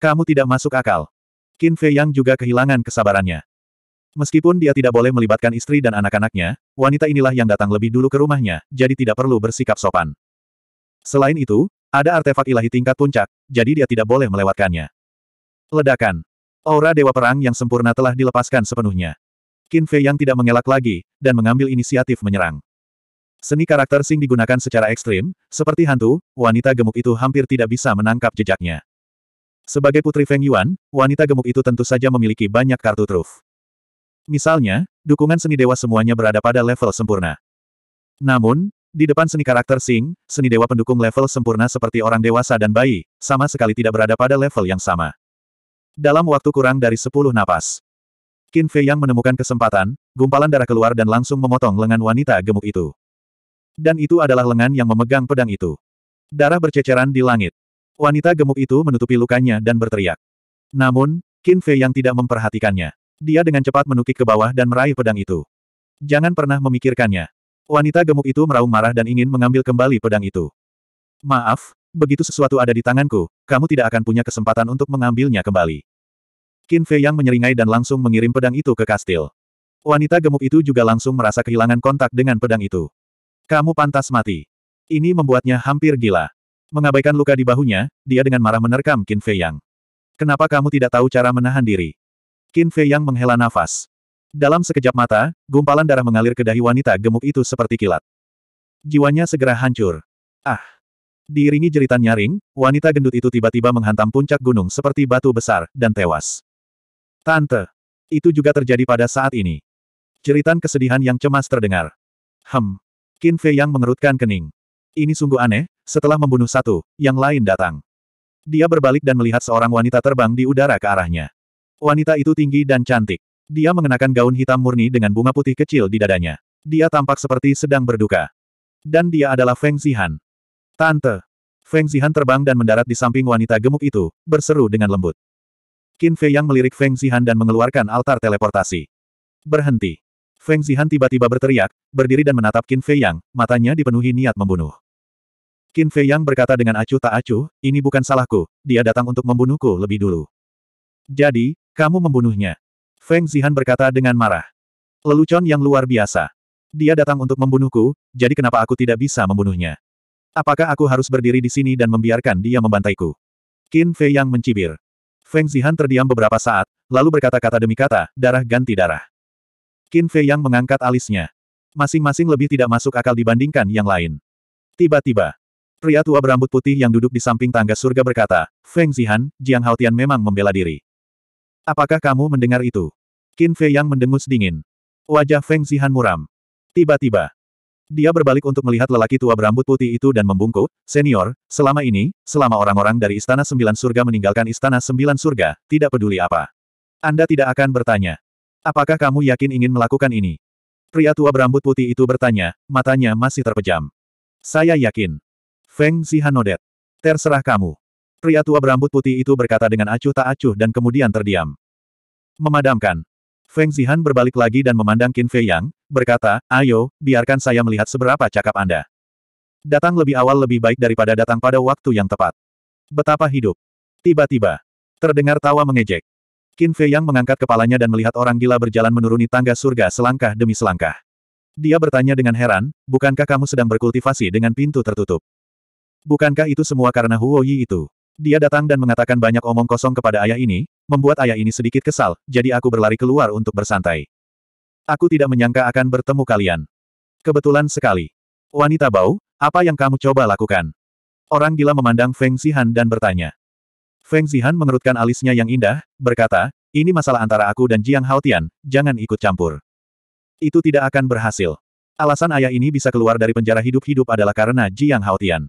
Kamu tidak masuk akal. Qin Fei Yang juga kehilangan kesabarannya. Meskipun dia tidak boleh melibatkan istri dan anak-anaknya, wanita inilah yang datang lebih dulu ke rumahnya, jadi tidak perlu bersikap sopan. Selain itu, ada artefak ilahi tingkat puncak, jadi dia tidak boleh melewatkannya. Ledakan. Aura Dewa Perang yang sempurna telah dilepaskan sepenuhnya. Qin Fei yang tidak mengelak lagi, dan mengambil inisiatif menyerang. Seni karakter Sing digunakan secara ekstrim, seperti hantu, wanita gemuk itu hampir tidak bisa menangkap jejaknya. Sebagai putri Feng Yuan, wanita gemuk itu tentu saja memiliki banyak kartu truf. Misalnya, dukungan seni dewa semuanya berada pada level sempurna. Namun, di depan seni karakter Sing, seni dewa pendukung level sempurna seperti orang dewasa dan bayi, sama sekali tidak berada pada level yang sama. Dalam waktu kurang dari 10 napas, Qin Fei yang menemukan kesempatan, gumpalan darah keluar dan langsung memotong lengan wanita gemuk itu. Dan itu adalah lengan yang memegang pedang itu. Darah berceceran di langit. Wanita gemuk itu menutupi lukanya dan berteriak. Namun, Qin Fei yang tidak memperhatikannya. Dia dengan cepat menukik ke bawah dan meraih pedang itu. Jangan pernah memikirkannya. Wanita gemuk itu meraung marah dan ingin mengambil kembali pedang itu. Maaf, begitu sesuatu ada di tanganku, kamu tidak akan punya kesempatan untuk mengambilnya kembali. Qin Fei yang menyeringai dan langsung mengirim pedang itu ke kastil. Wanita gemuk itu juga langsung merasa kehilangan kontak dengan pedang itu. Kamu pantas mati. Ini membuatnya hampir gila. Mengabaikan luka di bahunya, dia dengan marah menerkam Qin Fei Yang. Kenapa kamu tidak tahu cara menahan diri? Qin Fei Yang menghela nafas. Dalam sekejap mata, gumpalan darah mengalir ke dahi wanita gemuk itu seperti kilat. Jiwanya segera hancur. Ah! Diiringi jeritan nyaring, wanita gendut itu tiba-tiba menghantam puncak gunung seperti batu besar, dan tewas. Tante! Itu juga terjadi pada saat ini. Jeritan kesedihan yang cemas terdengar. Hem! Qin Fei Yang mengerutkan kening. Ini sungguh aneh, setelah membunuh satu, yang lain datang. Dia berbalik dan melihat seorang wanita terbang di udara ke arahnya. Wanita itu tinggi dan cantik. Dia mengenakan gaun hitam murni dengan bunga putih kecil di dadanya. Dia tampak seperti sedang berduka. Dan dia adalah Feng Zihan. Tante. Feng Zihan terbang dan mendarat di samping wanita gemuk itu, berseru dengan lembut. Qin Fei yang melirik Feng Zihan dan mengeluarkan altar teleportasi. Berhenti. Feng Zihan tiba-tiba berteriak, berdiri dan menatap Qin Fei Yang, matanya dipenuhi niat membunuh. Qin Fei Yang berkata dengan acuh tak acuh, ini bukan salahku, dia datang untuk membunuhku lebih dulu. Jadi, kamu membunuhnya. Feng Zihan berkata dengan marah. Lelucon yang luar biasa. Dia datang untuk membunuhku, jadi kenapa aku tidak bisa membunuhnya? Apakah aku harus berdiri di sini dan membiarkan dia membantaiku? Qin Fei Yang mencibir. Feng Zihan terdiam beberapa saat, lalu berkata-kata demi kata, darah ganti darah. Qin Fei Yang mengangkat alisnya. Masing-masing lebih tidak masuk akal dibandingkan yang lain. Tiba-tiba, Pria tua berambut putih yang duduk di samping tangga surga berkata, Feng Zihan, Jiang Haotian memang membela diri. Apakah kamu mendengar itu? Qin Fei yang mendengus dingin. Wajah Feng Zihan muram. Tiba-tiba, dia berbalik untuk melihat lelaki tua berambut putih itu dan membungkuk, senior, selama ini, selama orang-orang dari Istana Sembilan Surga meninggalkan Istana Sembilan Surga, tidak peduli apa. Anda tidak akan bertanya. Apakah kamu yakin ingin melakukan ini? Pria tua berambut putih itu bertanya, matanya masih terpejam. Saya yakin. Feng Zihanodet. Terserah kamu. Pria tua berambut putih itu berkata dengan acuh tak acuh dan kemudian terdiam. Memadamkan. Feng Zihan berbalik lagi dan memandang Qin Fei Yang, berkata, ayo, biarkan saya melihat seberapa cakap Anda. Datang lebih awal lebih baik daripada datang pada waktu yang tepat. Betapa hidup. Tiba-tiba. Terdengar tawa mengejek. Qin Fei Yang mengangkat kepalanya dan melihat orang gila berjalan menuruni tangga surga selangkah demi selangkah. Dia bertanya dengan heran, bukankah kamu sedang berkultivasi dengan pintu tertutup? Bukankah itu semua karena Huo Yi itu? Dia datang dan mengatakan banyak omong kosong kepada ayah ini, membuat ayah ini sedikit kesal, jadi aku berlari keluar untuk bersantai. Aku tidak menyangka akan bertemu kalian. Kebetulan sekali. Wanita bau, apa yang kamu coba lakukan? Orang gila memandang Feng Zihan dan bertanya. Feng Zihan mengerutkan alisnya yang indah, berkata, ini masalah antara aku dan Jiang Haotian, jangan ikut campur. Itu tidak akan berhasil. Alasan ayah ini bisa keluar dari penjara hidup-hidup adalah karena Jiang Haotian.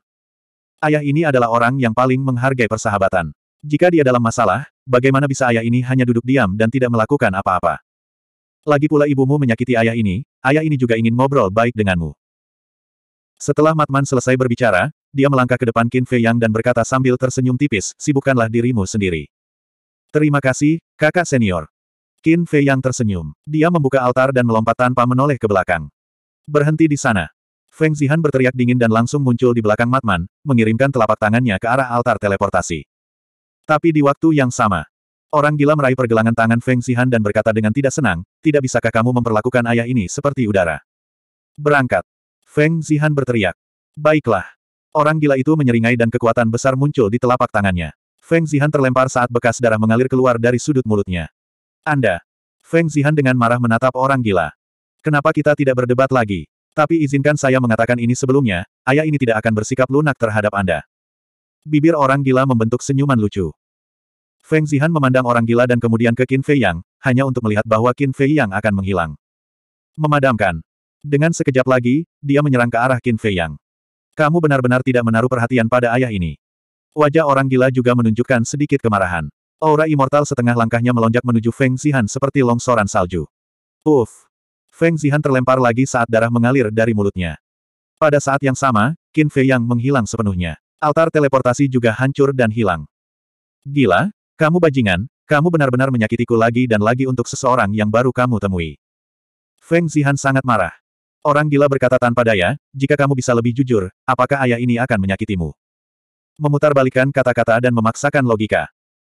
Ayah ini adalah orang yang paling menghargai persahabatan. Jika dia dalam masalah, bagaimana bisa ayah ini hanya duduk diam dan tidak melakukan apa-apa? Lagi pula ibumu menyakiti ayah ini, ayah ini juga ingin ngobrol baik denganmu. Setelah Matman selesai berbicara, dia melangkah ke depan Qin Fei Yang dan berkata sambil tersenyum tipis, sibukkanlah dirimu sendiri. Terima kasih, kakak senior. Qin Fei Yang tersenyum. Dia membuka altar dan melompat tanpa menoleh ke belakang. Berhenti di sana. Feng Zihan berteriak dingin dan langsung muncul di belakang Matman, mengirimkan telapak tangannya ke arah altar teleportasi. Tapi di waktu yang sama, orang gila meraih pergelangan tangan Feng Zihan dan berkata dengan tidak senang, tidak bisakah kamu memperlakukan ayah ini seperti udara. Berangkat. Feng Zihan berteriak. Baiklah. Orang gila itu menyeringai dan kekuatan besar muncul di telapak tangannya. Feng Zihan terlempar saat bekas darah mengalir keluar dari sudut mulutnya. Anda. Feng Zihan dengan marah menatap orang gila. Kenapa kita tidak berdebat lagi? Tapi izinkan saya mengatakan ini sebelumnya, ayah ini tidak akan bersikap lunak terhadap Anda. Bibir orang gila membentuk senyuman lucu. Feng Zihan memandang orang gila dan kemudian ke Qin Fei Yang, hanya untuk melihat bahwa Qin Fei Yang akan menghilang. Memadamkan. Dengan sekejap lagi, dia menyerang ke arah Qin Fei Yang. Kamu benar-benar tidak menaruh perhatian pada ayah ini. Wajah orang gila juga menunjukkan sedikit kemarahan. Aura immortal setengah langkahnya melonjak menuju Feng Zihan seperti longsoran salju. Uff! Feng Zihan terlempar lagi saat darah mengalir dari mulutnya. Pada saat yang sama, Qin Fei Yang menghilang sepenuhnya. Altar teleportasi juga hancur dan hilang. Gila, kamu bajingan, kamu benar-benar menyakitiku lagi dan lagi untuk seseorang yang baru kamu temui. Feng Zihan sangat marah. Orang gila berkata tanpa daya, jika kamu bisa lebih jujur, apakah ayah ini akan menyakitimu? Memutarbalikkan kata-kata dan memaksakan logika.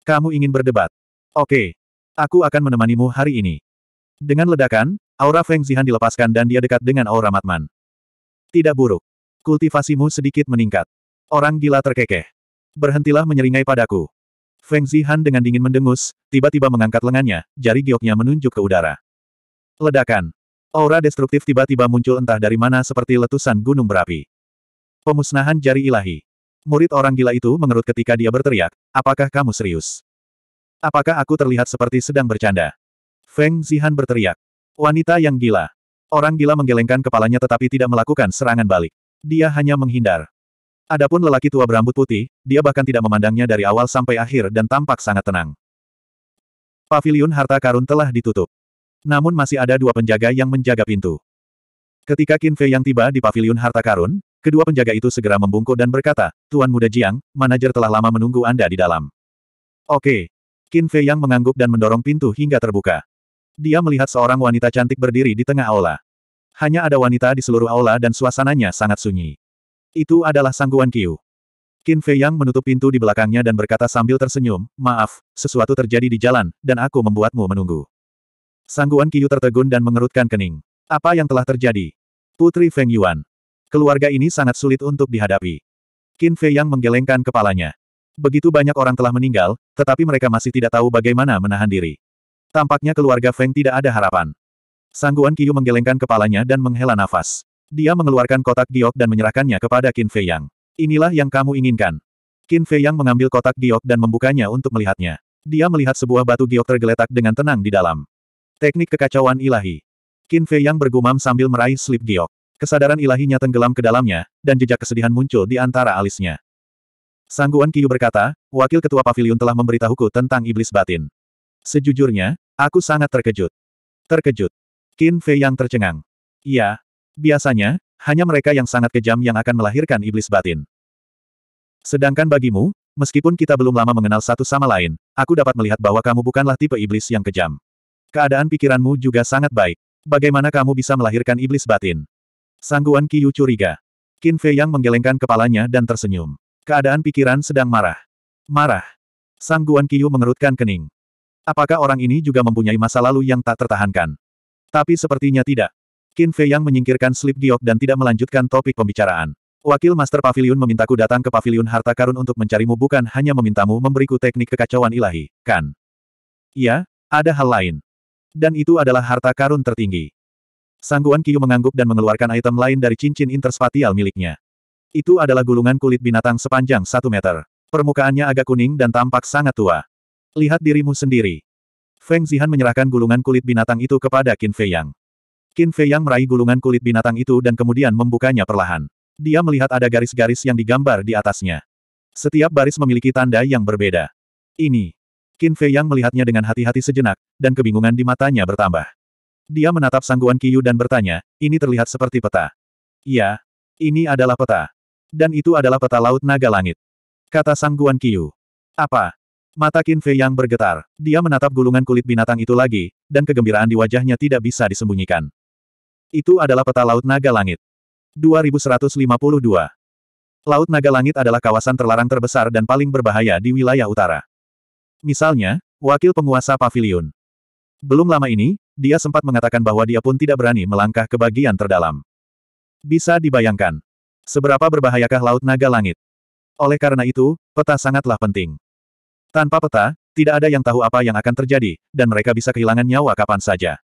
Kamu ingin berdebat? Oke. Aku akan menemanimu hari ini. Dengan ledakan, Aura Feng Zihan dilepaskan dan dia dekat dengan aura Matman. Tidak buruk. Kultivasimu sedikit meningkat. Orang gila terkekeh. Berhentilah menyeringai padaku. Feng Zihan dengan dingin mendengus, tiba-tiba mengangkat lengannya, jari gioknya menunjuk ke udara. Ledakan. Aura destruktif tiba-tiba muncul entah dari mana seperti letusan gunung berapi. Pemusnahan jari ilahi. Murid orang gila itu mengerut ketika dia berteriak, apakah kamu serius? Apakah aku terlihat seperti sedang bercanda? Feng Zihan berteriak. Wanita yang gila. Orang gila menggelengkan kepalanya tetapi tidak melakukan serangan balik. Dia hanya menghindar. Adapun lelaki tua berambut putih, dia bahkan tidak memandangnya dari awal sampai akhir dan tampak sangat tenang. pavilion harta karun telah ditutup. Namun masih ada dua penjaga yang menjaga pintu. Ketika Qin Fei yang tiba di pavilion harta karun, kedua penjaga itu segera membungkuk dan berkata, Tuan Muda Jiang, manajer telah lama menunggu Anda di dalam. Oke. Qin Fei yang mengangguk dan mendorong pintu hingga terbuka. Dia melihat seorang wanita cantik berdiri di tengah aula. Hanya ada wanita di seluruh aula dan suasananya sangat sunyi. Itu adalah sangguan Qiu. Qin Fei Yang menutup pintu di belakangnya dan berkata sambil tersenyum, Maaf, sesuatu terjadi di jalan, dan aku membuatmu menunggu. Sangguan Qiu tertegun dan mengerutkan kening. Apa yang telah terjadi? Putri Feng Yuan. Keluarga ini sangat sulit untuk dihadapi. Qin Fei Yang menggelengkan kepalanya. Begitu banyak orang telah meninggal, tetapi mereka masih tidak tahu bagaimana menahan diri. Tampaknya keluarga Feng tidak ada harapan. Sangguan Qiu menggelengkan kepalanya dan menghela nafas. Dia mengeluarkan kotak giok dan menyerahkannya kepada Qin Fei Yang. Inilah yang kamu inginkan. Qin Fei Yang mengambil kotak giok dan membukanya untuk melihatnya. Dia melihat sebuah batu giok tergeletak dengan tenang di dalam. Teknik kekacauan ilahi. Qin Fei Yang bergumam sambil meraih slip giok. Kesadaran ilahinya tenggelam ke dalamnya, dan jejak kesedihan muncul di antara alisnya. Sangguan Qiu berkata, Wakil Ketua Pavilion telah memberitahuku tentang iblis batin. Sejujurnya, Aku sangat terkejut. Terkejut. Qin Fei yang tercengang. Ya, Biasanya, hanya mereka yang sangat kejam yang akan melahirkan iblis batin. Sedangkan bagimu, meskipun kita belum lama mengenal satu sama lain, aku dapat melihat bahwa kamu bukanlah tipe iblis yang kejam. Keadaan pikiranmu juga sangat baik. Bagaimana kamu bisa melahirkan iblis batin? Sangguan Kiyu curiga. Qin Fei yang menggelengkan kepalanya dan tersenyum. Keadaan pikiran sedang marah. Marah. Sangguan Kiyu mengerutkan kening. Apakah orang ini juga mempunyai masa lalu yang tak tertahankan? Tapi sepertinya tidak. Qin Fei yang menyingkirkan Slip Giok dan tidak melanjutkan topik pembicaraan. Wakil Master Pavilion memintaku datang ke Pavilion Harta Karun untuk mencarimu bukan hanya memintamu memberiku teknik kekacauan ilahi, kan? Iya, ada hal lain. Dan itu adalah harta karun tertinggi. Sangguan Kiyu mengangguk dan mengeluarkan item lain dari cincin interspatial miliknya. Itu adalah gulungan kulit binatang sepanjang satu meter. Permukaannya agak kuning dan tampak sangat tua. Lihat dirimu sendiri. Feng Zihan menyerahkan gulungan kulit binatang itu kepada Qin Fei Yang. Qin Fei Yang meraih gulungan kulit binatang itu dan kemudian membukanya perlahan. Dia melihat ada garis-garis yang digambar di atasnya. Setiap baris memiliki tanda yang berbeda. Ini. Qin Fei Yang melihatnya dengan hati-hati sejenak, dan kebingungan di matanya bertambah. Dia menatap sangguan Yu dan bertanya, ini terlihat seperti peta. Ya, ini adalah peta. Dan itu adalah peta Laut Naga Langit. Kata sangguan Yu. Apa? Mata Qin Fei yang bergetar. Dia menatap gulungan kulit binatang itu lagi, dan kegembiraan di wajahnya tidak bisa disembunyikan. Itu adalah peta Laut Naga Langit. 2152 Laut Naga Langit adalah kawasan terlarang terbesar dan paling berbahaya di wilayah utara. Misalnya, wakil penguasa pavilion. Belum lama ini, dia sempat mengatakan bahwa dia pun tidak berani melangkah ke bagian terdalam. Bisa dibayangkan. Seberapa berbahayakah Laut Naga Langit? Oleh karena itu, peta sangatlah penting. Tanpa peta, tidak ada yang tahu apa yang akan terjadi, dan mereka bisa kehilangan nyawa kapan saja.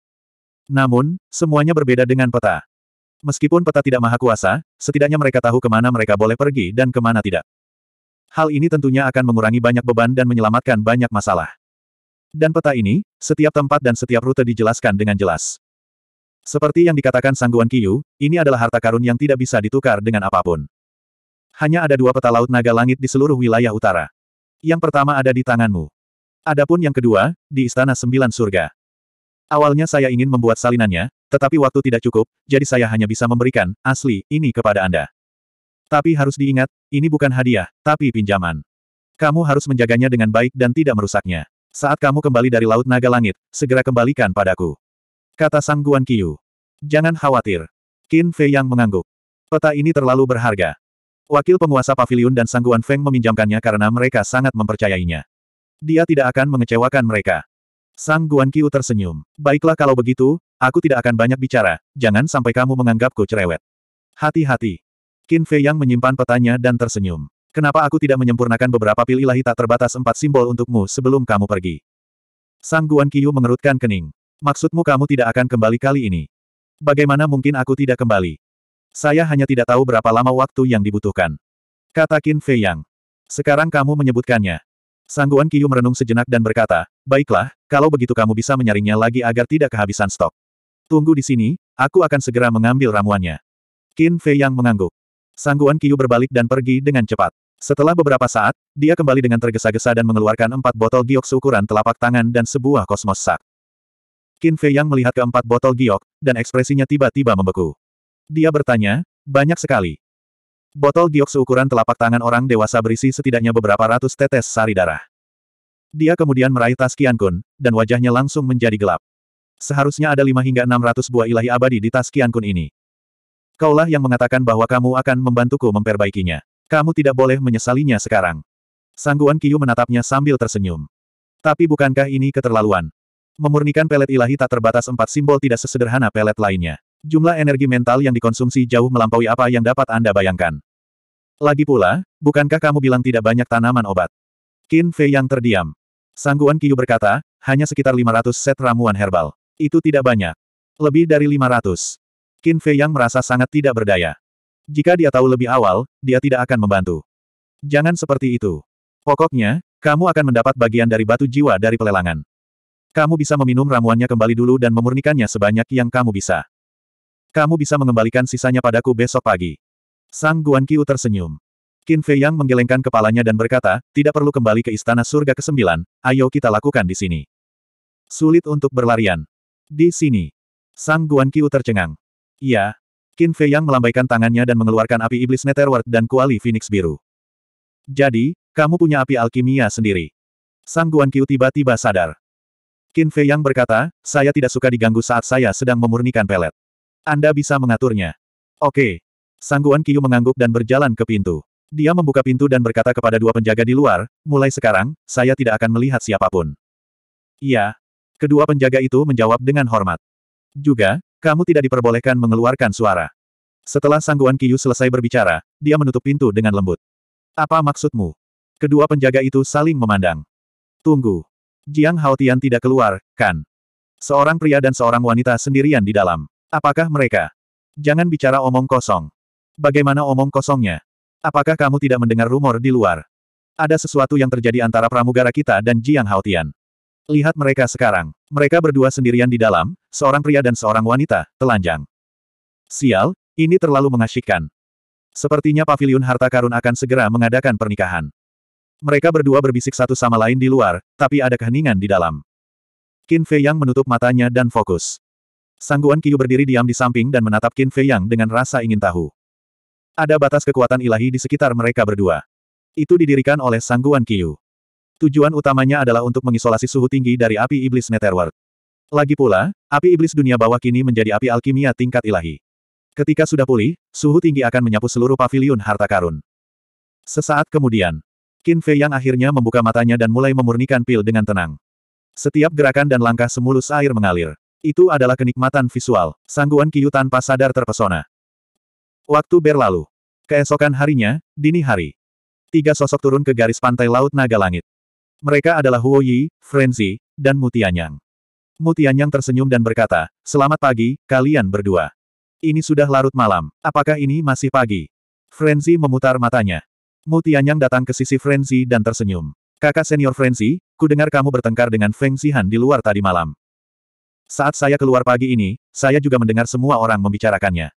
Namun, semuanya berbeda dengan peta. Meskipun peta tidak maha kuasa, setidaknya mereka tahu kemana mereka boleh pergi dan kemana tidak. Hal ini tentunya akan mengurangi banyak beban dan menyelamatkan banyak masalah. Dan peta ini, setiap tempat dan setiap rute dijelaskan dengan jelas. Seperti yang dikatakan Sangguan Kiyu, ini adalah harta karun yang tidak bisa ditukar dengan apapun. Hanya ada dua peta laut naga langit di seluruh wilayah utara. Yang pertama ada di tanganmu. Adapun yang kedua, di Istana Sembilan Surga. Awalnya saya ingin membuat salinannya, tetapi waktu tidak cukup, jadi saya hanya bisa memberikan, asli, ini kepada Anda. Tapi harus diingat, ini bukan hadiah, tapi pinjaman. Kamu harus menjaganya dengan baik dan tidak merusaknya. Saat kamu kembali dari Laut Naga Langit, segera kembalikan padaku. Kata Sang Guan Qiyu. Jangan khawatir. Qin Fei yang mengangguk. Peta ini terlalu berharga. Wakil penguasa pavilion dan Sangguan Feng meminjamkannya karena mereka sangat mempercayainya. Dia tidak akan mengecewakan mereka. Sang Guan Qiu tersenyum. Baiklah kalau begitu, aku tidak akan banyak bicara, jangan sampai kamu menganggapku cerewet. Hati-hati. Qin Fei Yang menyimpan petanya dan tersenyum. Kenapa aku tidak menyempurnakan beberapa pil ilahi tak terbatas empat simbol untukmu sebelum kamu pergi? Sang Guan Qiu mengerutkan kening. Maksudmu kamu tidak akan kembali kali ini? Bagaimana mungkin aku tidak kembali? Saya hanya tidak tahu berapa lama waktu yang dibutuhkan. Kata Qin Fei Yang. Sekarang kamu menyebutkannya. Sangguan Qiyu merenung sejenak dan berkata, Baiklah, kalau begitu kamu bisa menyaringnya lagi agar tidak kehabisan stok. Tunggu di sini, aku akan segera mengambil ramuannya. Qin Fei Yang mengangguk. Sangguan Qiyu berbalik dan pergi dengan cepat. Setelah beberapa saat, dia kembali dengan tergesa-gesa dan mengeluarkan empat botol giok seukuran telapak tangan dan sebuah kosmos sak. Qin Fei Yang melihat keempat botol giok, dan ekspresinya tiba-tiba membeku. Dia bertanya, banyak sekali. Botol giok seukuran telapak tangan orang dewasa berisi setidaknya beberapa ratus tetes sari darah. Dia kemudian meraih tas Kian Kun, dan wajahnya langsung menjadi gelap. Seharusnya ada lima hingga enam ratus buah ilahi abadi di tas Kian Kun ini. Kaulah yang mengatakan bahwa kamu akan membantuku memperbaikinya. Kamu tidak boleh menyesalinya sekarang. Sangguan Kiyu menatapnya sambil tersenyum. Tapi bukankah ini keterlaluan? Memurnikan pelet ilahi tak terbatas empat simbol tidak sesederhana pelet lainnya. Jumlah energi mental yang dikonsumsi jauh melampaui apa yang dapat Anda bayangkan. Lagi pula, bukankah kamu bilang tidak banyak tanaman obat? Qin Fei yang terdiam. Sangguan Qiu berkata, hanya sekitar 500 set ramuan herbal. Itu tidak banyak. Lebih dari 500. Qin Fei yang merasa sangat tidak berdaya. Jika dia tahu lebih awal, dia tidak akan membantu. Jangan seperti itu. Pokoknya, kamu akan mendapat bagian dari batu jiwa dari pelelangan. Kamu bisa meminum ramuannya kembali dulu dan memurnikannya sebanyak yang kamu bisa. Kamu bisa mengembalikan sisanya padaku besok pagi. Sang Guanqiu tersenyum. Qin Fei Yang menggelengkan kepalanya dan berkata, tidak perlu kembali ke istana surga ke-9, ayo kita lakukan di sini. Sulit untuk berlarian. Di sini. Sang Guanqiu tercengang. Iya. Qin Fei Yang melambaikan tangannya dan mengeluarkan api iblis Netherworld dan kuali Phoenix biru. Jadi, kamu punya api alkimia sendiri. Sang Guanqiu tiba-tiba sadar. Qin Fei Yang berkata, saya tidak suka diganggu saat saya sedang memurnikan pelet. Anda bisa mengaturnya. Oke. Sangguan Kiyu mengangguk dan berjalan ke pintu. Dia membuka pintu dan berkata kepada dua penjaga di luar, mulai sekarang, saya tidak akan melihat siapapun. Iya. Kedua penjaga itu menjawab dengan hormat. Juga, kamu tidak diperbolehkan mengeluarkan suara. Setelah Sangguan Kiyu selesai berbicara, dia menutup pintu dengan lembut. Apa maksudmu? Kedua penjaga itu saling memandang. Tunggu. Jiang Haotian tidak keluar, kan? Seorang pria dan seorang wanita sendirian di dalam. Apakah mereka? Jangan bicara omong kosong. Bagaimana omong kosongnya? Apakah kamu tidak mendengar rumor di luar? Ada sesuatu yang terjadi antara pramugara kita dan Jiang Haotian. Lihat mereka sekarang. Mereka berdua sendirian di dalam, seorang pria dan seorang wanita, telanjang. Sial, ini terlalu mengasyikkan. Sepertinya pavilion harta karun akan segera mengadakan pernikahan. Mereka berdua berbisik satu sama lain di luar, tapi ada keheningan di dalam. Qin Fei Yang menutup matanya dan fokus. Sangguan Qiu berdiri diam di samping dan menatap Qin Fei Yang dengan rasa ingin tahu. Ada batas kekuatan ilahi di sekitar mereka berdua. Itu didirikan oleh Sangguan Qiu. Tujuan utamanya adalah untuk mengisolasi suhu tinggi dari api iblis Netherworld. Lagi pula, api iblis dunia bawah kini menjadi api alkimia tingkat ilahi. Ketika sudah pulih, suhu tinggi akan menyapu seluruh pavilion harta karun. Sesaat kemudian, Qin Fei yang akhirnya membuka matanya dan mulai memurnikan pil dengan tenang. Setiap gerakan dan langkah semulus air mengalir. Itu adalah kenikmatan visual. Sangguan Kiyu tanpa sadar terpesona. Waktu berlalu. Keesokan harinya, dini hari. Tiga sosok turun ke garis pantai Laut Naga Langit. Mereka adalah Huo Yi, Frenzy, dan Mutianyang. Mutianyang tersenyum dan berkata, Selamat pagi, kalian berdua. Ini sudah larut malam, apakah ini masih pagi? Frenzy memutar matanya. Mutianyang datang ke sisi Frenzy dan tersenyum. Kakak senior Frenzy, ku dengar kamu bertengkar dengan Feng Sihan di luar tadi malam. Saat saya keluar pagi ini, saya juga mendengar semua orang membicarakannya.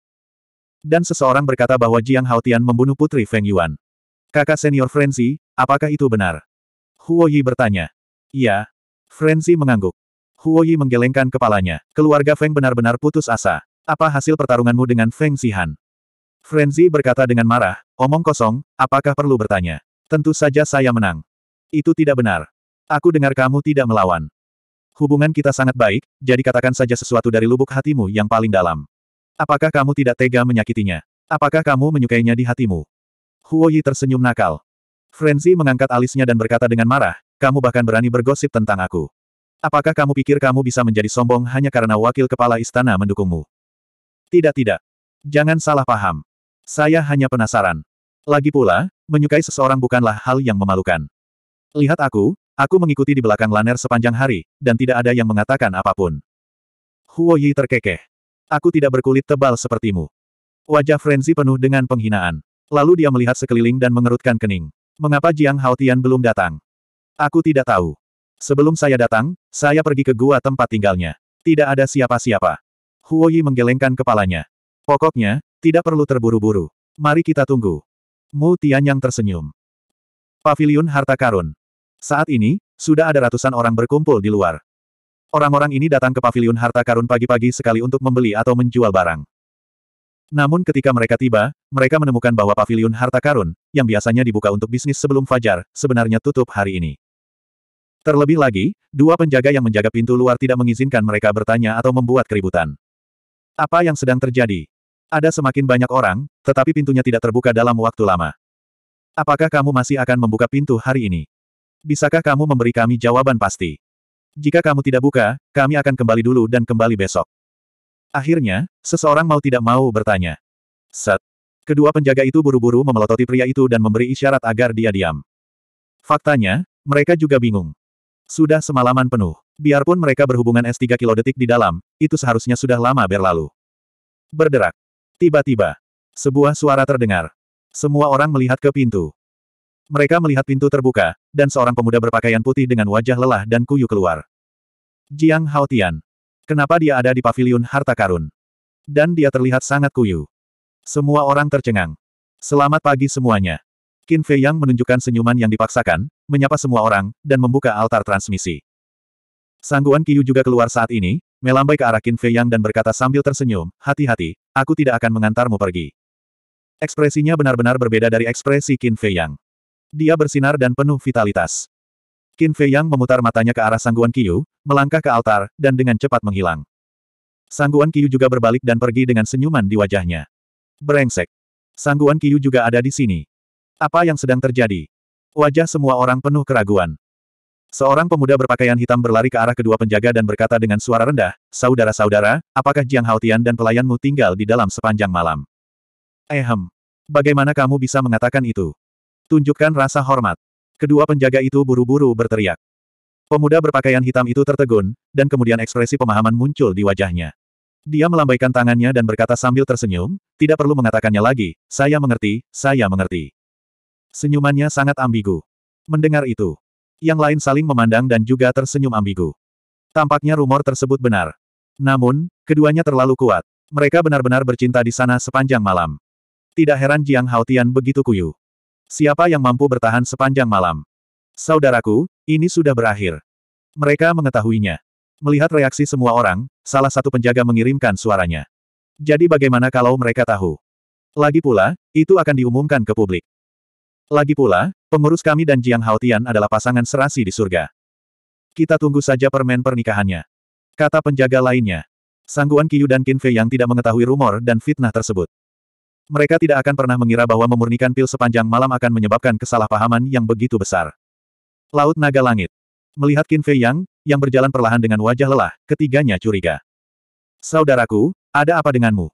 Dan seseorang berkata bahwa Jiang Haotian membunuh putri Feng Yuan. Kakak senior Frenzy, apakah itu benar? Huo Yi bertanya. Iya. Frenzy mengangguk. Huo Yi menggelengkan kepalanya. Keluarga Feng benar-benar putus asa. Apa hasil pertarunganmu dengan Feng Xihan? Frenzy berkata dengan marah, omong kosong, apakah perlu bertanya? Tentu saja saya menang. Itu tidak benar. Aku dengar kamu tidak melawan hubungan kita sangat baik, jadi katakan saja sesuatu dari lubuk hatimu yang paling dalam. Apakah kamu tidak tega menyakitinya? Apakah kamu menyukainya di hatimu? Huo Yi tersenyum nakal. Frenzy mengangkat alisnya dan berkata dengan marah, kamu bahkan berani bergosip tentang aku. Apakah kamu pikir kamu bisa menjadi sombong hanya karena wakil kepala istana mendukungmu? Tidak tidak. Jangan salah paham. Saya hanya penasaran. Lagi pula, menyukai seseorang bukanlah hal yang memalukan. Lihat aku, Aku mengikuti di belakang Laner sepanjang hari, dan tidak ada yang mengatakan apapun. Huo Yi terkekeh. Aku tidak berkulit tebal sepertimu. Wajah Frenzy penuh dengan penghinaan. Lalu dia melihat sekeliling dan mengerutkan kening. Mengapa Jiang Haotian belum datang? Aku tidak tahu. Sebelum saya datang, saya pergi ke gua tempat tinggalnya. Tidak ada siapa-siapa. Huo Yi menggelengkan kepalanya. Pokoknya, tidak perlu terburu-buru. Mari kita tunggu. Mu Tian yang tersenyum. Pavilion Harta Karun saat ini, sudah ada ratusan orang berkumpul di luar. Orang-orang ini datang ke paviliun harta karun pagi-pagi sekali untuk membeli atau menjual barang. Namun ketika mereka tiba, mereka menemukan bahwa paviliun harta karun, yang biasanya dibuka untuk bisnis sebelum fajar, sebenarnya tutup hari ini. Terlebih lagi, dua penjaga yang menjaga pintu luar tidak mengizinkan mereka bertanya atau membuat keributan. Apa yang sedang terjadi? Ada semakin banyak orang, tetapi pintunya tidak terbuka dalam waktu lama. Apakah kamu masih akan membuka pintu hari ini? Bisakah kamu memberi kami jawaban pasti? Jika kamu tidak buka, kami akan kembali dulu dan kembali besok. Akhirnya, seseorang mau tidak mau bertanya. Set. Kedua penjaga itu buru-buru memelototi pria itu dan memberi isyarat agar dia diam. Faktanya, mereka juga bingung. Sudah semalaman penuh. Biarpun mereka berhubungan S3 kilodetik di dalam, itu seharusnya sudah lama berlalu. Berderak. Tiba-tiba, sebuah suara terdengar. Semua orang melihat ke pintu. Mereka melihat pintu terbuka, dan seorang pemuda berpakaian putih dengan wajah lelah dan kuyu keluar. Jiang Haotian. Kenapa dia ada di paviliun harta karun? Dan dia terlihat sangat kuyu. Semua orang tercengang. Selamat pagi semuanya. Qin Fei Yang menunjukkan senyuman yang dipaksakan, menyapa semua orang, dan membuka altar transmisi. Sangguan Kiyu juga keluar saat ini, melambai ke arah Qin Fei Yang dan berkata sambil tersenyum, hati-hati, aku tidak akan mengantarmu pergi. Ekspresinya benar-benar berbeda dari ekspresi Qin Fei Yang. Dia bersinar dan penuh vitalitas. Qin Fei Yang memutar matanya ke arah Sangguan Qiyu, melangkah ke altar, dan dengan cepat menghilang. Sangguan Qiyu juga berbalik dan pergi dengan senyuman di wajahnya. Brengsek. Sangguan Qiyu juga ada di sini. Apa yang sedang terjadi? Wajah semua orang penuh keraguan. Seorang pemuda berpakaian hitam berlari ke arah kedua penjaga dan berkata dengan suara rendah, Saudara-saudara, apakah Jiang Haotian dan pelayanmu tinggal di dalam sepanjang malam? Ehem. Bagaimana kamu bisa mengatakan itu? Tunjukkan rasa hormat. Kedua penjaga itu buru-buru berteriak. Pemuda berpakaian hitam itu tertegun, dan kemudian ekspresi pemahaman muncul di wajahnya. Dia melambaikan tangannya dan berkata sambil tersenyum, tidak perlu mengatakannya lagi, saya mengerti, saya mengerti. Senyumannya sangat ambigu. Mendengar itu, yang lain saling memandang dan juga tersenyum ambigu. Tampaknya rumor tersebut benar. Namun, keduanya terlalu kuat. Mereka benar-benar bercinta di sana sepanjang malam. Tidak heran Jiang Haotian begitu kuyu. Siapa yang mampu bertahan sepanjang malam? Saudaraku, ini sudah berakhir. Mereka mengetahuinya. Melihat reaksi semua orang, salah satu penjaga mengirimkan suaranya. Jadi bagaimana kalau mereka tahu? Lagi pula, itu akan diumumkan ke publik. Lagi pula, pengurus kami dan Jiang Haotian adalah pasangan serasi di surga. Kita tunggu saja permen pernikahannya. Kata penjaga lainnya. Sangguan Qiyu dan Qin Fei yang tidak mengetahui rumor dan fitnah tersebut. Mereka tidak akan pernah mengira bahwa memurnikan pil sepanjang malam akan menyebabkan kesalahpahaman yang begitu besar. Laut Naga Langit. Melihat Qin Fei Yang, yang berjalan perlahan dengan wajah lelah, ketiganya curiga. Saudaraku, ada apa denganmu?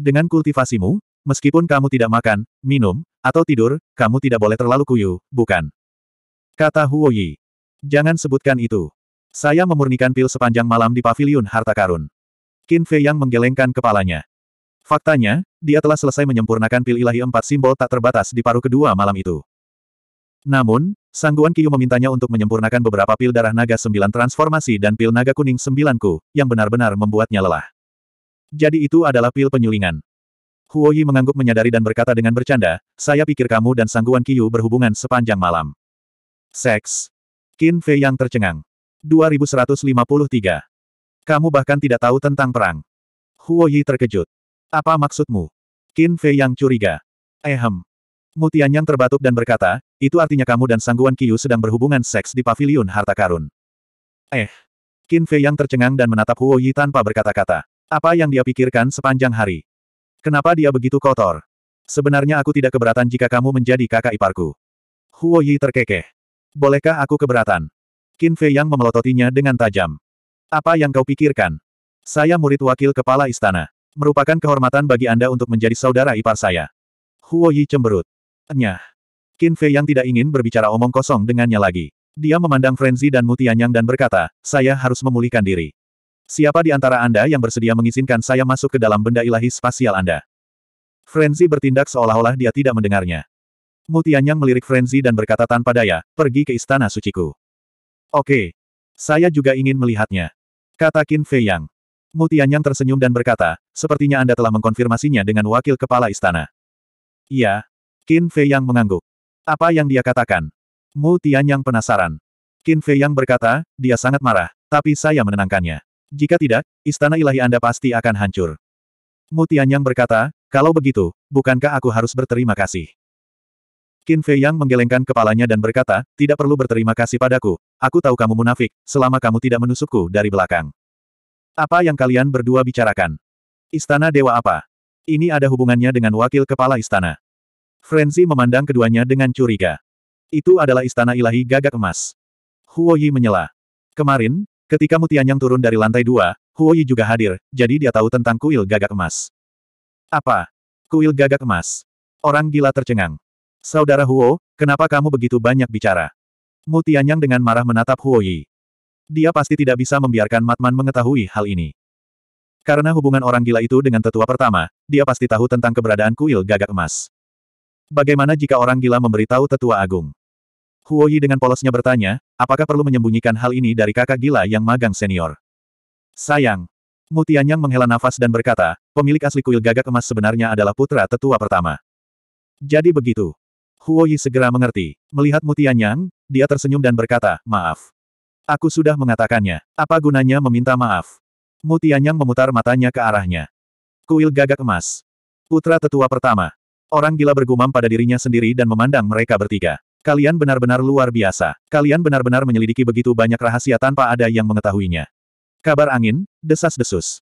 Dengan kultivasimu, meskipun kamu tidak makan, minum, atau tidur, kamu tidak boleh terlalu kuyu, bukan? Kata Huo Yi. Jangan sebutkan itu. Saya memurnikan pil sepanjang malam di paviliun harta karun. Qin Fei Yang menggelengkan kepalanya. Faktanya, dia telah selesai menyempurnakan pil ilahi empat simbol tak terbatas di paruh kedua malam itu. Namun, Sangguan Kiyu memintanya untuk menyempurnakan beberapa pil darah naga sembilan transformasi dan pil naga kuning sembilanku, yang benar-benar membuatnya lelah. Jadi itu adalah pil penyulingan. Huo Yi mengangguk menyadari dan berkata dengan bercanda, saya pikir kamu dan Sangguan Kiyu berhubungan sepanjang malam. Seks. Qin Fei yang tercengang. 2153. Kamu bahkan tidak tahu tentang perang. Huo Yi terkejut. Apa maksudmu? Qin Fei yang curiga. Ehem. Mutian yang terbatuk dan berkata, itu artinya kamu dan Sangguan Qiu sedang berhubungan seks di pavilion harta karun. Eh. Qin Fei yang tercengang dan menatap Huo Yi tanpa berkata-kata. Apa yang dia pikirkan sepanjang hari? Kenapa dia begitu kotor? Sebenarnya aku tidak keberatan jika kamu menjadi kakak iparku. Huo Yi terkekeh. Bolehkah aku keberatan? Qin Fei yang memelototinya dengan tajam. Apa yang kau pikirkan? Saya murid wakil kepala istana. Merupakan kehormatan bagi Anda untuk menjadi saudara ipar saya. Huo Yi cemberut. Nyah. Qin Fei yang tidak ingin berbicara omong kosong dengannya lagi. Dia memandang Frenzy dan Mutianyang dan berkata, saya harus memulihkan diri. Siapa di antara Anda yang bersedia mengizinkan saya masuk ke dalam benda ilahi spasial Anda? Frenzy bertindak seolah-olah dia tidak mendengarnya. Mutianyang melirik Frenzy dan berkata tanpa daya, pergi ke istana suciku. Oke. Saya juga ingin melihatnya. Kata Qin Fei Yang. Mu Tianyang tersenyum dan berkata, sepertinya Anda telah mengkonfirmasinya dengan wakil kepala istana. Iya. Qin Fei Yang mengangguk. Apa yang dia katakan? Mu Tianyang penasaran. Qin Fei Yang berkata, dia sangat marah, tapi saya menenangkannya. Jika tidak, istana ilahi Anda pasti akan hancur. Mu Tianyang berkata, kalau begitu, bukankah aku harus berterima kasih? Qin Fei Yang menggelengkan kepalanya dan berkata, tidak perlu berterima kasih padaku, aku tahu kamu munafik, selama kamu tidak menusukku dari belakang. Apa yang kalian berdua bicarakan? Istana Dewa apa? Ini ada hubungannya dengan wakil kepala istana. Frenzy memandang keduanya dengan curiga. Itu adalah istana ilahi gagak emas. Huo Yi menyela. Kemarin, ketika Mutianyang turun dari lantai dua, Huo Yi juga hadir, jadi dia tahu tentang kuil gagak emas. Apa? Kuil gagak emas. Orang gila tercengang. Saudara Huo, kenapa kamu begitu banyak bicara? Mutianyang dengan marah menatap Huo Yi. Dia pasti tidak bisa membiarkan Matman mengetahui hal ini. Karena hubungan orang gila itu dengan tetua pertama, dia pasti tahu tentang keberadaan kuil gagak emas. Bagaimana jika orang gila memberitahu tetua agung? Huo Yi dengan polosnya bertanya, apakah perlu menyembunyikan hal ini dari kakak gila yang magang senior? Sayang. Mutianyang menghela nafas dan berkata, pemilik asli kuil gagak emas sebenarnya adalah putra tetua pertama. Jadi begitu. Huo Yi segera mengerti. Melihat Mutianyang, dia tersenyum dan berkata, maaf. Aku sudah mengatakannya. Apa gunanya meminta maaf? Mutianyang memutar matanya ke arahnya. Kuil gagak emas. Putra tetua pertama. Orang gila bergumam pada dirinya sendiri dan memandang mereka bertiga. Kalian benar-benar luar biasa. Kalian benar-benar menyelidiki begitu banyak rahasia tanpa ada yang mengetahuinya. Kabar angin, desas-desus.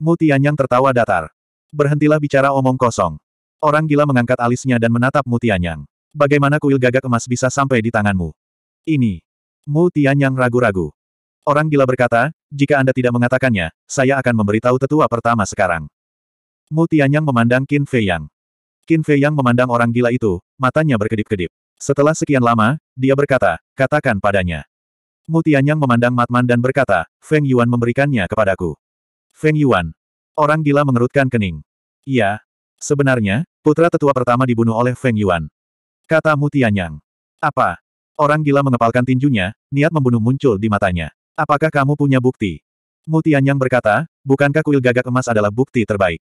Mutianyang tertawa datar. Berhentilah bicara omong kosong. Orang gila mengangkat alisnya dan menatap Mutianyang. Bagaimana kuil gagak emas bisa sampai di tanganmu? Ini, Mu Tianyang ragu-ragu. Orang gila berkata, jika Anda tidak mengatakannya, saya akan memberitahu tetua pertama sekarang. Mu Tianyang memandang Qin Fei Yang. Qin Fei Yang memandang orang gila itu, matanya berkedip-kedip. Setelah sekian lama, dia berkata, katakan padanya. Mu Tianyang memandang Matman dan berkata, Feng Yuan memberikannya kepadaku. Feng Yuan. Orang gila mengerutkan kening. Iya. Sebenarnya, putra tetua pertama dibunuh oleh Feng Yuan. Kata Mu Tianyang. Apa? Orang gila mengepalkan tinjunya, niat membunuh muncul di matanya. Apakah kamu punya bukti? yang berkata, bukankah kuil gagak emas adalah bukti terbaik?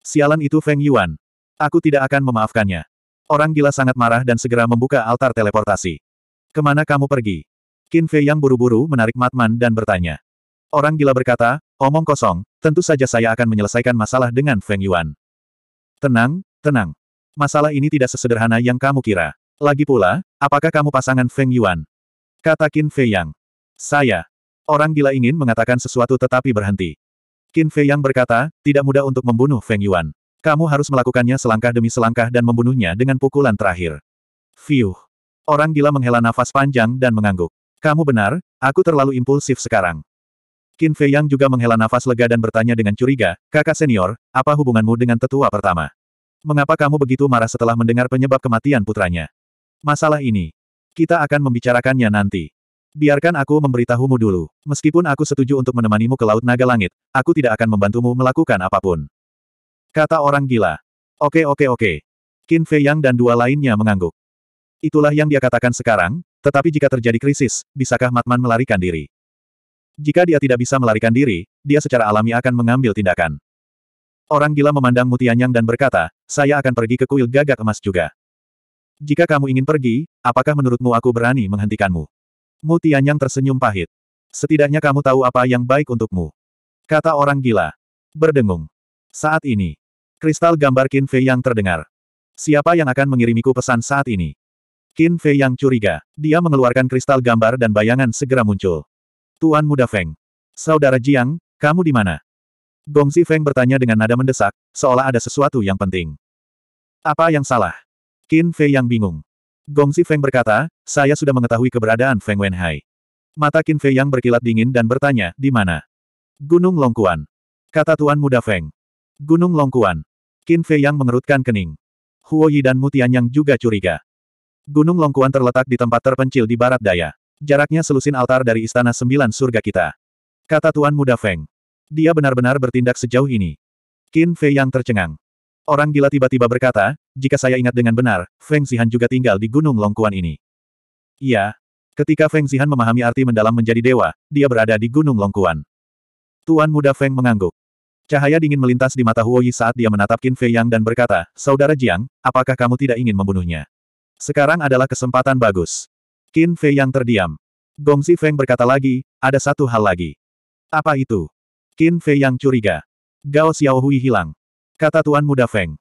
Sialan itu Feng Yuan. Aku tidak akan memaafkannya. Orang gila sangat marah dan segera membuka altar teleportasi. Kemana kamu pergi? Qin Fei yang buru-buru menarik Matman dan bertanya. Orang gila berkata, omong kosong, tentu saja saya akan menyelesaikan masalah dengan Feng Yuan. Tenang, tenang. Masalah ini tidak sesederhana yang kamu kira. Lagi pula, Apakah kamu pasangan Feng Yuan? Kata Qin Fei Yang. Saya. Orang gila ingin mengatakan sesuatu tetapi berhenti. Qin Fei Yang berkata, tidak mudah untuk membunuh Feng Yuan. Kamu harus melakukannya selangkah demi selangkah dan membunuhnya dengan pukulan terakhir. Fiuh. Orang gila menghela nafas panjang dan mengangguk. Kamu benar, aku terlalu impulsif sekarang. Qin Fei Yang juga menghela nafas lega dan bertanya dengan curiga, kakak senior, apa hubunganmu dengan tetua pertama? Mengapa kamu begitu marah setelah mendengar penyebab kematian putranya? masalah ini. Kita akan membicarakannya nanti. Biarkan aku memberitahumu dulu. Meskipun aku setuju untuk menemanimu ke Laut Naga Langit, aku tidak akan membantumu melakukan apapun. Kata orang gila. Oke oke oke. Qin Fei Yang dan dua lainnya mengangguk. Itulah yang dia katakan sekarang, tetapi jika terjadi krisis, bisakah Matman melarikan diri? Jika dia tidak bisa melarikan diri, dia secara alami akan mengambil tindakan. Orang gila memandang Mutianyang dan berkata, saya akan pergi ke kuil gagak emas juga. Jika kamu ingin pergi, apakah menurutmu aku berani menghentikanmu? Mu Tianyang tersenyum pahit. Setidaknya kamu tahu apa yang baik untukmu. Kata orang gila. Berdengung. Saat ini. Kristal gambar Qin Fei yang terdengar. Siapa yang akan mengirimiku pesan saat ini? Qin Fei yang curiga. Dia mengeluarkan kristal gambar dan bayangan segera muncul. Tuan Muda Feng. Saudara Jiang, kamu di mana? Gong Si Feng bertanya dengan nada mendesak, seolah ada sesuatu yang penting. Apa yang salah? Qin Fei yang bingung. Gong Feng berkata, saya sudah mengetahui keberadaan Feng Wenhai. Mata Qin Fei yang berkilat dingin dan bertanya, di mana? Gunung Longkuan. Kata Tuan Muda Feng. Gunung Longkuan. Qin Fei yang mengerutkan kening. Huo Yi dan Mutian yang juga curiga. Gunung Longkuan terletak di tempat terpencil di barat daya. Jaraknya selusin altar dari Istana Sembilan Surga kita. Kata Tuan Muda Feng. Dia benar-benar bertindak sejauh ini. Qin Fei yang tercengang. Orang gila tiba-tiba berkata, jika saya ingat dengan benar, Feng Zihan juga tinggal di Gunung Longkuan ini. Iya. Ketika Feng Zihan memahami arti mendalam menjadi dewa, dia berada di Gunung Longkuan. Tuan muda Feng mengangguk. Cahaya dingin melintas di mata Huo Yi saat dia menatap Qin Fei Yang dan berkata, Saudara Jiang, apakah kamu tidak ingin membunuhnya? Sekarang adalah kesempatan bagus. Qin Fei Yang terdiam. Gongzi Feng berkata lagi, ada satu hal lagi. Apa itu? Qin Fei Yang curiga. Gao Xiaohui hilang. Kata Tuan Muda Feng.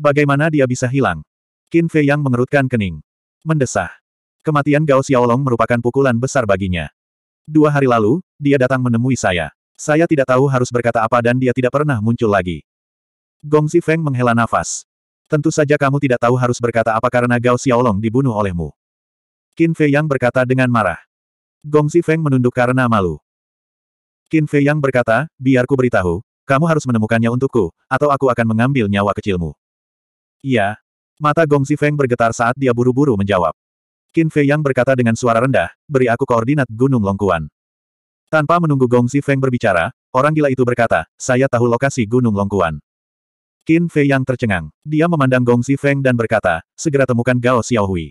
Bagaimana dia bisa hilang? Qin Fei yang mengerutkan kening. Mendesah. Kematian Gao Xiaolong merupakan pukulan besar baginya. Dua hari lalu, dia datang menemui saya. Saya tidak tahu harus berkata apa dan dia tidak pernah muncul lagi. Gong Feng menghela nafas. Tentu saja kamu tidak tahu harus berkata apa karena Gao Xiaolong dibunuh olehmu. Qin Fei Yang berkata dengan marah. Gong Feng menunduk karena malu. Qin Fei Yang berkata, biarku beritahu, kamu harus menemukannya untukku, atau aku akan mengambil nyawa kecilmu. Iya. Mata Gong Feng bergetar saat dia buru-buru menjawab. Qin Fei Yang berkata dengan suara rendah, beri aku koordinat Gunung Longkuan. Tanpa menunggu Gong Feng berbicara, orang gila itu berkata, saya tahu lokasi Gunung Longkuan. Qin Fei Yang tercengang. Dia memandang Gong Feng dan berkata, segera temukan Gao Xiaohui.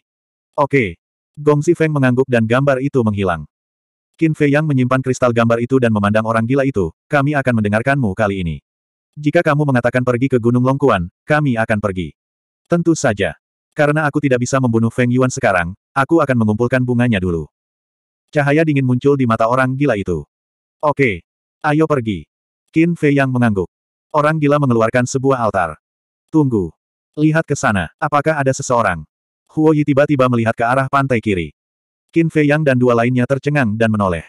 Oke. Gong Feng mengangguk dan gambar itu menghilang. Qin Fei Yang menyimpan kristal gambar itu dan memandang orang gila itu, kami akan mendengarkanmu kali ini. Jika kamu mengatakan pergi ke Gunung Longkuan, kami akan pergi. Tentu saja. Karena aku tidak bisa membunuh Feng Yuan sekarang, aku akan mengumpulkan bunganya dulu. Cahaya dingin muncul di mata orang gila itu. Oke. Ayo pergi. Qin Fei yang mengangguk. Orang gila mengeluarkan sebuah altar. Tunggu. Lihat ke sana, apakah ada seseorang? Huo Yi tiba-tiba melihat ke arah pantai kiri. Qin Fei Yang dan dua lainnya tercengang dan menoleh.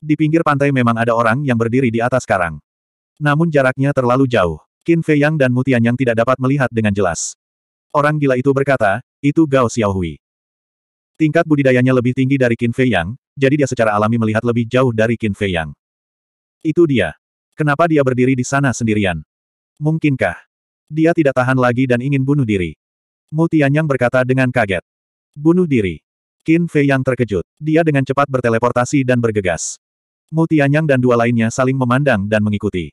Di pinggir pantai memang ada orang yang berdiri di atas karang. Namun jaraknya terlalu jauh. Qin Fei Yang dan Mutian Yang tidak dapat melihat dengan jelas. Orang gila itu berkata, itu Gao Xiaohui. Tingkat budidayanya lebih tinggi dari Qin Fei Yang, jadi dia secara alami melihat lebih jauh dari Qin Fei Yang. Itu dia. Kenapa dia berdiri di sana sendirian? Mungkinkah? Dia tidak tahan lagi dan ingin bunuh diri. Mu Tianyang berkata dengan kaget. Bunuh diri. Qin Fei Yang terkejut. Dia dengan cepat berteleportasi dan bergegas. Mu Tianyang dan dua lainnya saling memandang dan mengikuti.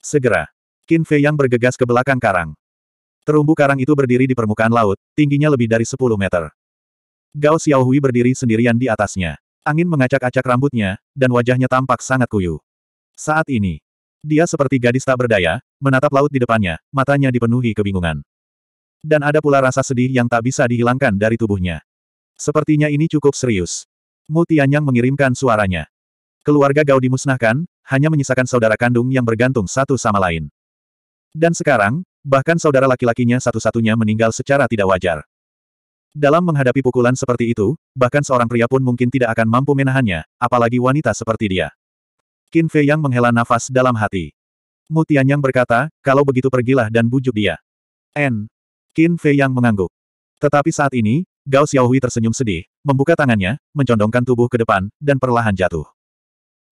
Segera. Qin Fei Yang bergegas ke belakang karang. Terumbu karang itu berdiri di permukaan laut, tingginya lebih dari 10 meter. Gao Xiaohui berdiri sendirian di atasnya. Angin mengacak-acak rambutnya, dan wajahnya tampak sangat kuyu. Saat ini, dia seperti gadis tak berdaya, menatap laut di depannya, matanya dipenuhi kebingungan. Dan ada pula rasa sedih yang tak bisa dihilangkan dari tubuhnya. Sepertinya ini cukup serius. Mu Tianyang mengirimkan suaranya. Keluarga Gao dimusnahkan, hanya menyisakan saudara kandung yang bergantung satu sama lain. Dan sekarang, Bahkan saudara laki-lakinya satu-satunya meninggal secara tidak wajar. Dalam menghadapi pukulan seperti itu, bahkan seorang pria pun mungkin tidak akan mampu menahannya, apalagi wanita seperti dia. Qin Fei Yang menghela nafas dalam hati. Mu Tianyang berkata, kalau begitu pergilah dan bujuk dia. N. Qin Fei Yang mengangguk. Tetapi saat ini, Gao Xiaohui tersenyum sedih, membuka tangannya, mencondongkan tubuh ke depan, dan perlahan jatuh.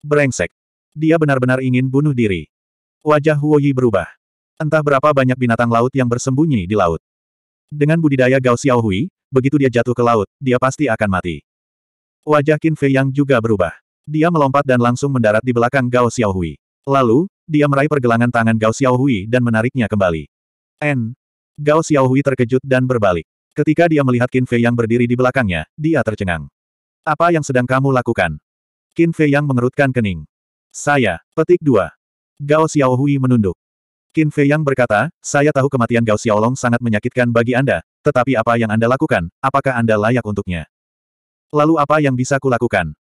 Brengsek. Dia benar-benar ingin bunuh diri. Wajah Huoyi berubah. Entah berapa banyak binatang laut yang bersembunyi di laut. Dengan budidaya Gao Xiaohui, begitu dia jatuh ke laut, dia pasti akan mati. Wajah Qin Fei Yang juga berubah. Dia melompat dan langsung mendarat di belakang Gao Xiaohui. Lalu, dia meraih pergelangan tangan Gao Xiaohui dan menariknya kembali. N. Gao Xiaohui terkejut dan berbalik. Ketika dia melihat Qin Fei Yang berdiri di belakangnya, dia tercengang. Apa yang sedang kamu lakukan? Qin Fei Yang mengerutkan kening. Saya, petik dua. Gao Xiaohui menunduk. Qin Fei Yang berkata, saya tahu kematian Gao Xiaolong sangat menyakitkan bagi Anda, tetapi apa yang Anda lakukan, apakah Anda layak untuknya? Lalu apa yang bisa kulakukan?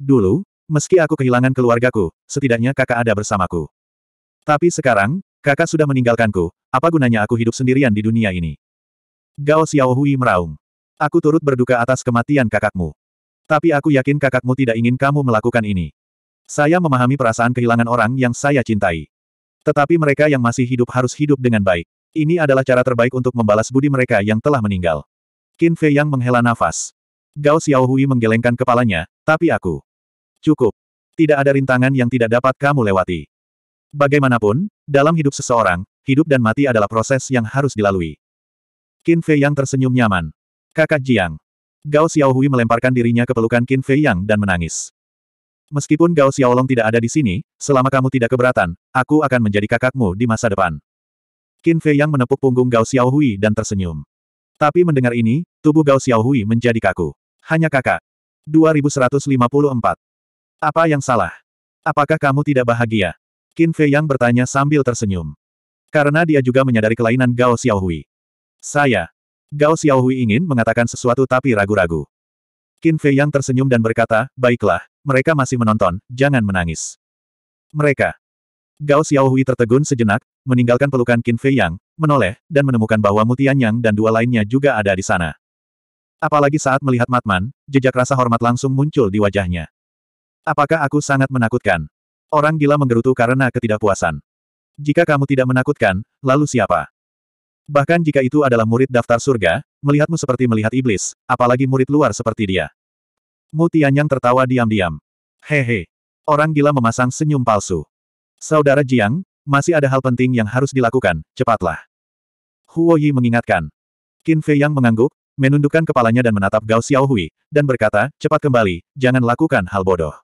Dulu, meski aku kehilangan keluargaku, setidaknya kakak ada bersamaku. Tapi sekarang, kakak sudah meninggalkanku, apa gunanya aku hidup sendirian di dunia ini? Gao Xiaohui meraung. Aku turut berduka atas kematian kakakmu. Tapi aku yakin kakakmu tidak ingin kamu melakukan ini. Saya memahami perasaan kehilangan orang yang saya cintai. Tetapi mereka yang masih hidup harus hidup dengan baik. Ini adalah cara terbaik untuk membalas budi mereka yang telah meninggal. Qin Fei yang menghela nafas. Gao Xiaohui menggelengkan kepalanya, tapi aku. Cukup. Tidak ada rintangan yang tidak dapat kamu lewati. Bagaimanapun, dalam hidup seseorang, hidup dan mati adalah proses yang harus dilalui. Qin Fei yang tersenyum nyaman. Kakak Jiang. Gao Xiaohui melemparkan dirinya ke pelukan Qin Fei Yang dan menangis. Meskipun Gao Xiaolong tidak ada di sini, selama kamu tidak keberatan, aku akan menjadi kakakmu di masa depan. Qin Fei yang menepuk punggung Gao Xiaohui dan tersenyum. Tapi mendengar ini, tubuh Gao Xiaohui menjadi kaku. Hanya kakak. 2154. Apa yang salah? Apakah kamu tidak bahagia? Qin Fei yang bertanya sambil tersenyum. Karena dia juga menyadari kelainan Gao Xiaohui. Saya. Gao Xiaohui ingin mengatakan sesuatu tapi ragu-ragu. Qin Fei yang tersenyum dan berkata, baiklah, mereka masih menonton, jangan menangis. Mereka. Gao Xiaohui tertegun sejenak, meninggalkan pelukan Qin Fei Yang, menoleh, dan menemukan bahwa Mutian Yang dan dua lainnya juga ada di sana. Apalagi saat melihat Matman, jejak rasa hormat langsung muncul di wajahnya. Apakah aku sangat menakutkan? Orang gila menggerutu karena ketidakpuasan. Jika kamu tidak menakutkan, lalu siapa? Bahkan jika itu adalah murid daftar surga, melihatmu seperti melihat iblis, apalagi murid luar seperti dia. Mu Tianyang tertawa diam-diam. Hehe. Orang gila memasang senyum palsu. Saudara Jiang, masih ada hal penting yang harus dilakukan, cepatlah. Huo Yi mengingatkan. Qin Fei Yang mengangguk, menundukkan kepalanya dan menatap Gao Xiaohui, dan berkata, cepat kembali, jangan lakukan hal bodoh.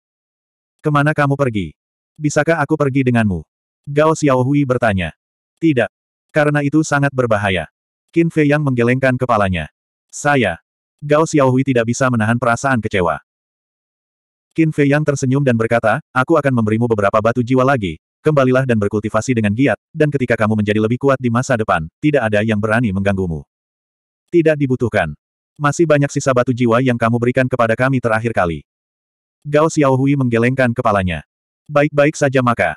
Kemana kamu pergi? Bisakah aku pergi denganmu? Gao Xiaohui bertanya. Tidak. Karena itu sangat berbahaya. Qin Fei Yang menggelengkan kepalanya. Saya, Gao Xiaohui tidak bisa menahan perasaan kecewa. Qin Fei Yang tersenyum dan berkata, aku akan memberimu beberapa batu jiwa lagi, kembalilah dan berkultivasi dengan giat, dan ketika kamu menjadi lebih kuat di masa depan, tidak ada yang berani mengganggumu. Tidak dibutuhkan. Masih banyak sisa batu jiwa yang kamu berikan kepada kami terakhir kali. Gao Xiaohui menggelengkan kepalanya. Baik-baik saja maka.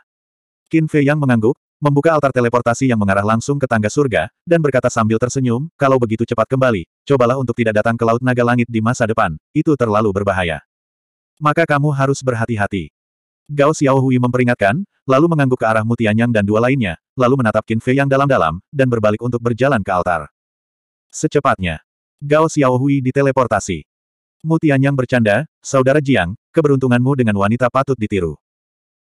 Qin Fei Yang mengangguk, membuka altar teleportasi yang mengarah langsung ke tangga surga, dan berkata sambil tersenyum, kalau begitu cepat kembali, cobalah untuk tidak datang ke Laut Naga Langit di masa depan, itu terlalu berbahaya. Maka kamu harus berhati-hati. Gao Xiaohui memperingatkan, lalu mengangguk ke arah Mutianyang dan dua lainnya, lalu menatap Qin Fei yang dalam-dalam, dan berbalik untuk berjalan ke altar. Secepatnya, Gao Xiaohui diteleportasi. Mutianyang bercanda, Saudara Jiang, keberuntunganmu dengan wanita patut ditiru.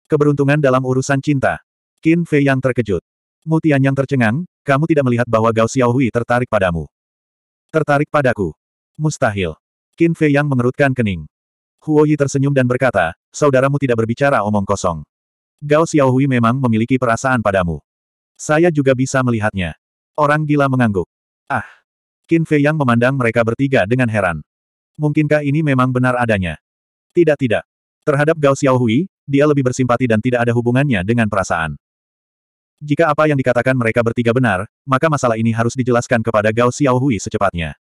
Keberuntungan dalam urusan cinta. Qin Fei yang terkejut. Mu yang tercengang, kamu tidak melihat bahwa Gao Xiaohui tertarik padamu. Tertarik padaku. Mustahil. Qin Fei yang mengerutkan kening. Huo Yi tersenyum dan berkata, saudaramu tidak berbicara omong kosong. Gao Xiaohui memang memiliki perasaan padamu. Saya juga bisa melihatnya. Orang gila mengangguk. Ah. Qin Fei yang memandang mereka bertiga dengan heran. Mungkinkah ini memang benar adanya? Tidak tidak. Terhadap Gao Xiaohui, dia lebih bersimpati dan tidak ada hubungannya dengan perasaan. Jika apa yang dikatakan mereka bertiga benar, maka masalah ini harus dijelaskan kepada Gao Xiaohui secepatnya.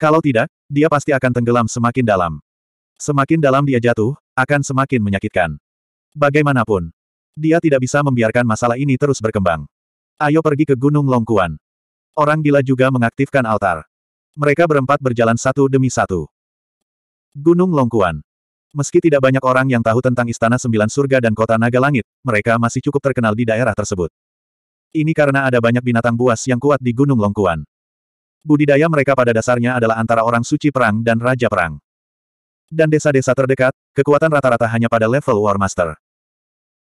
Kalau tidak, dia pasti akan tenggelam semakin dalam. Semakin dalam dia jatuh, akan semakin menyakitkan. Bagaimanapun, dia tidak bisa membiarkan masalah ini terus berkembang. Ayo pergi ke Gunung Longkuan. Orang gila juga mengaktifkan altar. Mereka berempat berjalan satu demi satu. Gunung Longkuan. Meski tidak banyak orang yang tahu tentang Istana Sembilan Surga dan Kota Naga Langit, mereka masih cukup terkenal di daerah tersebut. Ini karena ada banyak binatang buas yang kuat di Gunung Longkuan. Budidaya mereka pada dasarnya adalah antara orang suci perang dan raja perang. Dan desa-desa terdekat, kekuatan rata-rata hanya pada level War Master.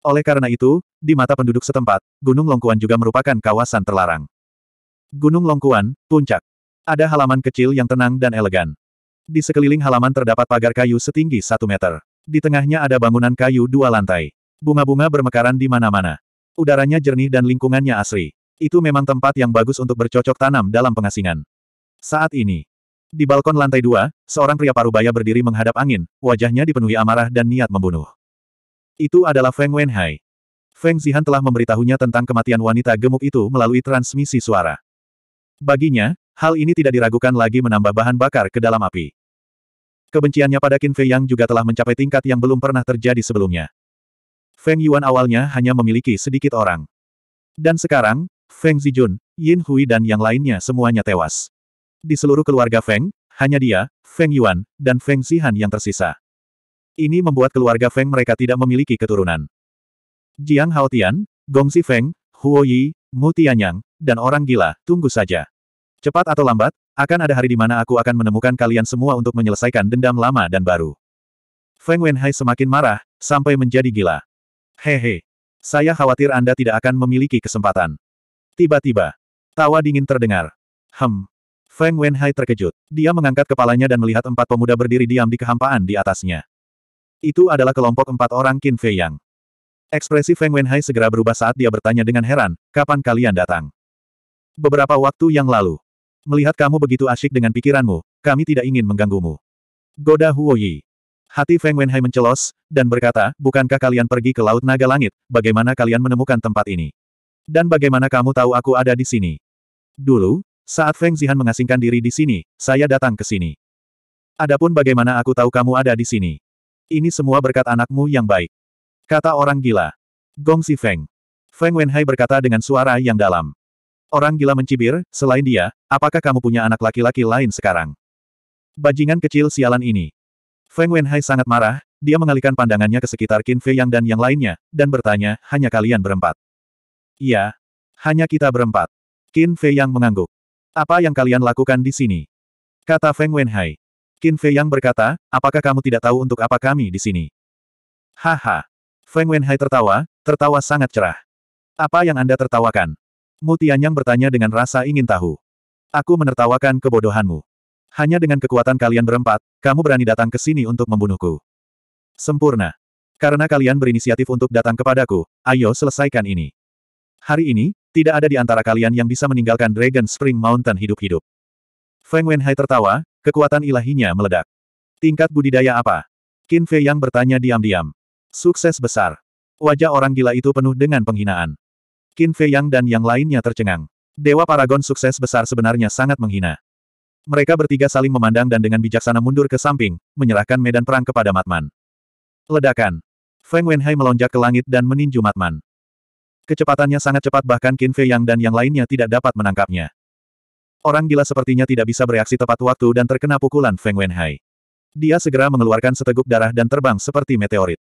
Oleh karena itu, di mata penduduk setempat, Gunung Longkuan juga merupakan kawasan terlarang. Gunung Longkuan, Puncak. Ada halaman kecil yang tenang dan elegan. Di sekeliling halaman terdapat pagar kayu setinggi satu meter. Di tengahnya ada bangunan kayu dua lantai. Bunga-bunga bermekaran di mana-mana. Udaranya jernih dan lingkungannya asri. Itu memang tempat yang bagus untuk bercocok tanam dalam pengasingan. Saat ini, di balkon lantai dua, seorang pria parubaya berdiri menghadap angin, wajahnya dipenuhi amarah dan niat membunuh. Itu adalah Feng Wenhai. Feng Zihan telah memberitahunya tentang kematian wanita gemuk itu melalui transmisi suara. Baginya, Hal ini tidak diragukan lagi menambah bahan bakar ke dalam api. Kebenciannya pada Qin Fei Yang juga telah mencapai tingkat yang belum pernah terjadi sebelumnya. Feng Yuan awalnya hanya memiliki sedikit orang. Dan sekarang, Feng Zijun, Yin Hui dan yang lainnya semuanya tewas. Di seluruh keluarga Feng, hanya dia, Feng Yuan, dan Feng Zihan yang tersisa. Ini membuat keluarga Feng mereka tidak memiliki keturunan. Jiang Haotian, Gongzi Feng, Huo Yi, Mu Tianyang, dan orang gila, tunggu saja. Cepat atau lambat, akan ada hari di mana aku akan menemukan kalian semua untuk menyelesaikan dendam lama dan baru. Feng Wenhai semakin marah, sampai menjadi gila. Hehe. Saya khawatir Anda tidak akan memiliki kesempatan. Tiba-tiba, tawa dingin terdengar. Hem. Feng Wenhai terkejut. Dia mengangkat kepalanya dan melihat empat pemuda berdiri diam di kehampaan di atasnya. Itu adalah kelompok empat orang Qin Fei Yang. Ekspresi Feng Wenhai segera berubah saat dia bertanya dengan heran, kapan kalian datang? Beberapa waktu yang lalu, Melihat kamu begitu asyik dengan pikiranmu, kami tidak ingin mengganggumu. Goda Huo Hati Feng Wenhai mencelos, dan berkata, bukankah kalian pergi ke Laut Naga Langit, bagaimana kalian menemukan tempat ini? Dan bagaimana kamu tahu aku ada di sini? Dulu, saat Feng Zihan mengasingkan diri di sini, saya datang ke sini. Adapun bagaimana aku tahu kamu ada di sini? Ini semua berkat anakmu yang baik. Kata orang gila. Gong Si Feng. Feng Wenhai berkata dengan suara yang dalam. Orang gila mencibir, selain dia, apakah kamu punya anak laki-laki lain sekarang? Bajingan kecil sialan ini. Feng Wenhai sangat marah, dia mengalihkan pandangannya ke sekitar Qin Fei Yang dan yang lainnya, dan bertanya, hanya kalian berempat. Iya. Hanya kita berempat. Qin Fei Yang mengangguk. Apa yang kalian lakukan di sini? Kata Feng Wenhai. Qin Fei Yang berkata, apakah kamu tidak tahu untuk apa kami di sini? Haha. Feng Wenhai tertawa, tertawa sangat cerah. Apa yang Anda tertawakan? Mu Tianyang bertanya dengan rasa ingin tahu. Aku menertawakan kebodohanmu. Hanya dengan kekuatan kalian berempat, kamu berani datang ke sini untuk membunuhku. Sempurna. Karena kalian berinisiatif untuk datang kepadaku, ayo selesaikan ini. Hari ini, tidak ada di antara kalian yang bisa meninggalkan Dragon Spring Mountain hidup-hidup. Feng Wenhai tertawa, kekuatan ilahinya meledak. Tingkat budidaya apa? Qin Fei yang bertanya diam-diam. Sukses besar. Wajah orang gila itu penuh dengan penghinaan. Qin Fei Yang dan yang lainnya tercengang. Dewa Paragon sukses besar sebenarnya sangat menghina. Mereka bertiga saling memandang dan dengan bijaksana mundur ke samping, menyerahkan medan perang kepada Matman. Ledakan. Feng Wenhai melonjak ke langit dan meninju Matman. Kecepatannya sangat cepat bahkan Qin Fei Yang dan yang lainnya tidak dapat menangkapnya. Orang gila sepertinya tidak bisa bereaksi tepat waktu dan terkena pukulan Feng Wenhai. Dia segera mengeluarkan seteguk darah dan terbang seperti meteorit.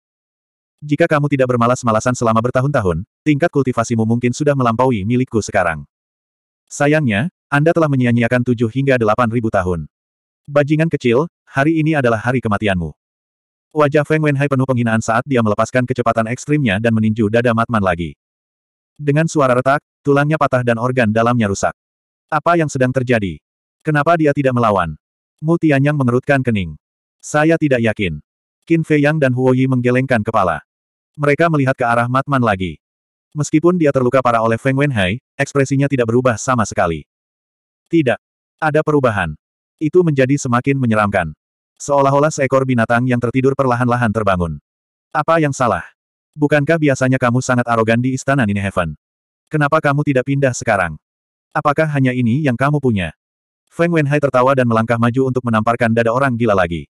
Jika kamu tidak bermalas-malasan selama bertahun-tahun, tingkat kultivasimu mungkin sudah melampaui milikku sekarang. Sayangnya, Anda telah menyia-nyiakan tujuh hingga delapan ribu tahun. Bajingan kecil, hari ini adalah hari kematianmu. Wajah Feng Wenhai penuh penghinaan saat dia melepaskan kecepatan ekstrimnya dan meninju dada Matman lagi. Dengan suara retak, tulangnya patah dan organ dalamnya rusak. Apa yang sedang terjadi? Kenapa dia tidak melawan? Mu Tianyang mengerutkan kening. Saya tidak yakin. Qin Fei Yang dan Huo Yi menggelengkan kepala. Mereka melihat ke arah Matman lagi. Meskipun dia terluka parah oleh Feng Wenhai, ekspresinya tidak berubah sama sekali. Tidak. Ada perubahan. Itu menjadi semakin menyeramkan. Seolah-olah seekor binatang yang tertidur perlahan-lahan terbangun. Apa yang salah? Bukankah biasanya kamu sangat arogan di istana Nine Heaven? Kenapa kamu tidak pindah sekarang? Apakah hanya ini yang kamu punya? Feng Wenhai tertawa dan melangkah maju untuk menamparkan dada orang gila lagi.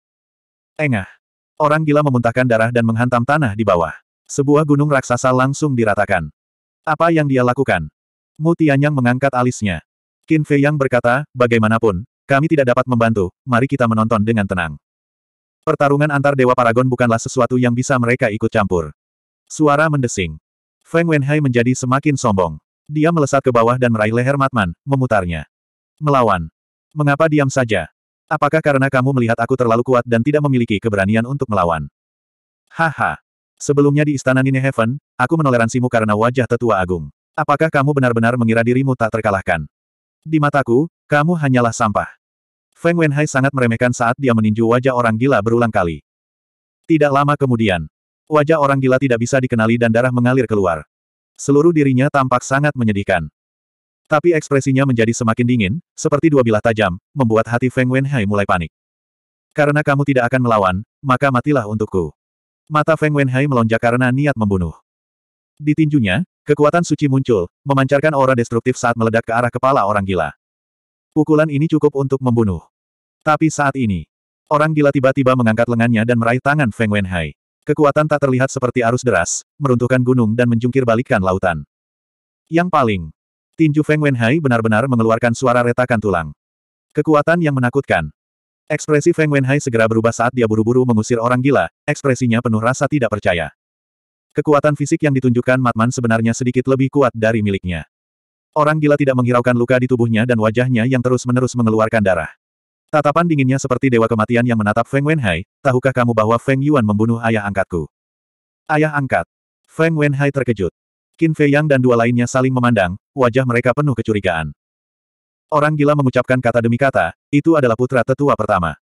Engah. Orang gila memuntahkan darah dan menghantam tanah di bawah. Sebuah gunung raksasa langsung diratakan. Apa yang dia lakukan? Mu Tianyang mengangkat alisnya. Qin Fei Yang berkata, bagaimanapun, kami tidak dapat membantu, mari kita menonton dengan tenang. Pertarungan antar Dewa Paragon bukanlah sesuatu yang bisa mereka ikut campur. Suara mendesing. Feng Wenhai menjadi semakin sombong. Dia melesat ke bawah dan meraih leher Matman, memutarnya. Melawan. Mengapa diam saja? Apakah karena kamu melihat aku terlalu kuat dan tidak memiliki keberanian untuk melawan? Haha. Sebelumnya di istana Nine Heaven, aku menoleransimu karena wajah tetua agung. Apakah kamu benar-benar mengira dirimu tak terkalahkan? Di mataku, kamu hanyalah sampah. Feng Wenhai sangat meremehkan saat dia meninju wajah orang gila berulang kali. Tidak lama kemudian, wajah orang gila tidak bisa dikenali dan darah mengalir keluar. Seluruh dirinya tampak sangat menyedihkan. Tapi ekspresinya menjadi semakin dingin, seperti dua bilah tajam, membuat hati Feng Wenhai mulai panik. Karena kamu tidak akan melawan, maka matilah untukku. Mata Feng Wenhai melonjak karena niat membunuh. Di tinjunya, kekuatan suci muncul, memancarkan aura destruktif saat meledak ke arah kepala orang gila. Pukulan ini cukup untuk membunuh. Tapi saat ini, orang gila tiba-tiba mengangkat lengannya dan meraih tangan Feng Wenhai. Kekuatan tak terlihat seperti arus deras, meruntuhkan gunung dan menjungkir balikkan lautan. Yang paling, tinju Feng Wenhai benar-benar mengeluarkan suara retakan tulang. Kekuatan yang menakutkan. Ekspresi Feng Wenhai segera berubah saat dia buru-buru mengusir orang gila, ekspresinya penuh rasa tidak percaya. Kekuatan fisik yang ditunjukkan Matman sebenarnya sedikit lebih kuat dari miliknya. Orang gila tidak menghiraukan luka di tubuhnya dan wajahnya yang terus-menerus mengeluarkan darah. Tatapan dinginnya seperti dewa kematian yang menatap Feng Wenhai, tahukah kamu bahwa Feng Yuan membunuh ayah angkatku? Ayah angkat. Feng Wenhai terkejut. Qin Fei Yang dan dua lainnya saling memandang, wajah mereka penuh kecurigaan. Orang gila mengucapkan kata demi kata, itu adalah putra tetua pertama.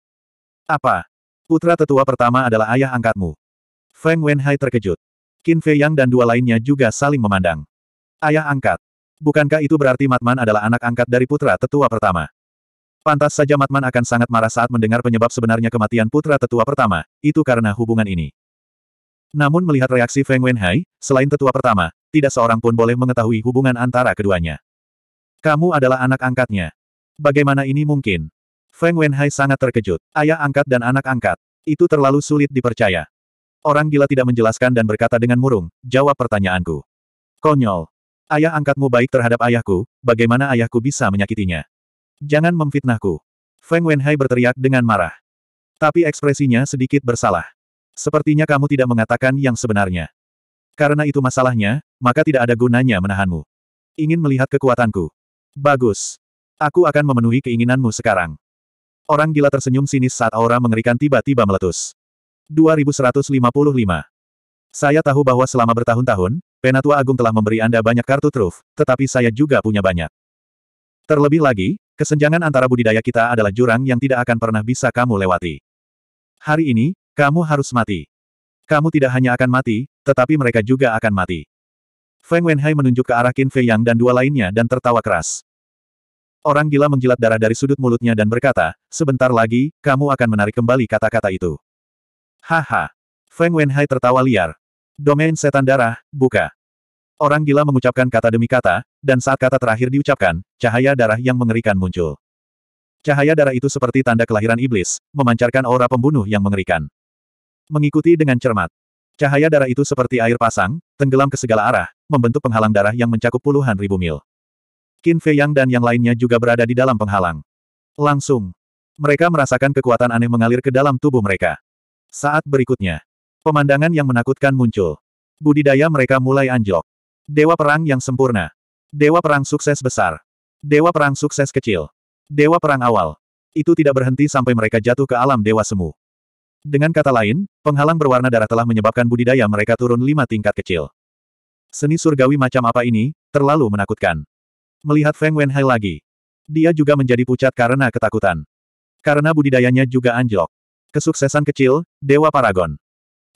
Apa? Putra tetua pertama adalah ayah angkatmu. Feng Wenhai terkejut. Qin Fei Yang dan dua lainnya juga saling memandang. Ayah angkat. Bukankah itu berarti Matman adalah anak angkat dari putra tetua pertama? Pantas saja Matman akan sangat marah saat mendengar penyebab sebenarnya kematian putra tetua pertama, itu karena hubungan ini. Namun melihat reaksi Feng Wenhai, selain tetua pertama, tidak seorang pun boleh mengetahui hubungan antara keduanya. Kamu adalah anak angkatnya. Bagaimana ini mungkin? Feng Wenhai sangat terkejut. Ayah angkat dan anak angkat. Itu terlalu sulit dipercaya. Orang gila tidak menjelaskan dan berkata dengan murung, jawab pertanyaanku. Konyol. Ayah angkatmu baik terhadap ayahku, bagaimana ayahku bisa menyakitinya? Jangan memfitnahku. Feng Wenhai berteriak dengan marah. Tapi ekspresinya sedikit bersalah. Sepertinya kamu tidak mengatakan yang sebenarnya. Karena itu masalahnya, maka tidak ada gunanya menahanmu. Ingin melihat kekuatanku. Bagus. Aku akan memenuhi keinginanmu sekarang. Orang gila tersenyum sinis saat aura mengerikan tiba-tiba meletus. 2155. Saya tahu bahwa selama bertahun-tahun, Penatua Agung telah memberi Anda banyak kartu truf, tetapi saya juga punya banyak. Terlebih lagi, kesenjangan antara budidaya kita adalah jurang yang tidak akan pernah bisa kamu lewati. Hari ini, kamu harus mati. Kamu tidak hanya akan mati, tetapi mereka juga akan mati. Feng Wenhai menunjuk ke arah Qin Fei Yang dan dua lainnya dan tertawa keras. Orang gila menjilat darah dari sudut mulutnya dan berkata, sebentar lagi, kamu akan menarik kembali kata-kata itu. Haha. Feng Wenhai tertawa liar. Domain setan darah, buka. Orang gila mengucapkan kata demi kata, dan saat kata terakhir diucapkan, cahaya darah yang mengerikan muncul. Cahaya darah itu seperti tanda kelahiran iblis, memancarkan aura pembunuh yang mengerikan. Mengikuti dengan cermat. Cahaya darah itu seperti air pasang, tenggelam ke segala arah, membentuk penghalang darah yang mencakup puluhan ribu mil. Qin Fei Yang dan yang lainnya juga berada di dalam penghalang. Langsung, mereka merasakan kekuatan aneh mengalir ke dalam tubuh mereka. Saat berikutnya, pemandangan yang menakutkan muncul. Budidaya mereka mulai anjlok. Dewa perang yang sempurna. Dewa perang sukses besar. Dewa perang sukses kecil. Dewa perang awal. Itu tidak berhenti sampai mereka jatuh ke alam dewa semu. Dengan kata lain, penghalang berwarna darah telah menyebabkan budidaya mereka turun lima tingkat kecil. Seni surgawi macam apa ini, terlalu menakutkan. Melihat Feng Wenhai lagi. Dia juga menjadi pucat karena ketakutan. Karena budidayanya juga anjlok. Kesuksesan kecil, Dewa Paragon.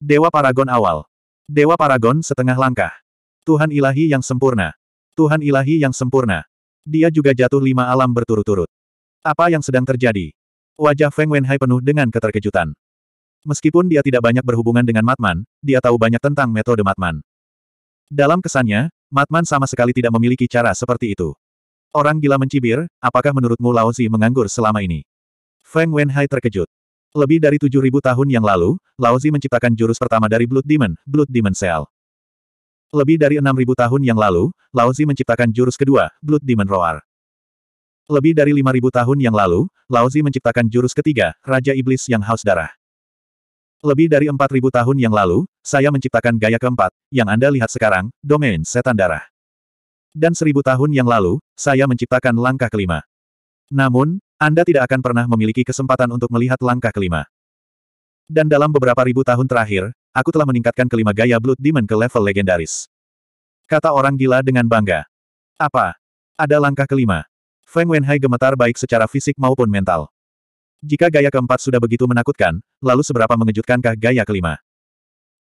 Dewa Paragon awal. Dewa Paragon setengah langkah. Tuhan ilahi yang sempurna. Tuhan ilahi yang sempurna. Dia juga jatuh lima alam berturut-turut. Apa yang sedang terjadi? Wajah Feng Wenhai penuh dengan keterkejutan. Meskipun dia tidak banyak berhubungan dengan Matman, dia tahu banyak tentang metode Matman. Dalam kesannya, Matman sama sekali tidak memiliki cara seperti itu. Orang gila mencibir, apakah menurutmu Lao menganggur selama ini? Feng Wenhai terkejut. Lebih dari 7.000 tahun yang lalu, Lao menciptakan jurus pertama dari Blood Demon, Blood Demon Cell. Lebih dari 6.000 tahun yang lalu, Lao menciptakan jurus kedua, Blood Demon Roar. Lebih dari 5.000 tahun yang lalu, Lao menciptakan jurus ketiga, Raja Iblis yang haus darah. Lebih dari 4.000 tahun yang lalu, saya menciptakan gaya keempat, yang Anda lihat sekarang, domain setan darah. Dan 1.000 tahun yang lalu, saya menciptakan langkah kelima. Namun, Anda tidak akan pernah memiliki kesempatan untuk melihat langkah kelima. Dan dalam beberapa ribu tahun terakhir, aku telah meningkatkan kelima gaya Blood Demon ke level legendaris. Kata orang gila dengan bangga. Apa? Ada langkah kelima. Feng Wenhai gemetar baik secara fisik maupun mental. Jika gaya keempat sudah begitu menakutkan, lalu seberapa mengejutkankah gaya kelima?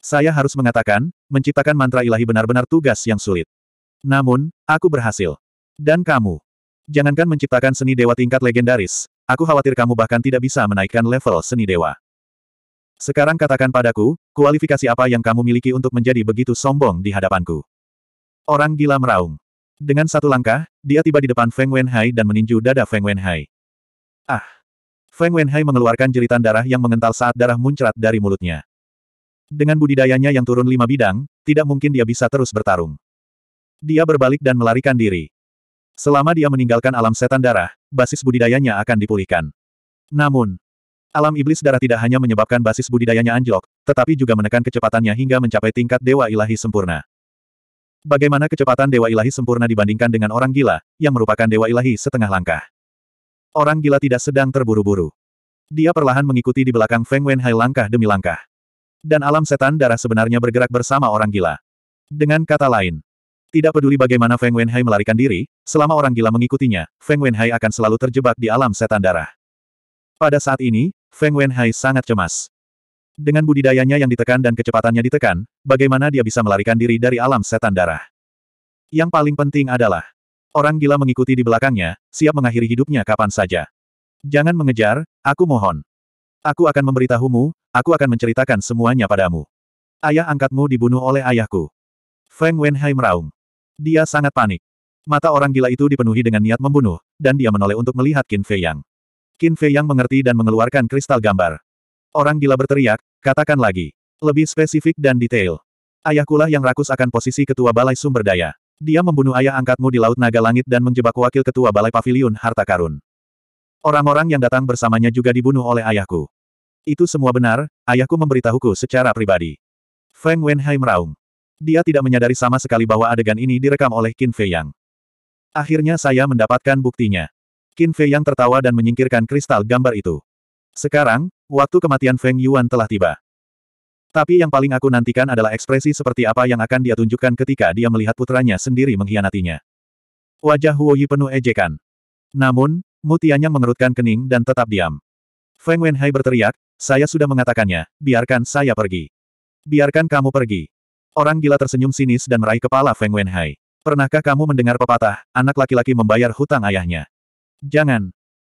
Saya harus mengatakan, menciptakan mantra ilahi benar-benar tugas yang sulit. Namun, aku berhasil. Dan kamu. Jangankan menciptakan seni dewa tingkat legendaris, aku khawatir kamu bahkan tidak bisa menaikkan level seni dewa. Sekarang katakan padaku, kualifikasi apa yang kamu miliki untuk menjadi begitu sombong di hadapanku? Orang gila meraung. Dengan satu langkah, dia tiba di depan Feng Wenhai dan meninju dada Feng Wenhai. Ah! Feng Wenhai mengeluarkan jeritan darah yang mengental saat darah muncrat dari mulutnya. Dengan budidayanya yang turun lima bidang, tidak mungkin dia bisa terus bertarung. Dia berbalik dan melarikan diri. Selama dia meninggalkan alam setan darah, basis budidayanya akan dipulihkan. Namun, alam iblis darah tidak hanya menyebabkan basis budidayanya anjlok, tetapi juga menekan kecepatannya hingga mencapai tingkat dewa ilahi sempurna. Bagaimana kecepatan dewa ilahi sempurna dibandingkan dengan orang gila, yang merupakan dewa ilahi setengah langkah. Orang gila tidak sedang terburu-buru. Dia perlahan mengikuti di belakang Feng Wenhai langkah demi langkah. Dan alam setan darah sebenarnya bergerak bersama orang gila. Dengan kata lain, tidak peduli bagaimana Feng Wenhai melarikan diri, selama orang gila mengikutinya, Feng Wenhai akan selalu terjebak di alam setan darah. Pada saat ini, Feng Wenhai sangat cemas. Dengan budidayanya yang ditekan dan kecepatannya ditekan, bagaimana dia bisa melarikan diri dari alam setan darah? Yang paling penting adalah, Orang gila mengikuti di belakangnya, siap mengakhiri hidupnya kapan saja. Jangan mengejar, aku mohon. Aku akan memberitahumu, aku akan menceritakan semuanya padamu. Ayah angkatmu dibunuh oleh ayahku. Feng Wenhai meraung. Dia sangat panik. Mata orang gila itu dipenuhi dengan niat membunuh, dan dia menoleh untuk melihat Qin Fei Yang. Qin Fei Yang mengerti dan mengeluarkan kristal gambar. Orang gila berteriak, katakan lagi. Lebih spesifik dan detail. Ayahkulah yang rakus akan posisi ketua balai sumber daya. Dia membunuh ayah angkatmu di Laut Naga Langit dan menjebak wakil ketua Balai Paviliun Harta Karun. Orang-orang yang datang bersamanya juga dibunuh oleh ayahku. Itu semua benar, ayahku memberitahuku secara pribadi. Feng Wenhai meraung. Dia tidak menyadari sama sekali bahwa adegan ini direkam oleh Qin Fei Yang. Akhirnya saya mendapatkan buktinya. Qin Fei Yang tertawa dan menyingkirkan kristal gambar itu. Sekarang, waktu kematian Feng Yuan telah tiba. Tapi yang paling aku nantikan adalah ekspresi seperti apa yang akan dia tunjukkan ketika dia melihat putranya sendiri mengkhianatinya. Wajah Huo Yi penuh ejekan. Namun, Mutianya mengerutkan kening dan tetap diam. Feng Wenhai berteriak, saya sudah mengatakannya, biarkan saya pergi. Biarkan kamu pergi. Orang gila tersenyum sinis dan meraih kepala Feng Wenhai. Pernahkah kamu mendengar pepatah, anak laki-laki membayar hutang ayahnya? Jangan.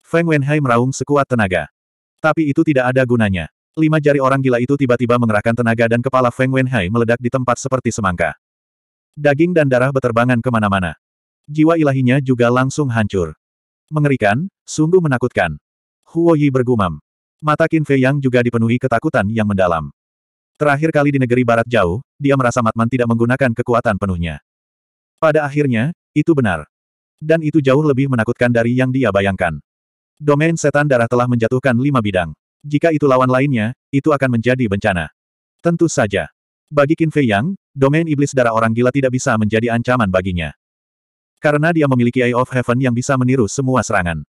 Feng Wenhai meraung sekuat tenaga. Tapi itu tidak ada gunanya. Lima jari orang gila itu tiba-tiba mengerahkan tenaga dan kepala Feng Wenhai meledak di tempat seperti semangka. Daging dan darah beterbangan kemana-mana. Jiwa ilahinya juga langsung hancur. Mengerikan, sungguh menakutkan. Huo Yi bergumam. Mata Qin Fei Yang juga dipenuhi ketakutan yang mendalam. Terakhir kali di negeri barat jauh, dia merasa Matman tidak menggunakan kekuatan penuhnya. Pada akhirnya, itu benar. Dan itu jauh lebih menakutkan dari yang dia bayangkan. Domain setan darah telah menjatuhkan lima bidang. Jika itu lawan lainnya, itu akan menjadi bencana. Tentu saja. Bagi Qin Fei Yang, domain iblis darah orang gila tidak bisa menjadi ancaman baginya. Karena dia memiliki Eye of Heaven yang bisa meniru semua serangan.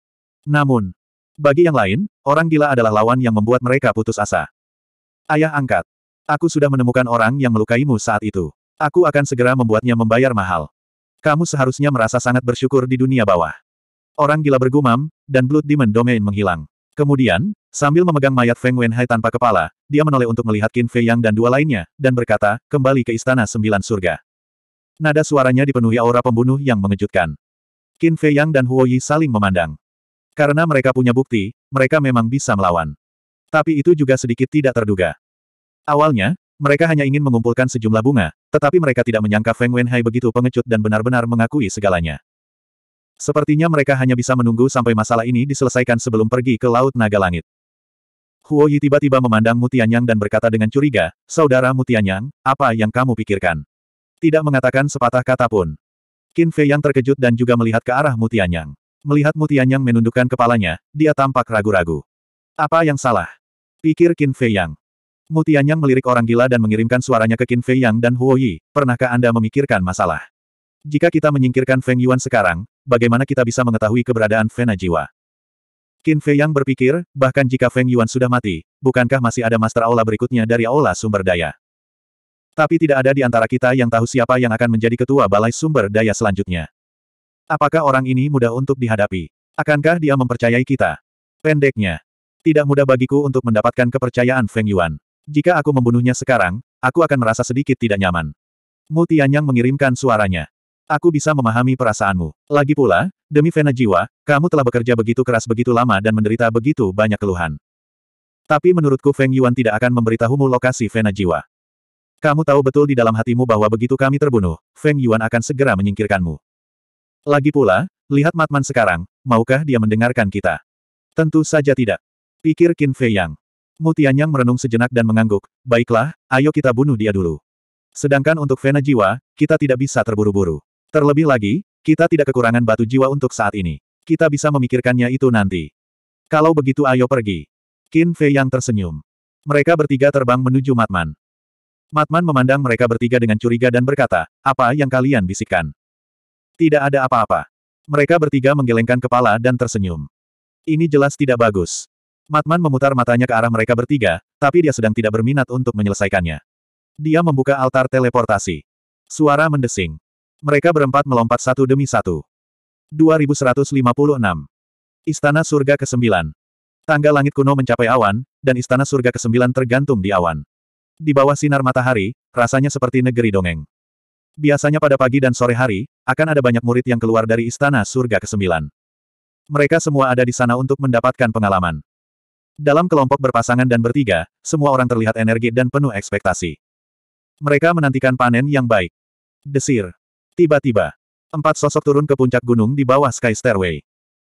Namun, bagi yang lain, orang gila adalah lawan yang membuat mereka putus asa. Ayah angkat. Aku sudah menemukan orang yang melukaimu saat itu. Aku akan segera membuatnya membayar mahal. Kamu seharusnya merasa sangat bersyukur di dunia bawah. Orang gila bergumam, dan Blood Demon Domain menghilang. Kemudian, sambil memegang mayat Feng Wenhai tanpa kepala, dia menoleh untuk melihat Qin Fei Yang dan dua lainnya, dan berkata, kembali ke Istana Sembilan Surga. Nada suaranya dipenuhi aura pembunuh yang mengejutkan. Qin Fei Yang dan Huo Yi saling memandang. Karena mereka punya bukti, mereka memang bisa melawan. Tapi itu juga sedikit tidak terduga. Awalnya, mereka hanya ingin mengumpulkan sejumlah bunga, tetapi mereka tidak menyangka Feng Wenhai begitu pengecut dan benar-benar mengakui segalanya. Sepertinya mereka hanya bisa menunggu sampai masalah ini diselesaikan sebelum pergi ke Laut Naga Langit. Huo Yi tiba-tiba memandang Mutianyang dan berkata dengan curiga, Saudara Mutianyang, apa yang kamu pikirkan? Tidak mengatakan sepatah kata pun. Qin Fei yang terkejut dan juga melihat ke arah Mutianyang. Melihat Mutianyang menundukkan kepalanya, dia tampak ragu-ragu. Apa yang salah? Pikir Qin Fei Yang. Mutianyang melirik orang gila dan mengirimkan suaranya ke Qin Fei Yang dan Huo Yi, pernahkah Anda memikirkan masalah? Jika kita menyingkirkan Feng Yuan sekarang, bagaimana kita bisa mengetahui keberadaan Vena Jiwa? Qin Fei Yang berpikir, bahkan jika Feng Yuan sudah mati, bukankah masih ada Master Aula berikutnya dari Aula Sumber Daya? Tapi tidak ada di antara kita yang tahu siapa yang akan menjadi ketua Balai Sumber Daya selanjutnya. Apakah orang ini mudah untuk dihadapi? Akankah dia mempercayai kita? Pendeknya, tidak mudah bagiku untuk mendapatkan kepercayaan Feng Yuan. Jika aku membunuhnya sekarang, aku akan merasa sedikit tidak nyaman. Mu Tianyang mengirimkan suaranya. Aku bisa memahami perasaanmu. Lagi pula, demi Vena Jiwa, kamu telah bekerja begitu keras begitu lama dan menderita begitu banyak keluhan. Tapi menurutku Feng Yuan tidak akan memberitahumu lokasi Vena Jiwa. Kamu tahu betul di dalam hatimu bahwa begitu kami terbunuh, Feng Yuan akan segera menyingkirkanmu. Lagi pula, lihat Matman sekarang, maukah dia mendengarkan kita? Tentu saja tidak. Pikir Qin Fei Yang. Mutianyang merenung sejenak dan mengangguk, baiklah, ayo kita bunuh dia dulu. Sedangkan untuk Vena Jiwa, kita tidak bisa terburu-buru. Terlebih lagi, kita tidak kekurangan batu jiwa untuk saat ini. Kita bisa memikirkannya itu nanti. Kalau begitu ayo pergi. Qin Fei yang tersenyum. Mereka bertiga terbang menuju Matman. Matman memandang mereka bertiga dengan curiga dan berkata, apa yang kalian bisikkan? Tidak ada apa-apa. Mereka bertiga menggelengkan kepala dan tersenyum. Ini jelas tidak bagus. Matman memutar matanya ke arah mereka bertiga, tapi dia sedang tidak berminat untuk menyelesaikannya. Dia membuka altar teleportasi. Suara mendesing. Mereka berempat melompat satu demi satu. 2156. Istana Surga ke-9. Tangga langit kuno mencapai awan, dan Istana Surga ke-9 tergantung di awan. Di bawah sinar matahari, rasanya seperti negeri dongeng. Biasanya pada pagi dan sore hari, akan ada banyak murid yang keluar dari Istana Surga ke-9. Mereka semua ada di sana untuk mendapatkan pengalaman. Dalam kelompok berpasangan dan bertiga, semua orang terlihat energi dan penuh ekspektasi. Mereka menantikan panen yang baik. Desir. Tiba-tiba, empat sosok turun ke puncak gunung di bawah Sky Stairway.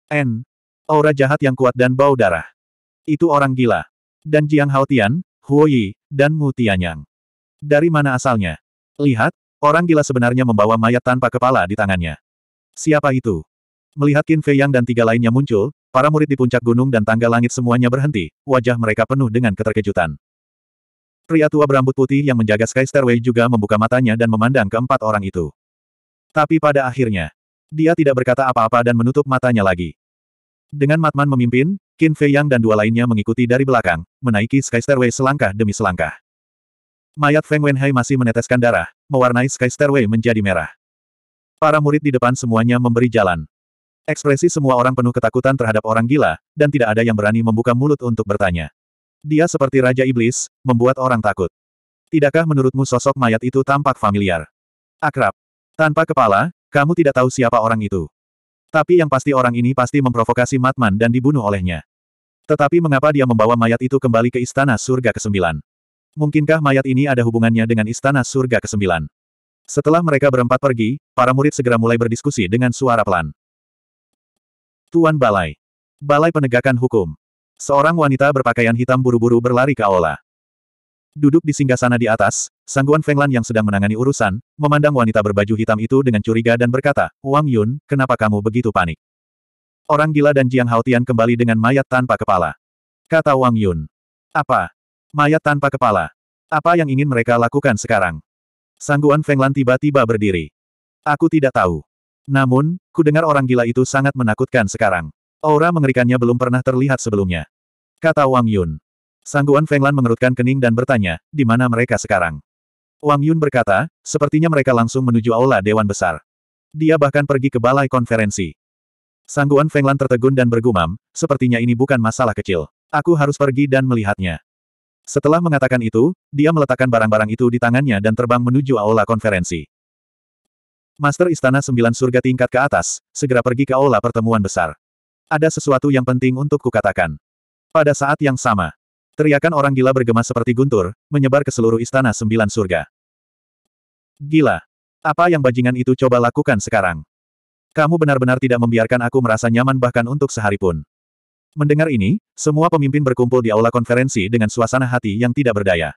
N. Aura jahat yang kuat dan bau darah. Itu orang gila. Dan Jiang Haotian, Huo Yi, dan Mu Tianyang. Dari mana asalnya? Lihat, orang gila sebenarnya membawa mayat tanpa kepala di tangannya. Siapa itu? Melihat Qin Fei Yang dan tiga lainnya muncul, para murid di puncak gunung dan tangga langit semuanya berhenti, wajah mereka penuh dengan keterkejutan. Pria tua berambut putih yang menjaga Sky Stairway juga membuka matanya dan memandang keempat orang itu. Tapi pada akhirnya, dia tidak berkata apa-apa dan menutup matanya lagi. Dengan Matman memimpin, Qin Fei Yang dan dua lainnya mengikuti dari belakang, menaiki Sky Stairway selangkah demi selangkah. Mayat Feng Wenhai masih meneteskan darah, mewarnai Sky Stairway menjadi merah. Para murid di depan semuanya memberi jalan. Ekspresi semua orang penuh ketakutan terhadap orang gila, dan tidak ada yang berani membuka mulut untuk bertanya. Dia seperti Raja Iblis, membuat orang takut. Tidakkah menurutmu sosok mayat itu tampak familiar? Akrab. Tanpa kepala, kamu tidak tahu siapa orang itu. Tapi yang pasti orang ini pasti memprovokasi Matman dan dibunuh olehnya. Tetapi mengapa dia membawa mayat itu kembali ke Istana Surga ke-9? Mungkinkah mayat ini ada hubungannya dengan Istana Surga ke-9? Setelah mereka berempat pergi, para murid segera mulai berdiskusi dengan suara pelan. Tuan Balai. Balai Penegakan Hukum. Seorang wanita berpakaian hitam buru-buru berlari ke aula. Duduk di singgasana di atas, Sangguan Fenglan yang sedang menangani urusan, memandang wanita berbaju hitam itu dengan curiga dan berkata, Wang Yun, kenapa kamu begitu panik? Orang gila dan Jiang Haotian kembali dengan mayat tanpa kepala. Kata Wang Yun. Apa? Mayat tanpa kepala. Apa yang ingin mereka lakukan sekarang? Sangguan Fenglan tiba-tiba berdiri. Aku tidak tahu. Namun, ku dengar orang gila itu sangat menakutkan sekarang. Aura mengerikannya belum pernah terlihat sebelumnya. Kata Wang Yun. Sangguan Fenglan mengerutkan kening dan bertanya, di mana mereka sekarang? Wang Yun berkata, sepertinya mereka langsung menuju aula Dewan Besar. Dia bahkan pergi ke balai konferensi. Sangguan Fenglan tertegun dan bergumam, sepertinya ini bukan masalah kecil. Aku harus pergi dan melihatnya. Setelah mengatakan itu, dia meletakkan barang-barang itu di tangannya dan terbang menuju aula konferensi. Master Istana Sembilan Surga tingkat ke atas, segera pergi ke aula pertemuan besar. Ada sesuatu yang penting untuk kukatakan. Pada saat yang sama, Teriakan orang gila bergema seperti guntur, menyebar ke seluruh istana sembilan surga. Gila! Apa yang bajingan itu coba lakukan sekarang? Kamu benar-benar tidak membiarkan aku merasa nyaman bahkan untuk sehari pun. Mendengar ini, semua pemimpin berkumpul di aula konferensi dengan suasana hati yang tidak berdaya.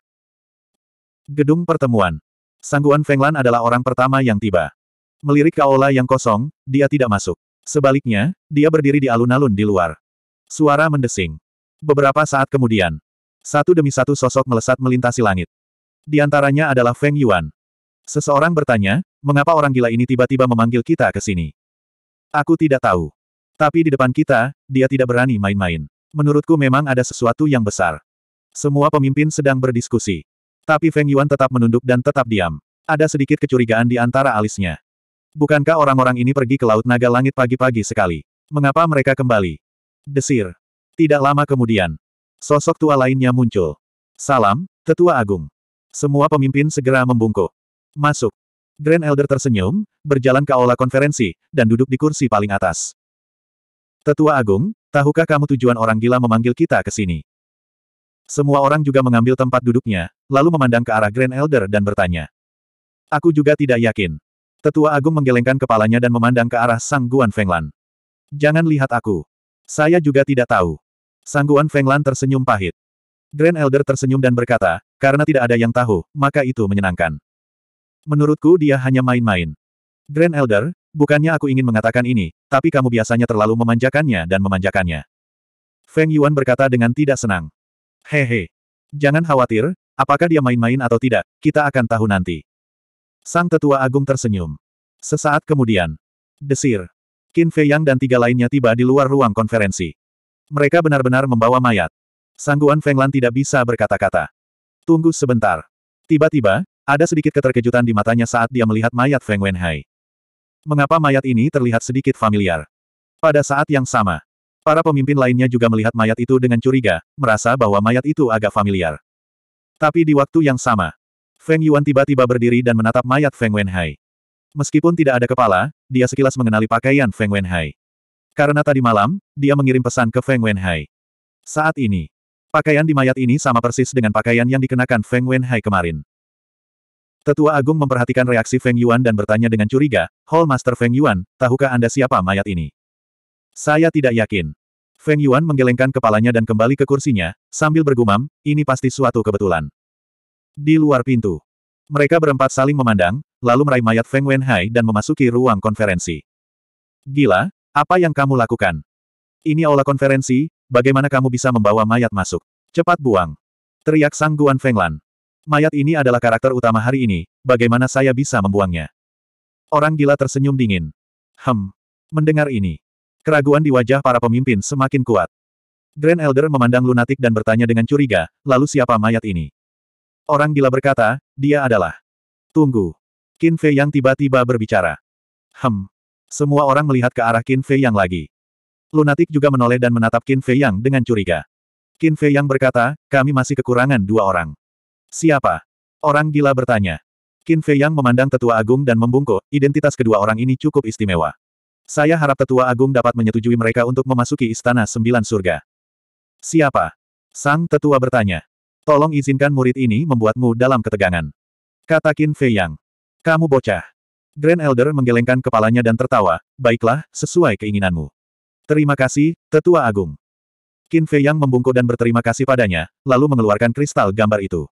Gedung pertemuan. Sangguan Fenglan adalah orang pertama yang tiba. Melirik ke aula yang kosong, dia tidak masuk. Sebaliknya, dia berdiri di alun-alun di luar. Suara mendesing. Beberapa saat kemudian, satu demi satu sosok melesat melintasi langit. Di antaranya adalah Feng Yuan. Seseorang bertanya, mengapa orang gila ini tiba-tiba memanggil kita ke sini? Aku tidak tahu. Tapi di depan kita, dia tidak berani main-main. Menurutku memang ada sesuatu yang besar. Semua pemimpin sedang berdiskusi. Tapi Feng Yuan tetap menunduk dan tetap diam. Ada sedikit kecurigaan di antara alisnya. Bukankah orang-orang ini pergi ke Laut Naga Langit pagi-pagi sekali? Mengapa mereka kembali? Desir. Tidak lama kemudian, Sosok tua lainnya muncul. Salam, Tetua Agung. Semua pemimpin segera membungkuk. Masuk. Grand Elder tersenyum, berjalan ke aula konferensi, dan duduk di kursi paling atas. Tetua Agung, tahukah kamu tujuan orang gila memanggil kita ke sini? Semua orang juga mengambil tempat duduknya, lalu memandang ke arah Grand Elder dan bertanya. Aku juga tidak yakin. Tetua Agung menggelengkan kepalanya dan memandang ke arah Sang Guan Fenglan. Jangan lihat aku. Saya juga tidak tahu. Sangguan Fenglan tersenyum pahit. Grand Elder tersenyum dan berkata, karena tidak ada yang tahu, maka itu menyenangkan. Menurutku dia hanya main-main. Grand Elder, bukannya aku ingin mengatakan ini, tapi kamu biasanya terlalu memanjakannya dan memanjakannya. Feng Yuan berkata dengan tidak senang. Hehe. Jangan khawatir, apakah dia main-main atau tidak, kita akan tahu nanti. Sang tetua agung tersenyum. Sesaat kemudian, desir. Qin Fei Yang dan tiga lainnya tiba di luar ruang konferensi. Mereka benar-benar membawa mayat. Sangguan Fenglan tidak bisa berkata-kata. Tunggu sebentar. Tiba-tiba, ada sedikit keterkejutan di matanya saat dia melihat mayat Feng Wenhai. Mengapa mayat ini terlihat sedikit familiar? Pada saat yang sama, para pemimpin lainnya juga melihat mayat itu dengan curiga, merasa bahwa mayat itu agak familiar. Tapi di waktu yang sama, Feng Yuan tiba-tiba berdiri dan menatap mayat Feng Wenhai. Meskipun tidak ada kepala, dia sekilas mengenali pakaian Feng Wenhai. Karena tadi malam, dia mengirim pesan ke Feng Wenhai. Saat ini, pakaian di mayat ini sama persis dengan pakaian yang dikenakan Feng Wenhai kemarin. Tetua Agung memperhatikan reaksi Feng Yuan dan bertanya dengan curiga, Hall Master Feng Yuan, tahukah Anda siapa mayat ini? Saya tidak yakin. Feng Yuan menggelengkan kepalanya dan kembali ke kursinya, sambil bergumam, ini pasti suatu kebetulan. Di luar pintu, mereka berempat saling memandang, lalu meraih mayat Feng Wenhai dan memasuki ruang konferensi. Gila, apa yang kamu lakukan? Ini aula konferensi, bagaimana kamu bisa membawa mayat masuk? Cepat buang. Teriak Sang Guan Fenglan. Mayat ini adalah karakter utama hari ini, bagaimana saya bisa membuangnya? Orang gila tersenyum dingin. Hem. Mendengar ini. Keraguan di wajah para pemimpin semakin kuat. Grand Elder memandang lunatik dan bertanya dengan curiga, lalu siapa mayat ini? Orang gila berkata, dia adalah. Tunggu. Qin Fei yang tiba-tiba berbicara. Hem. Semua orang melihat ke arah Qin Fei Yang lagi. Lunatik juga menoleh dan menatap Qin Fei Yang dengan curiga. Qin Fei Yang berkata, kami masih kekurangan dua orang. Siapa? Orang gila bertanya. Qin Fei Yang memandang tetua agung dan membungkuk, identitas kedua orang ini cukup istimewa. Saya harap tetua agung dapat menyetujui mereka untuk memasuki istana sembilan surga. Siapa? Sang tetua bertanya. Tolong izinkan murid ini membuatmu dalam ketegangan. Kata Qin Fei Yang. Kamu bocah. Grand Elder menggelengkan kepalanya dan tertawa, baiklah, sesuai keinginanmu. Terima kasih, Tetua Agung. Qin Fei Yang membungkuk dan berterima kasih padanya, lalu mengeluarkan kristal gambar itu.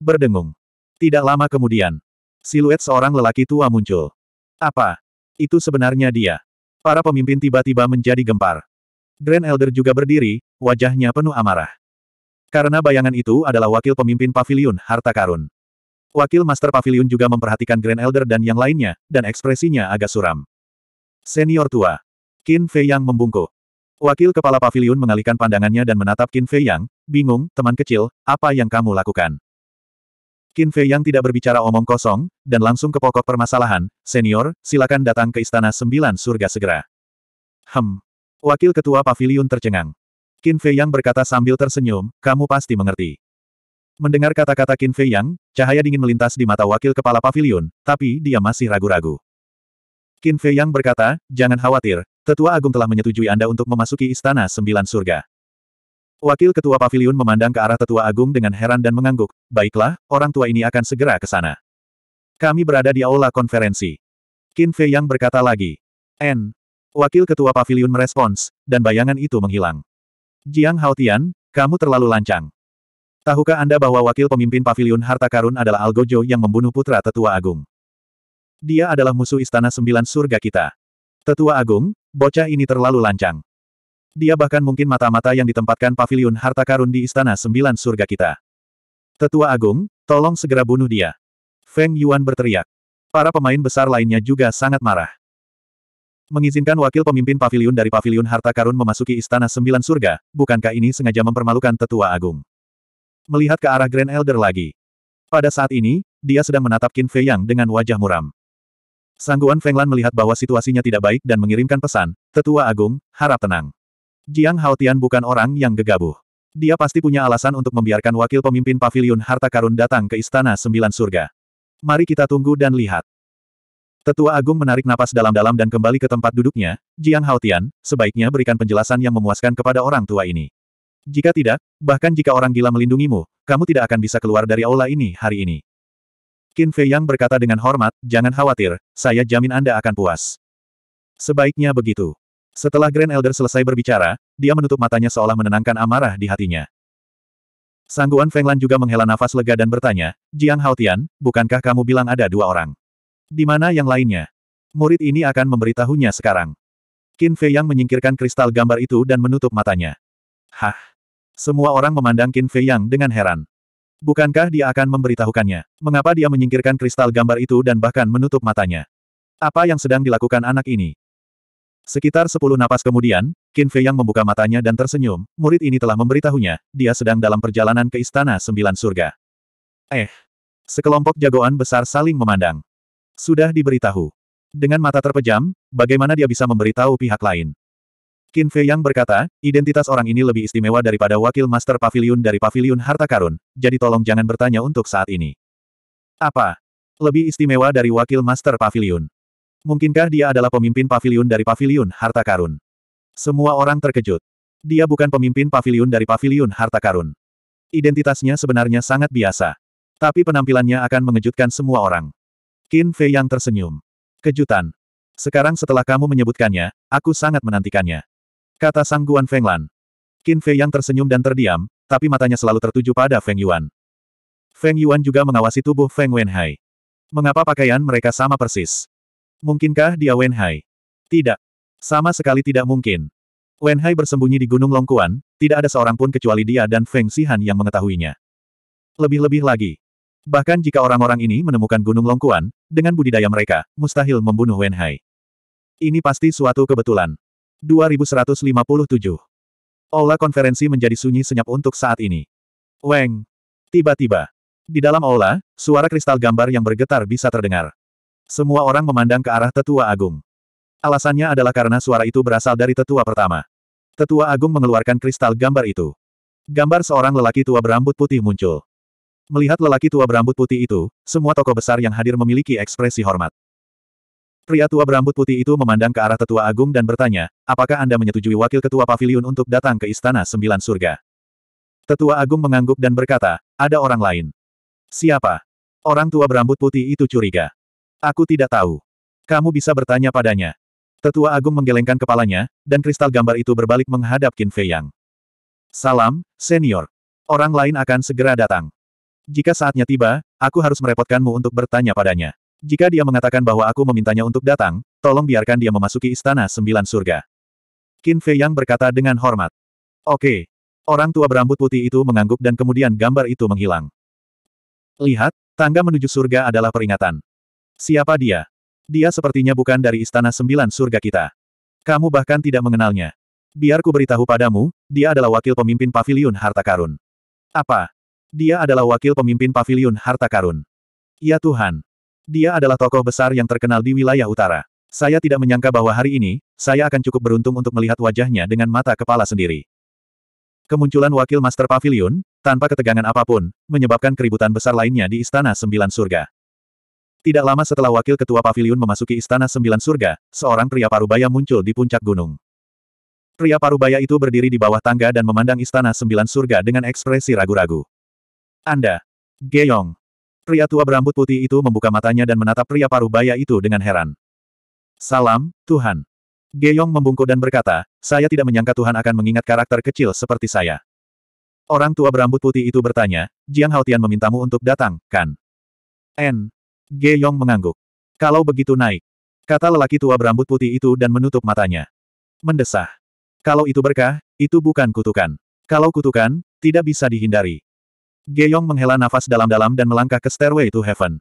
Berdengung. Tidak lama kemudian, siluet seorang lelaki tua muncul. Apa? Itu sebenarnya dia. Para pemimpin tiba-tiba menjadi gempar. Grand Elder juga berdiri, wajahnya penuh amarah. Karena bayangan itu adalah wakil pemimpin pavilion harta karun. Wakil Master Pavilion juga memperhatikan Grand Elder dan yang lainnya, dan ekspresinya agak suram. Senior tua. Qin Fei Yang membungkuk. Wakil Kepala Pavilion mengalihkan pandangannya dan menatap Qin Fei Yang, bingung, teman kecil, apa yang kamu lakukan? Qin Fei Yang tidak berbicara omong kosong, dan langsung ke pokok permasalahan, senior, silakan datang ke Istana Sembilan Surga segera. Hem. Wakil Ketua Pavilion tercengang. Qin Fei Yang berkata sambil tersenyum, kamu pasti mengerti. Mendengar kata-kata Qin Fei Yang, cahaya dingin melintas di mata wakil kepala pavilion, tapi dia masih ragu-ragu. Qin Fei Yang berkata, jangan khawatir, Tetua Agung telah menyetujui Anda untuk memasuki Istana Sembilan Surga. Wakil Ketua Pavilion memandang ke arah Tetua Agung dengan heran dan mengangguk, baiklah, orang tua ini akan segera ke sana. Kami berada di aula konferensi. Qin Fei Yang berkata lagi. N. Wakil Ketua Pavilion merespons, dan bayangan itu menghilang. Jiang Haotian, kamu terlalu lancang. Tahukah Anda bahwa wakil pemimpin pavilion harta karun adalah Algojo yang membunuh putra tetua agung? Dia adalah musuh istana sembilan surga kita. Tetua agung, bocah ini terlalu lancang. Dia bahkan mungkin mata-mata yang ditempatkan pavilion harta karun di istana sembilan surga kita. Tetua agung, tolong segera bunuh dia. Feng Yuan berteriak. Para pemain besar lainnya juga sangat marah mengizinkan wakil pemimpin pavilion dari pavilion harta karun memasuki istana sembilan surga, bukankah ini sengaja mempermalukan tetua agung? melihat ke arah Grand Elder lagi. Pada saat ini, dia sedang menatap Qin Fei Yang dengan wajah muram. Sangguan Feng Lan melihat bahwa situasinya tidak baik dan mengirimkan pesan, Tetua Agung, harap tenang. Jiang Haotian bukan orang yang gegabah. Dia pasti punya alasan untuk membiarkan wakil pemimpin pavilion harta karun datang ke Istana Sembilan Surga. Mari kita tunggu dan lihat. Tetua Agung menarik napas dalam-dalam dan kembali ke tempat duduknya, Jiang Haotian, sebaiknya berikan penjelasan yang memuaskan kepada orang tua ini. Jika tidak, bahkan jika orang gila melindungimu, kamu tidak akan bisa keluar dari aula ini hari ini. Qin Fei Yang berkata dengan hormat, jangan khawatir, saya jamin Anda akan puas. Sebaiknya begitu. Setelah Grand Elder selesai berbicara, dia menutup matanya seolah menenangkan amarah di hatinya. Sangguan Fenglan juga menghela nafas lega dan bertanya, Jiang Haotian, bukankah kamu bilang ada dua orang? Di mana yang lainnya? Murid ini akan memberitahunya sekarang. Qin Fei Yang menyingkirkan kristal gambar itu dan menutup matanya. Hah? Semua orang memandang Qin Fei Yang dengan heran. Bukankah dia akan memberitahukannya? Mengapa dia menyingkirkan kristal gambar itu dan bahkan menutup matanya? Apa yang sedang dilakukan anak ini? Sekitar sepuluh napas kemudian, Qin Fei Yang membuka matanya dan tersenyum, murid ini telah memberitahunya, dia sedang dalam perjalanan ke Istana Sembilan Surga. Eh! Sekelompok jagoan besar saling memandang. Sudah diberitahu. Dengan mata terpejam, bagaimana dia bisa memberitahu pihak lain? Qin Fei Yang berkata, identitas orang ini lebih istimewa daripada wakil master pavilion dari pavilion harta karun, jadi tolong jangan bertanya untuk saat ini. Apa? Lebih istimewa dari wakil master pavilion. Mungkinkah dia adalah pemimpin pavilion dari pavilion harta karun? Semua orang terkejut. Dia bukan pemimpin pavilion dari pavilion harta karun. Identitasnya sebenarnya sangat biasa. Tapi penampilannya akan mengejutkan semua orang. Qin Fei Yang tersenyum. Kejutan. Sekarang setelah kamu menyebutkannya, aku sangat menantikannya. Kata Sang Guan lan Qin Fei yang tersenyum dan terdiam, tapi matanya selalu tertuju pada Feng Yuan. Feng Yuan juga mengawasi tubuh Feng Wenhai. Mengapa pakaian mereka sama persis? Mungkinkah dia Wenhai? Tidak. Sama sekali tidak mungkin. Wenhai bersembunyi di Gunung Longkuan, tidak ada seorang pun kecuali dia dan Feng Sihan yang mengetahuinya. Lebih-lebih lagi. Bahkan jika orang-orang ini menemukan Gunung Longkuan, dengan budidaya mereka, mustahil membunuh Wenhai. Ini pasti suatu kebetulan. 2157. Aula konferensi menjadi sunyi senyap untuk saat ini. Weng. Tiba-tiba. Di dalam aula, suara kristal gambar yang bergetar bisa terdengar. Semua orang memandang ke arah tetua agung. Alasannya adalah karena suara itu berasal dari tetua pertama. Tetua agung mengeluarkan kristal gambar itu. Gambar seorang lelaki tua berambut putih muncul. Melihat lelaki tua berambut putih itu, semua tokoh besar yang hadir memiliki ekspresi hormat. Pria tua berambut putih itu memandang ke arah tetua agung dan bertanya, apakah Anda menyetujui wakil ketua pavilion untuk datang ke Istana Sembilan Surga? Tetua agung mengangguk dan berkata, ada orang lain. Siapa? Orang tua berambut putih itu curiga. Aku tidak tahu. Kamu bisa bertanya padanya. Tetua agung menggelengkan kepalanya, dan kristal gambar itu berbalik menghadap Qin Fei Yang. Salam, senior. Orang lain akan segera datang. Jika saatnya tiba, aku harus merepotkanmu untuk bertanya padanya. Jika dia mengatakan bahwa aku memintanya untuk datang, tolong biarkan dia memasuki istana sembilan surga. Qin Fei Yang berkata dengan hormat. Oke. Orang tua berambut putih itu mengangguk dan kemudian gambar itu menghilang. Lihat, tangga menuju surga adalah peringatan. Siapa dia? Dia sepertinya bukan dari istana sembilan surga kita. Kamu bahkan tidak mengenalnya. Biar ku beritahu padamu, dia adalah wakil pemimpin pavilion harta karun. Apa? Dia adalah wakil pemimpin pavilion harta karun. Ya Tuhan, dia adalah tokoh besar yang terkenal di wilayah utara. Saya tidak menyangka bahwa hari ini, saya akan cukup beruntung untuk melihat wajahnya dengan mata kepala sendiri. Kemunculan wakil Master Pavilion, tanpa ketegangan apapun, menyebabkan keributan besar lainnya di Istana Sembilan Surga. Tidak lama setelah wakil ketua pavilion memasuki Istana Sembilan Surga, seorang pria parubaya muncul di puncak gunung. Pria parubaya itu berdiri di bawah tangga dan memandang Istana Sembilan Surga dengan ekspresi ragu-ragu. Anda, Geyong, pria tua berambut putih itu membuka matanya dan menatap pria paruh baya itu dengan heran. Salam, Tuhan. Geyong membungkuk dan berkata, saya tidak menyangka Tuhan akan mengingat karakter kecil seperti saya. Orang tua berambut putih itu bertanya, Jiang Haotian memintamu untuk datang, kan? N. Geyong mengangguk. Kalau begitu naik. Kata lelaki tua berambut putih itu dan menutup matanya. Mendesah. Kalau itu berkah, itu bukan kutukan. Kalau kutukan, tidak bisa dihindari. Geyong menghela nafas dalam-dalam dan melangkah ke Stairway to Heaven.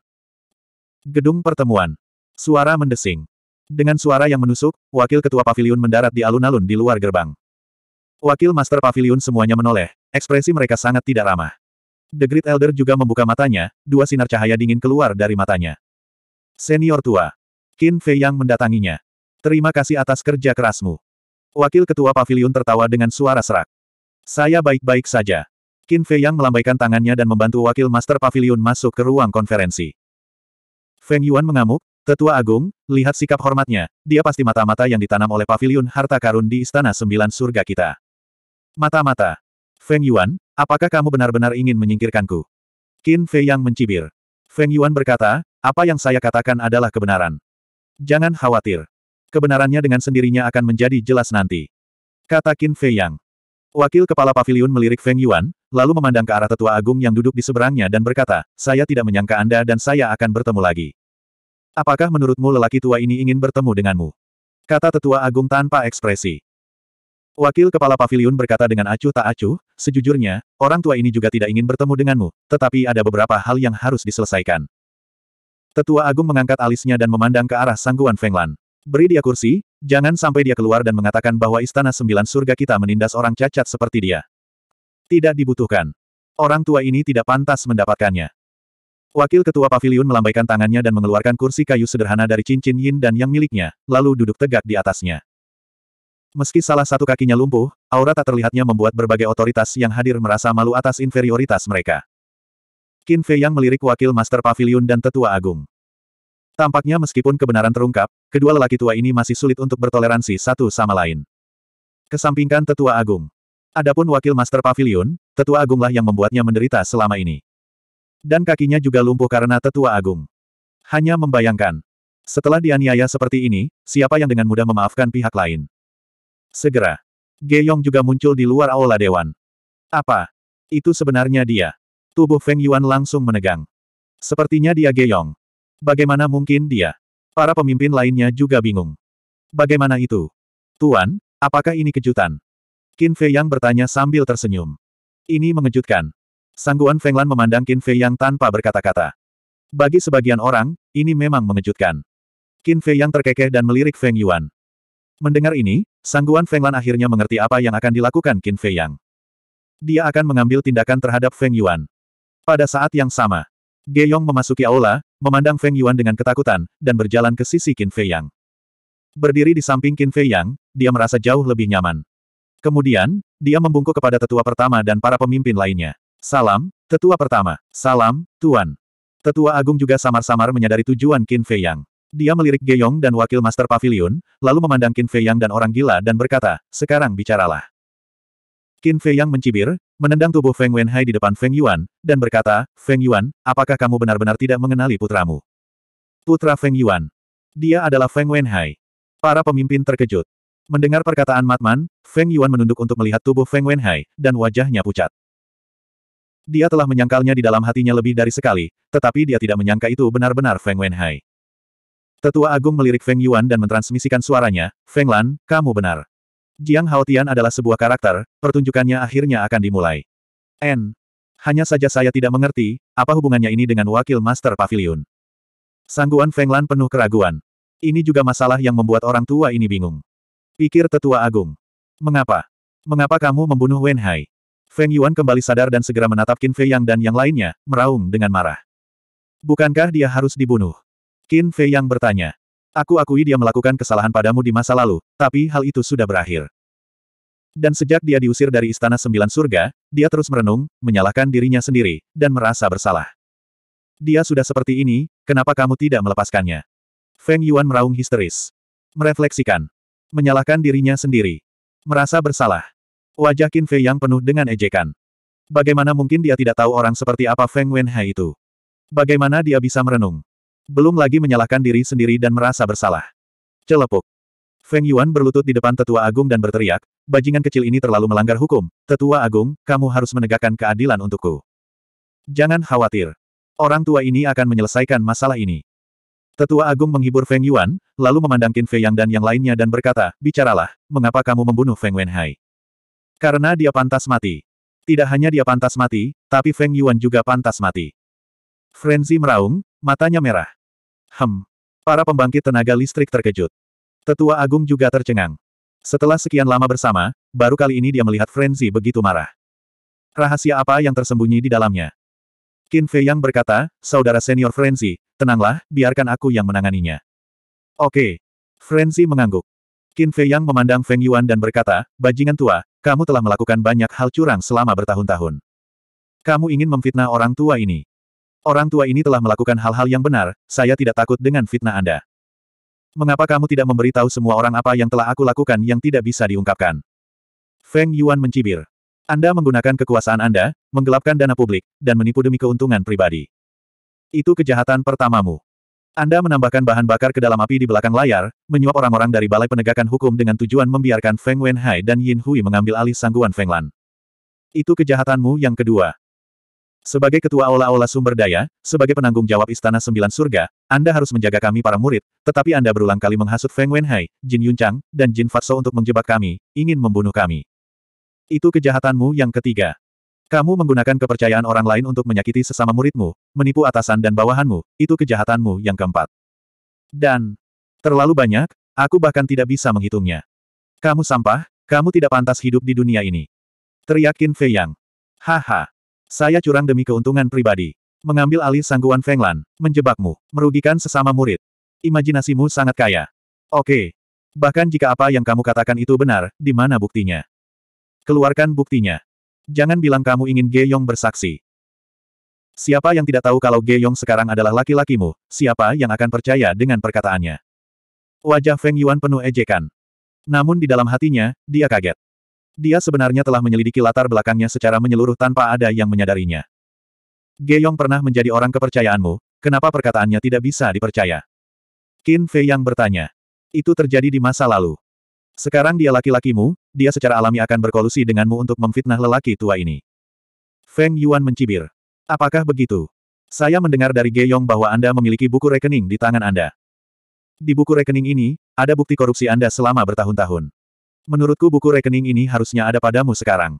Gedung pertemuan. Suara mendesing. Dengan suara yang menusuk, wakil ketua pavilion mendarat di alun-alun di luar gerbang. Wakil master pavilion semuanya menoleh, ekspresi mereka sangat tidak ramah. The Great Elder juga membuka matanya, dua sinar cahaya dingin keluar dari matanya. Senior tua. Qin Fei yang mendatanginya. Terima kasih atas kerja kerasmu. Wakil ketua pavilion tertawa dengan suara serak. Saya baik-baik saja. Qin Fei Yang melambaikan tangannya dan membantu wakil Master Pavilion masuk ke ruang konferensi. Feng Yuan mengamuk, Tetua Agung, lihat sikap hormatnya, dia pasti mata-mata yang ditanam oleh Pavilion Harta Karun di Istana Sembilan Surga kita. Mata-mata. Feng Yuan, apakah kamu benar-benar ingin menyingkirkanku? Qin Fei Yang mencibir. Feng Yuan berkata, apa yang saya katakan adalah kebenaran. Jangan khawatir. Kebenarannya dengan sendirinya akan menjadi jelas nanti. Kata Qin Fei Yang. Wakil kepala pavilion melirik Feng Yuan, lalu memandang ke arah tetua agung yang duduk di seberangnya dan berkata, saya tidak menyangka Anda dan saya akan bertemu lagi. Apakah menurutmu lelaki tua ini ingin bertemu denganmu? Kata tetua agung tanpa ekspresi. Wakil kepala pavilion berkata dengan acuh tak acuh, sejujurnya, orang tua ini juga tidak ingin bertemu denganmu, tetapi ada beberapa hal yang harus diselesaikan. Tetua Agung mengangkat alisnya dan memandang ke arah sangguan Feng Lan. Beri dia kursi, jangan sampai dia keluar dan mengatakan bahwa istana sembilan surga kita menindas orang cacat seperti dia. Tidak dibutuhkan. Orang tua ini tidak pantas mendapatkannya. Wakil ketua pavilion melambaikan tangannya dan mengeluarkan kursi kayu sederhana dari cincin yin dan yang miliknya, lalu duduk tegak di atasnya. Meski salah satu kakinya lumpuh, aura tak terlihatnya membuat berbagai otoritas yang hadir merasa malu atas inferioritas mereka. Qin Fei Yang melirik wakil master pavilion dan tetua agung. Tampaknya meskipun kebenaran terungkap, kedua lelaki tua ini masih sulit untuk bertoleransi satu sama lain. Kesampingkan Tetua Agung. Adapun Wakil Master Pavilion, Tetua Agunglah yang membuatnya menderita selama ini. Dan kakinya juga lumpuh karena Tetua Agung. Hanya membayangkan. Setelah dianiaya seperti ini, siapa yang dengan mudah memaafkan pihak lain? Segera. Geyong juga muncul di luar aula dewan. Apa? Itu sebenarnya dia. Tubuh Feng Yuan langsung menegang. Sepertinya dia Geyong. Bagaimana mungkin dia? Para pemimpin lainnya juga bingung. Bagaimana itu? Tuan, apakah ini kejutan? Qin Fei Yang bertanya sambil tersenyum. Ini mengejutkan. Sangguan Lan memandang Qin Fei Yang tanpa berkata-kata. Bagi sebagian orang, ini memang mengejutkan. Qin Fei Yang terkekeh dan melirik Feng Yuan. Mendengar ini, Sangguan Lan akhirnya mengerti apa yang akan dilakukan Qin Fei Yang. Dia akan mengambil tindakan terhadap Feng Yuan. Pada saat yang sama, Ge Yong memasuki aula, memandang Feng Yuan dengan ketakutan, dan berjalan ke sisi Qin Fei Yang. Berdiri di samping Qin Fei Yang, dia merasa jauh lebih nyaman. Kemudian, dia membungkuk kepada tetua pertama dan para pemimpin lainnya. Salam, tetua pertama. Salam, Tuan. Tetua Agung juga samar-samar menyadari tujuan Qin Fei Yang. Dia melirik Geyong dan wakil Master Pavilion, lalu memandang Qin Fei Yang dan orang gila dan berkata, sekarang bicaralah. Qin Fei Yang mencibir, menendang tubuh Feng Wenhai di depan Feng Yuan, dan berkata, Feng Yuan, apakah kamu benar-benar tidak mengenali putramu? Putra Feng Yuan. Dia adalah Feng Wenhai. Para pemimpin terkejut. Mendengar perkataan Matman, Feng Yuan menunduk untuk melihat tubuh Feng Wenhai, dan wajahnya pucat. Dia telah menyangkalnya di dalam hatinya lebih dari sekali, tetapi dia tidak menyangka itu benar-benar Feng Wenhai. Tetua Agung melirik Feng Yuan dan mentransmisikan suaranya, Feng Lan, kamu benar. Jiang Haotian adalah sebuah karakter, pertunjukannya akhirnya akan dimulai. N. Hanya saja saya tidak mengerti, apa hubungannya ini dengan wakil Master Pavilion. Sangguan Fenglan penuh keraguan. Ini juga masalah yang membuat orang tua ini bingung. Pikir tetua agung. Mengapa? Mengapa kamu membunuh Wen Hai? Feng Yuan kembali sadar dan segera menatap Qin Fei Yang dan yang lainnya, meraung dengan marah. Bukankah dia harus dibunuh? Qin Fei Yang bertanya. Aku akui dia melakukan kesalahan padamu di masa lalu, tapi hal itu sudah berakhir. Dan sejak dia diusir dari Istana Sembilan Surga, dia terus merenung, menyalahkan dirinya sendiri, dan merasa bersalah. Dia sudah seperti ini, kenapa kamu tidak melepaskannya? Feng Yuan meraung histeris. Merefleksikan. Menyalahkan dirinya sendiri. Merasa bersalah. Wajah Qin Fei yang penuh dengan ejekan. Bagaimana mungkin dia tidak tahu orang seperti apa Feng Wenhai itu? Bagaimana dia bisa merenung? Belum lagi menyalahkan diri sendiri dan merasa bersalah. Celepuk. Feng Yuan berlutut di depan tetua agung dan berteriak, bajingan kecil ini terlalu melanggar hukum, tetua agung, kamu harus menegakkan keadilan untukku. Jangan khawatir. Orang tua ini akan menyelesaikan masalah ini. Tetua Agung menghibur Feng Yuan, lalu memandang Qin Fei Yang dan yang lainnya dan berkata, Bicaralah, mengapa kamu membunuh Feng Wenhai? Karena dia pantas mati. Tidak hanya dia pantas mati, tapi Feng Yuan juga pantas mati. Frenzy meraung, matanya merah. Hem. Para pembangkit tenaga listrik terkejut. Tetua Agung juga tercengang. Setelah sekian lama bersama, baru kali ini dia melihat Frenzy begitu marah. Rahasia apa yang tersembunyi di dalamnya? Qin Fei yang berkata, saudara senior Frenzy, tenanglah, biarkan aku yang menanganinya. Oke. Frenzy mengangguk. Qin Fei yang memandang Feng Yuan dan berkata, bajingan tua, kamu telah melakukan banyak hal curang selama bertahun-tahun. Kamu ingin memfitnah orang tua ini. Orang tua ini telah melakukan hal-hal yang benar, saya tidak takut dengan fitnah Anda. Mengapa kamu tidak memberitahu semua orang apa yang telah aku lakukan yang tidak bisa diungkapkan? Feng Yuan mencibir. Anda menggunakan kekuasaan Anda, menggelapkan dana publik, dan menipu demi keuntungan pribadi. Itu kejahatan pertamamu. Anda menambahkan bahan bakar ke dalam api di belakang layar, menyuap orang-orang dari Balai Penegakan Hukum dengan tujuan membiarkan Feng Wenhai dan Yin Hui mengambil alih sangguan Feng Lan. Itu kejahatanmu yang kedua. Sebagai ketua aula-aula sumber daya, sebagai penanggung jawab Istana Sembilan Surga, Anda harus menjaga kami para murid, tetapi Anda berulang kali menghasut Feng Wenhai, Jin Yunchang, dan Jin Fatso untuk menjebak kami, ingin membunuh kami. Itu kejahatanmu yang ketiga. Kamu menggunakan kepercayaan orang lain untuk menyakiti sesama muridmu, menipu atasan dan bawahanmu, itu kejahatanmu yang keempat. Dan, terlalu banyak, aku bahkan tidak bisa menghitungnya. Kamu sampah, kamu tidak pantas hidup di dunia ini. Teriakin Fei Yang. Haha. Saya curang demi keuntungan pribadi. Mengambil alih sangguan Fenglan, menjebakmu, merugikan sesama murid. Imajinasimu sangat kaya. Oke. Bahkan jika apa yang kamu katakan itu benar, di mana buktinya? Keluarkan buktinya. Jangan bilang kamu ingin Ge Yong bersaksi. Siapa yang tidak tahu kalau Ge Yong sekarang adalah laki-lakimu, siapa yang akan percaya dengan perkataannya? Wajah Feng Yuan penuh ejekan. Namun di dalam hatinya, dia kaget. Dia sebenarnya telah menyelidiki latar belakangnya secara menyeluruh tanpa ada yang menyadarinya. Geyong pernah menjadi orang kepercayaanmu, kenapa perkataannya tidak bisa dipercaya? Qin Fei yang bertanya. Itu terjadi di masa lalu. Sekarang dia laki-lakimu, dia secara alami akan berkolusi denganmu untuk memfitnah lelaki tua ini. Feng Yuan mencibir. Apakah begitu? Saya mendengar dari Geyong bahwa Anda memiliki buku rekening di tangan Anda. Di buku rekening ini, ada bukti korupsi Anda selama bertahun-tahun. Menurutku buku rekening ini harusnya ada padamu sekarang.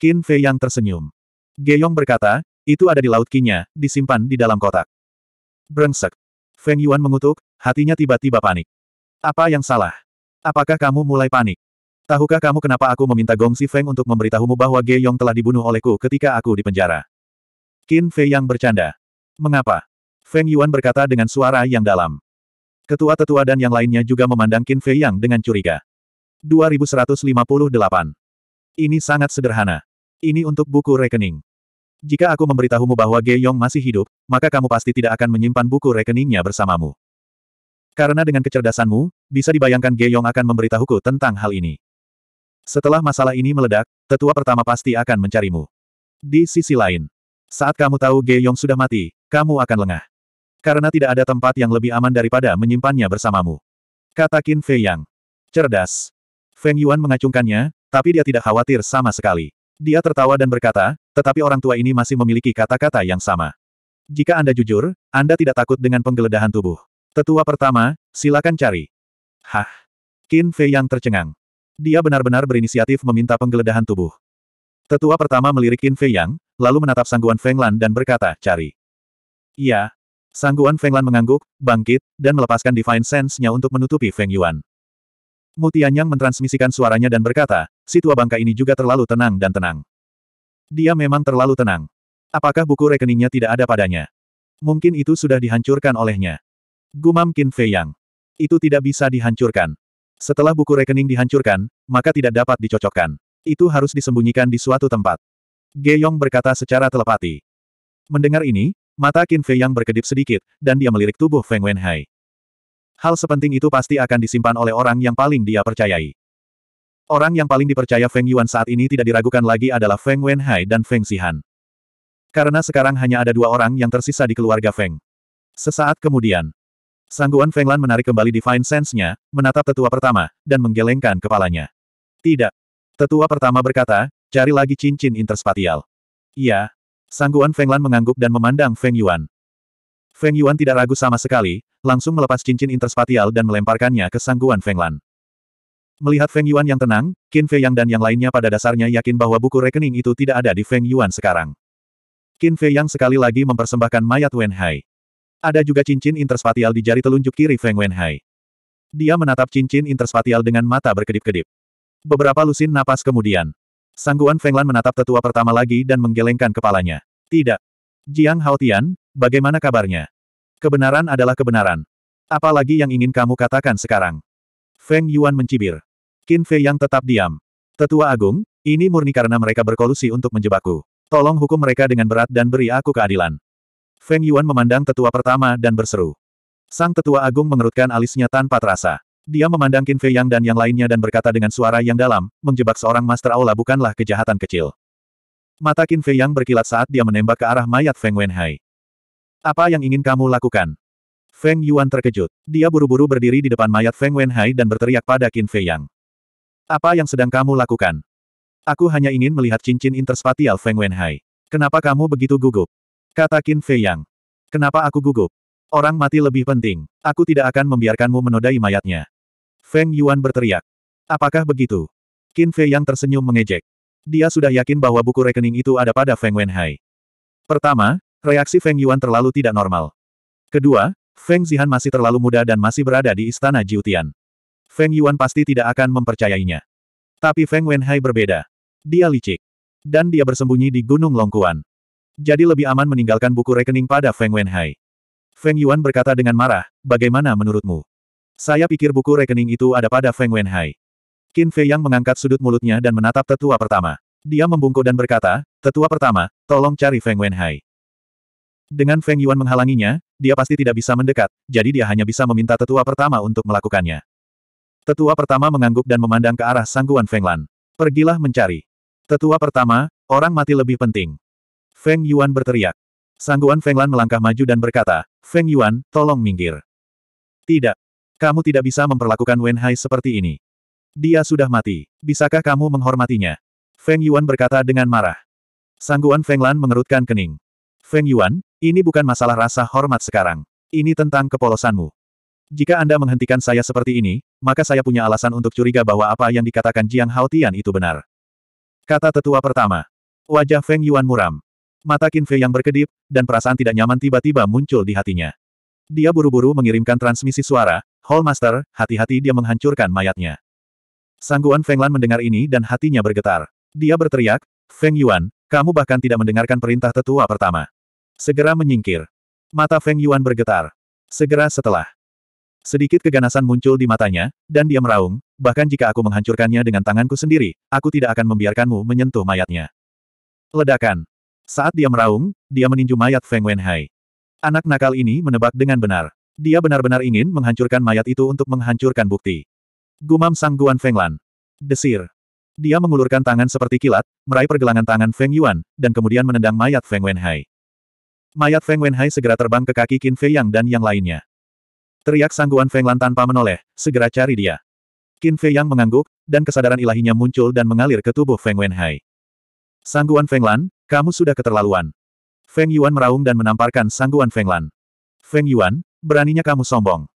Qin Fei yang tersenyum. Geyong berkata, itu ada di laut kinya, disimpan di dalam kotak. Brengsek. Feng Yuan mengutuk, hatinya tiba-tiba panik. Apa yang salah? Apakah kamu mulai panik? Tahukah kamu kenapa aku meminta Gong Si Feng untuk memberitahumu bahwa Geyong telah dibunuh olehku ketika aku di penjara? Qin Fei yang bercanda. Mengapa? Feng Yuan berkata dengan suara yang dalam. Ketua tetua dan yang lainnya juga memandang Qin Fei Yang dengan curiga. 2158. Ini sangat sederhana. Ini untuk buku rekening. Jika aku memberitahumu bahwa Ge Yong masih hidup, maka kamu pasti tidak akan menyimpan buku rekeningnya bersamamu. Karena dengan kecerdasanmu, bisa dibayangkan Ge Yong akan memberitahuku tentang hal ini. Setelah masalah ini meledak, tetua pertama pasti akan mencarimu. Di sisi lain, saat kamu tahu Ge Yong sudah mati, kamu akan lengah. Karena tidak ada tempat yang lebih aman daripada menyimpannya bersamamu. Kata Qin Fei Yang. Cerdas. Feng Yuan mengacungkannya, tapi dia tidak khawatir sama sekali. Dia tertawa dan berkata, tetapi orang tua ini masih memiliki kata-kata yang sama. Jika Anda jujur, Anda tidak takut dengan penggeledahan tubuh. Tetua pertama, silakan cari. Hah? Qin Fei yang tercengang. Dia benar-benar berinisiatif meminta penggeledahan tubuh. Tetua pertama melirik Qin Fei Yang, lalu menatap Sangguan Feng Lan dan berkata, cari. Iya. Sangguan Feng Lan mengangguk, bangkit, dan melepaskan Divine Sense-nya untuk menutupi Feng Yuan. Mutianyang mentransmisikan suaranya dan berkata, si tua bangka ini juga terlalu tenang dan tenang. Dia memang terlalu tenang. Apakah buku rekeningnya tidak ada padanya? Mungkin itu sudah dihancurkan olehnya. Gumam Qin Fei Yang. Itu tidak bisa dihancurkan. Setelah buku rekening dihancurkan, maka tidak dapat dicocokkan. Itu harus disembunyikan di suatu tempat. Geyong berkata secara telepati. Mendengar ini, mata Qin Fei Yang berkedip sedikit, dan dia melirik tubuh Feng Wenhai hal sepenting itu pasti akan disimpan oleh orang yang paling dia percayai. Orang yang paling dipercaya Feng Yuan saat ini tidak diragukan lagi adalah Feng Wenhai dan Feng Sihan. Karena sekarang hanya ada dua orang yang tersisa di keluarga Feng. Sesaat kemudian, Sangguan Feng Lan menarik kembali Divine Sense-nya, menatap tetua pertama, dan menggelengkan kepalanya. Tidak. Tetua pertama berkata, cari lagi cincin interspatial. Iya. Sangguan Feng Lan mengangguk dan memandang Feng Yuan. Feng Yuan tidak ragu sama sekali, langsung melepas cincin interspatial dan melemparkannya ke sangguan Feng Lan. Melihat Feng Yuan yang tenang, Qin Fei Yang dan yang lainnya pada dasarnya yakin bahwa buku rekening itu tidak ada di Feng Yuan sekarang. Qin Fei Yang sekali lagi mempersembahkan mayat Wen Hai. Ada juga cincin interspatial di jari telunjuk kiri Feng Wen Hai. Dia menatap cincin interspatial dengan mata berkedip-kedip. Beberapa lusin napas kemudian, Sangguan Feng Lan menatap tetua pertama lagi dan menggelengkan kepalanya. Tidak. Jiang Haotian, Bagaimana kabarnya? Kebenaran adalah kebenaran. Apalagi yang ingin kamu katakan sekarang? Feng Yuan mencibir. Qin Fei yang tetap diam. Tetua Agung, ini murni karena mereka berkolusi untuk menjebakku. Tolong hukum mereka dengan berat dan beri aku keadilan. Feng Yuan memandang tetua pertama dan berseru. Sang tetua agung mengerutkan alisnya tanpa terasa. Dia memandang Qin Fei Yang dan yang lainnya dan berkata dengan suara yang dalam, menjebak seorang Master Aula bukanlah kejahatan kecil. Mata Qin Fei Yang berkilat saat dia menembak ke arah mayat Feng Wenhai. Apa yang ingin kamu lakukan? Feng Yuan terkejut. Dia buru-buru berdiri di depan mayat Feng Wenhai dan berteriak pada Qin Fei Yang. Apa yang sedang kamu lakukan? Aku hanya ingin melihat cincin interspatial Feng Wenhai. Kenapa kamu begitu gugup? Kata Qin Fei Yang. Kenapa aku gugup? Orang mati lebih penting. Aku tidak akan membiarkanmu menodai mayatnya. Feng Yuan berteriak. Apakah begitu? Qin Fei Yang tersenyum mengejek. Dia sudah yakin bahwa buku rekening itu ada pada Feng Wenhai. Pertama, Reaksi Feng Yuan terlalu tidak normal. Kedua, Feng Zihan masih terlalu muda dan masih berada di istana Jiutian. Feng Yuan pasti tidak akan mempercayainya. Tapi Feng Wenhai berbeda. Dia licik. Dan dia bersembunyi di Gunung Longkuan. Jadi lebih aman meninggalkan buku rekening pada Feng Wenhai. Feng Yuan berkata dengan marah, bagaimana menurutmu? Saya pikir buku rekening itu ada pada Feng Wenhai. Qin Fei Yang mengangkat sudut mulutnya dan menatap tetua pertama. Dia membungkuk dan berkata, tetua pertama, tolong cari Feng Wenhai. Dengan Feng Yuan menghalanginya, dia pasti tidak bisa mendekat, jadi dia hanya bisa meminta tetua pertama untuk melakukannya. Tetua pertama mengangguk dan memandang ke arah sangguan Feng Lan. Pergilah mencari. Tetua pertama, orang mati lebih penting. Feng Yuan berteriak. Sangguan Feng Lan melangkah maju dan berkata, Feng Yuan, tolong minggir. Tidak. Kamu tidak bisa memperlakukan Wen Hai seperti ini. Dia sudah mati. Bisakah kamu menghormatinya? Feng Yuan berkata dengan marah. Sangguan Feng Lan mengerutkan kening. Feng Yuan, ini bukan masalah rasa hormat sekarang. Ini tentang kepolosanmu. Jika Anda menghentikan saya seperti ini, maka saya punya alasan untuk curiga bahwa apa yang dikatakan Jiang Haotian itu benar. Kata tetua pertama. Wajah Feng Yuan muram. Mata Qin Fei yang berkedip, dan perasaan tidak nyaman tiba-tiba muncul di hatinya. Dia buru-buru mengirimkan transmisi suara, Hall Master, hati-hati dia menghancurkan mayatnya. Sangguan Feng Lan mendengar ini dan hatinya bergetar. Dia berteriak, Feng Yuan, kamu bahkan tidak mendengarkan perintah tetua pertama. Segera menyingkir. Mata Feng Yuan bergetar. Segera setelah. Sedikit keganasan muncul di matanya, dan dia meraung, bahkan jika aku menghancurkannya dengan tanganku sendiri, aku tidak akan membiarkanmu menyentuh mayatnya. Ledakan. Saat dia meraung, dia meninju mayat Feng Wenhai. Anak nakal ini menebak dengan benar. Dia benar-benar ingin menghancurkan mayat itu untuk menghancurkan bukti. Gumam Sang Guan Feng Lan Desir. Dia mengulurkan tangan seperti kilat, meraih pergelangan tangan Feng Yuan, dan kemudian menendang mayat Feng Wenhai. Mayat Feng Wenhai segera terbang ke kaki Qin Fei Yang dan yang lainnya. Teriak sangguan Feng Lan tanpa menoleh, segera cari dia. Qin Fei Yang mengangguk, dan kesadaran ilahinya muncul dan mengalir ke tubuh Feng Wenhai. Sangguan Feng Lan, kamu sudah keterlaluan. Feng Yuan meraung dan menamparkan sangguan Feng Lan. Feng Yuan, beraninya kamu sombong.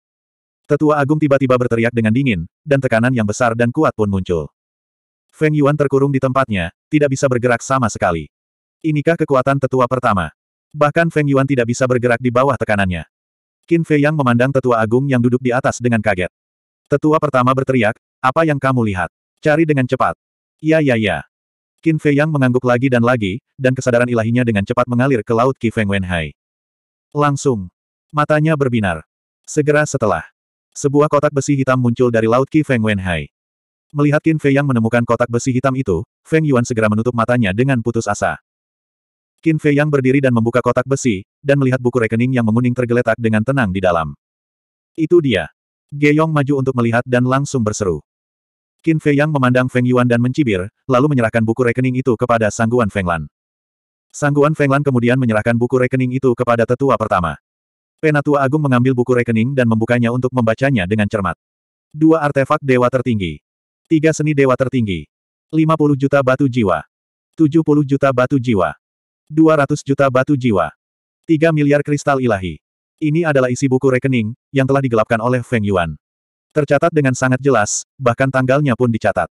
Tetua Agung tiba-tiba berteriak dengan dingin, dan tekanan yang besar dan kuat pun muncul. Feng Yuan terkurung di tempatnya, tidak bisa bergerak sama sekali. Inikah kekuatan tetua pertama? Bahkan Feng Yuan tidak bisa bergerak di bawah tekanannya. Qin Fei Yang memandang tetua agung yang duduk di atas dengan kaget. Tetua pertama berteriak, apa yang kamu lihat? Cari dengan cepat. Ya ya ya. Qin Fei Yang mengangguk lagi dan lagi, dan kesadaran ilahinya dengan cepat mengalir ke laut Qi Feng Wenhai. Langsung. Matanya berbinar. Segera setelah. Sebuah kotak besi hitam muncul dari laut Qi Feng Wenhai. Melihat Qin Fei Yang menemukan kotak besi hitam itu, Feng Yuan segera menutup matanya dengan putus asa. Qin Fei yang berdiri dan membuka kotak besi, dan melihat buku rekening yang menguning tergeletak dengan tenang di dalam. Itu dia. Geyong maju untuk melihat dan langsung berseru. Qin Fei yang memandang Feng Yuan dan mencibir, lalu menyerahkan buku rekening itu kepada Sangguan Fenglan. Sangguan Fenglan kemudian menyerahkan buku rekening itu kepada tetua pertama. Penatua Agung mengambil buku rekening dan membukanya untuk membacanya dengan cermat. Dua artefak dewa tertinggi. Tiga seni dewa tertinggi. lima puluh juta batu jiwa. tujuh puluh juta batu jiwa. 200 juta batu jiwa. 3 miliar kristal ilahi. Ini adalah isi buku rekening, yang telah digelapkan oleh Feng Yuan. Tercatat dengan sangat jelas, bahkan tanggalnya pun dicatat.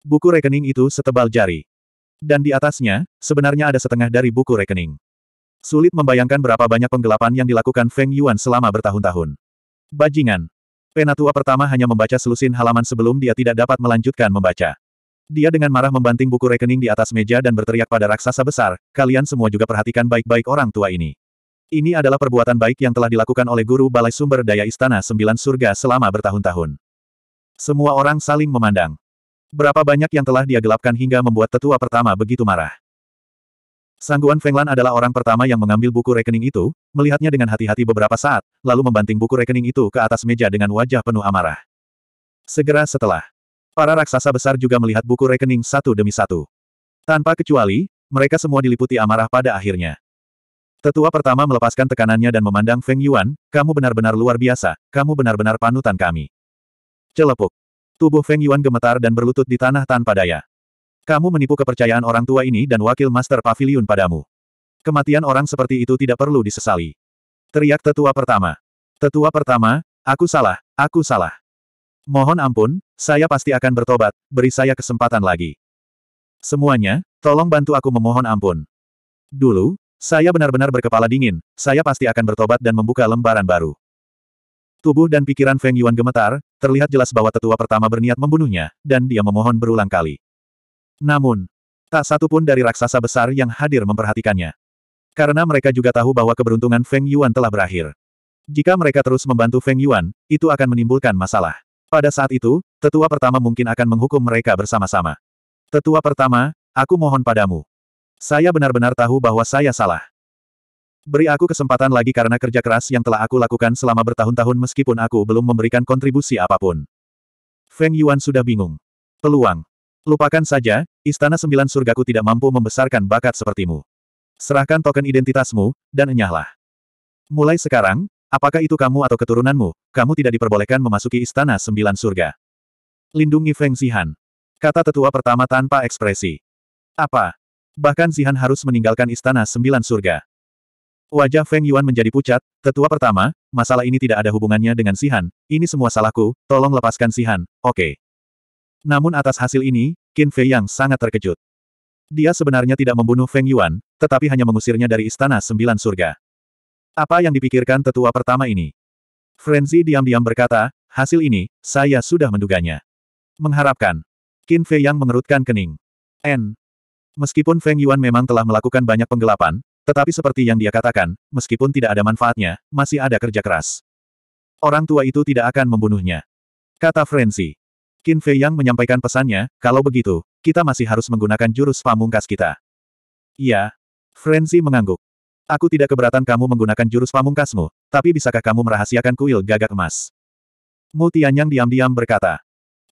Buku rekening itu setebal jari. Dan di atasnya, sebenarnya ada setengah dari buku rekening. Sulit membayangkan berapa banyak penggelapan yang dilakukan Feng Yuan selama bertahun-tahun. Bajingan. Penatua pertama hanya membaca selusin halaman sebelum dia tidak dapat melanjutkan membaca. Dia dengan marah membanting buku rekening di atas meja dan berteriak pada raksasa besar, kalian semua juga perhatikan baik-baik orang tua ini. Ini adalah perbuatan baik yang telah dilakukan oleh guru Balai Sumber Daya Istana Sembilan Surga selama bertahun-tahun. Semua orang saling memandang. Berapa banyak yang telah dia gelapkan hingga membuat tetua pertama begitu marah. Sangguan Fenglan adalah orang pertama yang mengambil buku rekening itu, melihatnya dengan hati-hati beberapa saat, lalu membanting buku rekening itu ke atas meja dengan wajah penuh amarah. Segera setelah, Para raksasa besar juga melihat buku rekening satu demi satu. Tanpa kecuali, mereka semua diliputi amarah pada akhirnya. Tetua pertama melepaskan tekanannya dan memandang Feng Yuan, kamu benar-benar luar biasa, kamu benar-benar panutan kami. Celepuk. Tubuh Feng Yuan gemetar dan berlutut di tanah tanpa daya. Kamu menipu kepercayaan orang tua ini dan wakil master pavilion padamu. Kematian orang seperti itu tidak perlu disesali. Teriak tetua pertama. Tetua pertama, aku salah, aku salah. Mohon ampun, saya pasti akan bertobat, beri saya kesempatan lagi. Semuanya, tolong bantu aku memohon ampun. Dulu, saya benar-benar berkepala dingin, saya pasti akan bertobat dan membuka lembaran baru. Tubuh dan pikiran Feng Yuan gemetar, terlihat jelas bahwa tetua pertama berniat membunuhnya, dan dia memohon berulang kali. Namun, tak satu pun dari raksasa besar yang hadir memperhatikannya. Karena mereka juga tahu bahwa keberuntungan Feng Yuan telah berakhir. Jika mereka terus membantu Feng Yuan, itu akan menimbulkan masalah. Pada saat itu, tetua pertama mungkin akan menghukum mereka bersama-sama. Tetua pertama, aku mohon padamu. Saya benar-benar tahu bahwa saya salah. Beri aku kesempatan lagi karena kerja keras yang telah aku lakukan selama bertahun-tahun meskipun aku belum memberikan kontribusi apapun. Feng Yuan sudah bingung. Peluang. Lupakan saja, Istana Sembilan Surgaku tidak mampu membesarkan bakat sepertimu. Serahkan token identitasmu, dan enyahlah. Mulai sekarang, Apakah itu kamu atau keturunanmu, kamu tidak diperbolehkan memasuki istana sembilan surga. Lindungi Feng Zihan. Kata tetua pertama tanpa ekspresi. Apa? Bahkan Zihan harus meninggalkan istana sembilan surga. Wajah Feng Yuan menjadi pucat, tetua pertama, masalah ini tidak ada hubungannya dengan Zihan, ini semua salahku, tolong lepaskan Zihan, oke. Okay. Namun atas hasil ini, Qin Fei Yang sangat terkejut. Dia sebenarnya tidak membunuh Feng Yuan, tetapi hanya mengusirnya dari istana sembilan surga. Apa yang dipikirkan tetua pertama ini? Frenzy diam-diam berkata, hasil ini, saya sudah menduganya. Mengharapkan. Qin Fei yang mengerutkan kening. N. Meskipun Feng Yuan memang telah melakukan banyak penggelapan, tetapi seperti yang dia katakan, meskipun tidak ada manfaatnya, masih ada kerja keras. Orang tua itu tidak akan membunuhnya. Kata Frenzy. Qin Fei Yang menyampaikan pesannya, kalau begitu, kita masih harus menggunakan jurus pamungkas kita. Iya. Frenzy mengangguk. Aku tidak keberatan kamu menggunakan jurus pamungkasmu, tapi bisakah kamu merahasiakan kuil gagak emas? Mu Tianyang diam-diam berkata.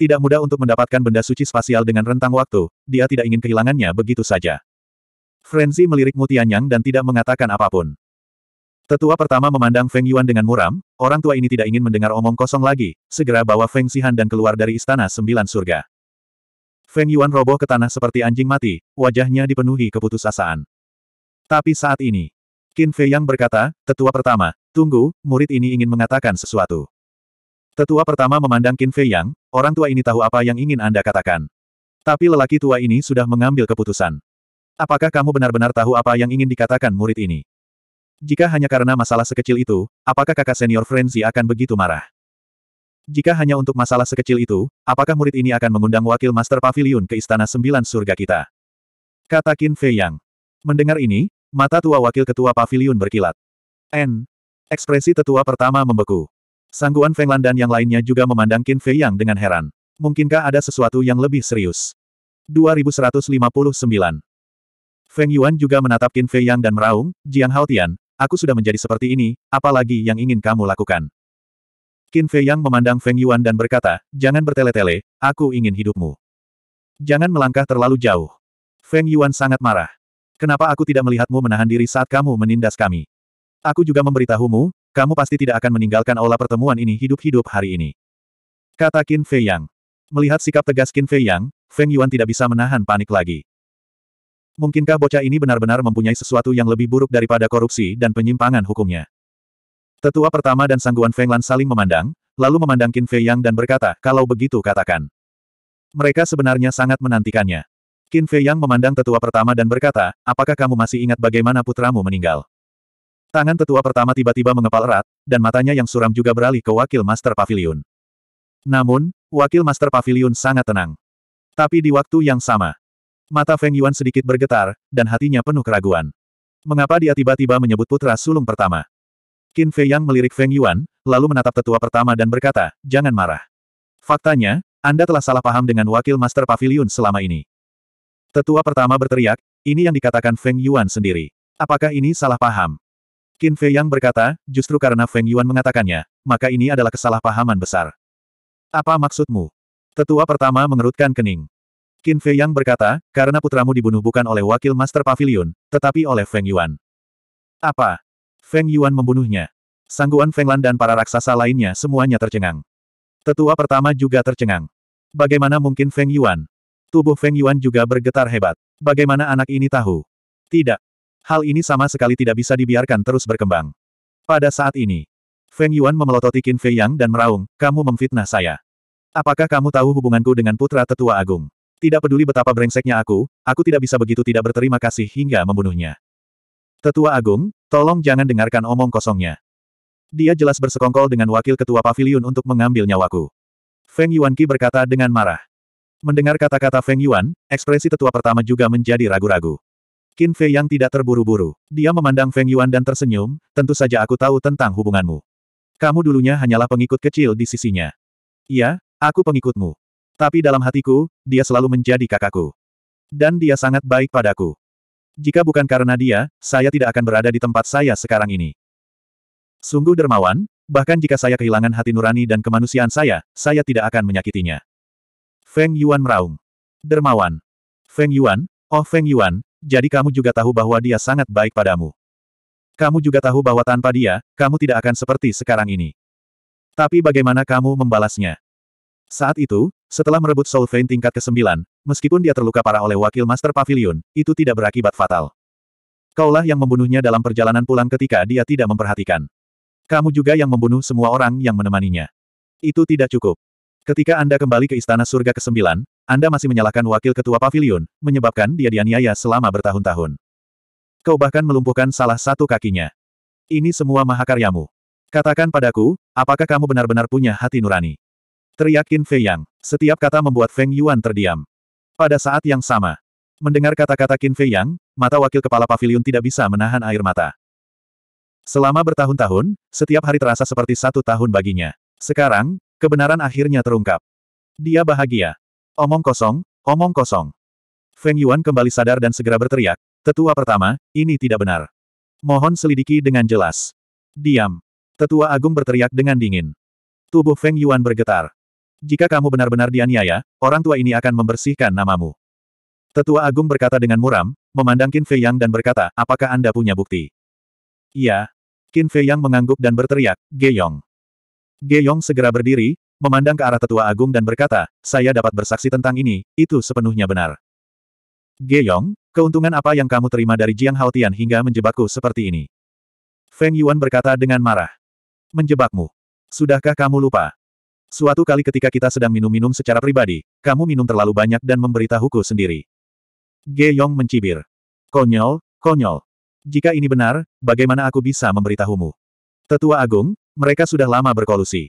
Tidak mudah untuk mendapatkan benda suci spasial dengan rentang waktu, dia tidak ingin kehilangannya begitu saja. Frenzy melirik Mu Tianyang dan tidak mengatakan apapun. Tetua pertama memandang Feng Yuan dengan muram, orang tua ini tidak ingin mendengar omong kosong lagi, segera bawa Feng Sihan dan keluar dari istana sembilan surga. Feng Yuan roboh ke tanah seperti anjing mati, wajahnya dipenuhi keputusasaan. Tapi saat ini, Qin Fei Yang berkata, tetua pertama, tunggu, murid ini ingin mengatakan sesuatu. Tetua pertama memandang Qin Fei Yang, orang tua ini tahu apa yang ingin Anda katakan. Tapi lelaki tua ini sudah mengambil keputusan. Apakah kamu benar-benar tahu apa yang ingin dikatakan murid ini? Jika hanya karena masalah sekecil itu, apakah kakak senior Frenzy akan begitu marah? Jika hanya untuk masalah sekecil itu, apakah murid ini akan mengundang wakil Master Pavilion ke Istana Sembilan Surga kita? Kata Qin Fei Yang. Mendengar ini, Mata tua wakil ketua pavilion berkilat. N. Ekspresi tetua pertama membeku. Sangguan Feng Lan dan yang lainnya juga memandang Qin Fei Yang dengan heran. Mungkinkah ada sesuatu yang lebih serius? 2159. Feng Yuan juga menatap Qin Fei Yang dan meraung, Jiang Haotian, aku sudah menjadi seperti ini, apalagi yang ingin kamu lakukan? Qin Fei Yang memandang Feng Yuan dan berkata, jangan bertele-tele, aku ingin hidupmu. Jangan melangkah terlalu jauh. Feng Yuan sangat marah. Kenapa aku tidak melihatmu menahan diri saat kamu menindas kami? Aku juga memberitahumu, kamu pasti tidak akan meninggalkan olah pertemuan ini hidup-hidup hari ini. Kata Qin Fei Yang. Melihat sikap tegas Qin Fei Yang, Feng Yuan tidak bisa menahan panik lagi. Mungkinkah bocah ini benar-benar mempunyai sesuatu yang lebih buruk daripada korupsi dan penyimpangan hukumnya? Tetua pertama dan sangguan Feng Lan saling memandang, lalu memandang Qin Fei Yang dan berkata, kalau begitu katakan. Mereka sebenarnya sangat menantikannya. Qin Fei Yang memandang tetua pertama dan berkata, apakah kamu masih ingat bagaimana putramu meninggal? Tangan tetua pertama tiba-tiba mengepal erat, dan matanya yang suram juga beralih ke wakil Master Pavilion. Namun, wakil Master Pavilion sangat tenang. Tapi di waktu yang sama, mata Feng Yuan sedikit bergetar, dan hatinya penuh keraguan. Mengapa dia tiba-tiba menyebut putra sulung pertama? Qin Fei Yang melirik Feng Yuan, lalu menatap tetua pertama dan berkata, jangan marah. Faktanya, Anda telah salah paham dengan wakil Master Pavilion selama ini. Tetua pertama berteriak, ini yang dikatakan Feng Yuan sendiri. Apakah ini salah paham? Qin Fei Yang berkata, justru karena Feng Yuan mengatakannya, maka ini adalah kesalahpahaman besar. Apa maksudmu? Tetua pertama mengerutkan kening. Qin Fei Yang berkata, karena putramu dibunuh bukan oleh wakil Master Pavilion, tetapi oleh Feng Yuan. Apa? Feng Yuan membunuhnya. Sangguan Feng Lan dan para raksasa lainnya semuanya tercengang. Tetua pertama juga tercengang. Bagaimana mungkin Feng Yuan, Tubuh Feng Yuan juga bergetar hebat. Bagaimana anak ini tahu? Tidak. Hal ini sama sekali tidak bisa dibiarkan terus berkembang. Pada saat ini, Feng Yuan memelototi Qin Fei Yang dan meraung, kamu memfitnah saya. Apakah kamu tahu hubunganku dengan putra tetua agung? Tidak peduli betapa brengseknya aku, aku tidak bisa begitu tidak berterima kasih hingga membunuhnya. Tetua agung, tolong jangan dengarkan omong kosongnya. Dia jelas bersekongkol dengan wakil ketua pavilion untuk mengambil nyawaku. Feng Yuan Yuanqi berkata dengan marah. Mendengar kata-kata Feng Yuan, ekspresi tetua pertama juga menjadi ragu-ragu. Qin Fei yang tidak terburu-buru. Dia memandang Feng Yuan dan tersenyum, tentu saja aku tahu tentang hubunganmu. Kamu dulunya hanyalah pengikut kecil di sisinya. Iya, aku pengikutmu. Tapi dalam hatiku, dia selalu menjadi kakakku. Dan dia sangat baik padaku. Jika bukan karena dia, saya tidak akan berada di tempat saya sekarang ini. Sungguh dermawan, bahkan jika saya kehilangan hati nurani dan kemanusiaan saya, saya tidak akan menyakitinya. Feng Yuan meraung. Dermawan. Feng Yuan, oh Feng Yuan, jadi kamu juga tahu bahwa dia sangat baik padamu. Kamu juga tahu bahwa tanpa dia, kamu tidak akan seperti sekarang ini. Tapi bagaimana kamu membalasnya? Saat itu, setelah merebut Soul Vein tingkat ke-9, meskipun dia terluka parah oleh wakil Master Pavilion, itu tidak berakibat fatal. Kaulah yang membunuhnya dalam perjalanan pulang ketika dia tidak memperhatikan. Kamu juga yang membunuh semua orang yang menemaninya. Itu tidak cukup. Ketika Anda kembali ke Istana Surga ke-9, Anda masih menyalahkan Wakil Ketua Paviliun, menyebabkan dia dianiaya selama bertahun-tahun. Kau bahkan melumpuhkan salah satu kakinya. Ini semua mahakaryamu. Katakan padaku, apakah kamu benar-benar punya hati nurani? Teriak Fei Yang. Setiap kata membuat Feng Yuan terdiam. Pada saat yang sama, mendengar kata-kata Qin Fei Yang, mata wakil kepala pavilion tidak bisa menahan air mata. Selama bertahun-tahun, setiap hari terasa seperti satu tahun baginya. Sekarang, Kebenaran akhirnya terungkap. Dia bahagia. Omong kosong, omong kosong. Feng Yuan kembali sadar dan segera berteriak, Tetua pertama, ini tidak benar. Mohon selidiki dengan jelas. Diam. Tetua Agung berteriak dengan dingin. Tubuh Feng Yuan bergetar. Jika kamu benar-benar dianiaya, orang tua ini akan membersihkan namamu. Tetua Agung berkata dengan muram, memandang Qin Fei Yang dan berkata, apakah Anda punya bukti? Iya. Qin Fei Yang mengangguk dan berteriak, Geyong. Ge Yong segera berdiri, memandang ke arah tetua agung dan berkata, saya dapat bersaksi tentang ini, itu sepenuhnya benar. Ge Yong, keuntungan apa yang kamu terima dari Jiang Haotian hingga menjebakku seperti ini? Feng Yuan berkata dengan marah. Menjebakmu. Sudahkah kamu lupa? Suatu kali ketika kita sedang minum-minum secara pribadi, kamu minum terlalu banyak dan memberitahuku sendiri. Ge Yong mencibir. Konyol, konyol. Jika ini benar, bagaimana aku bisa memberitahumu? Tetua Agung, mereka sudah lama berkolusi.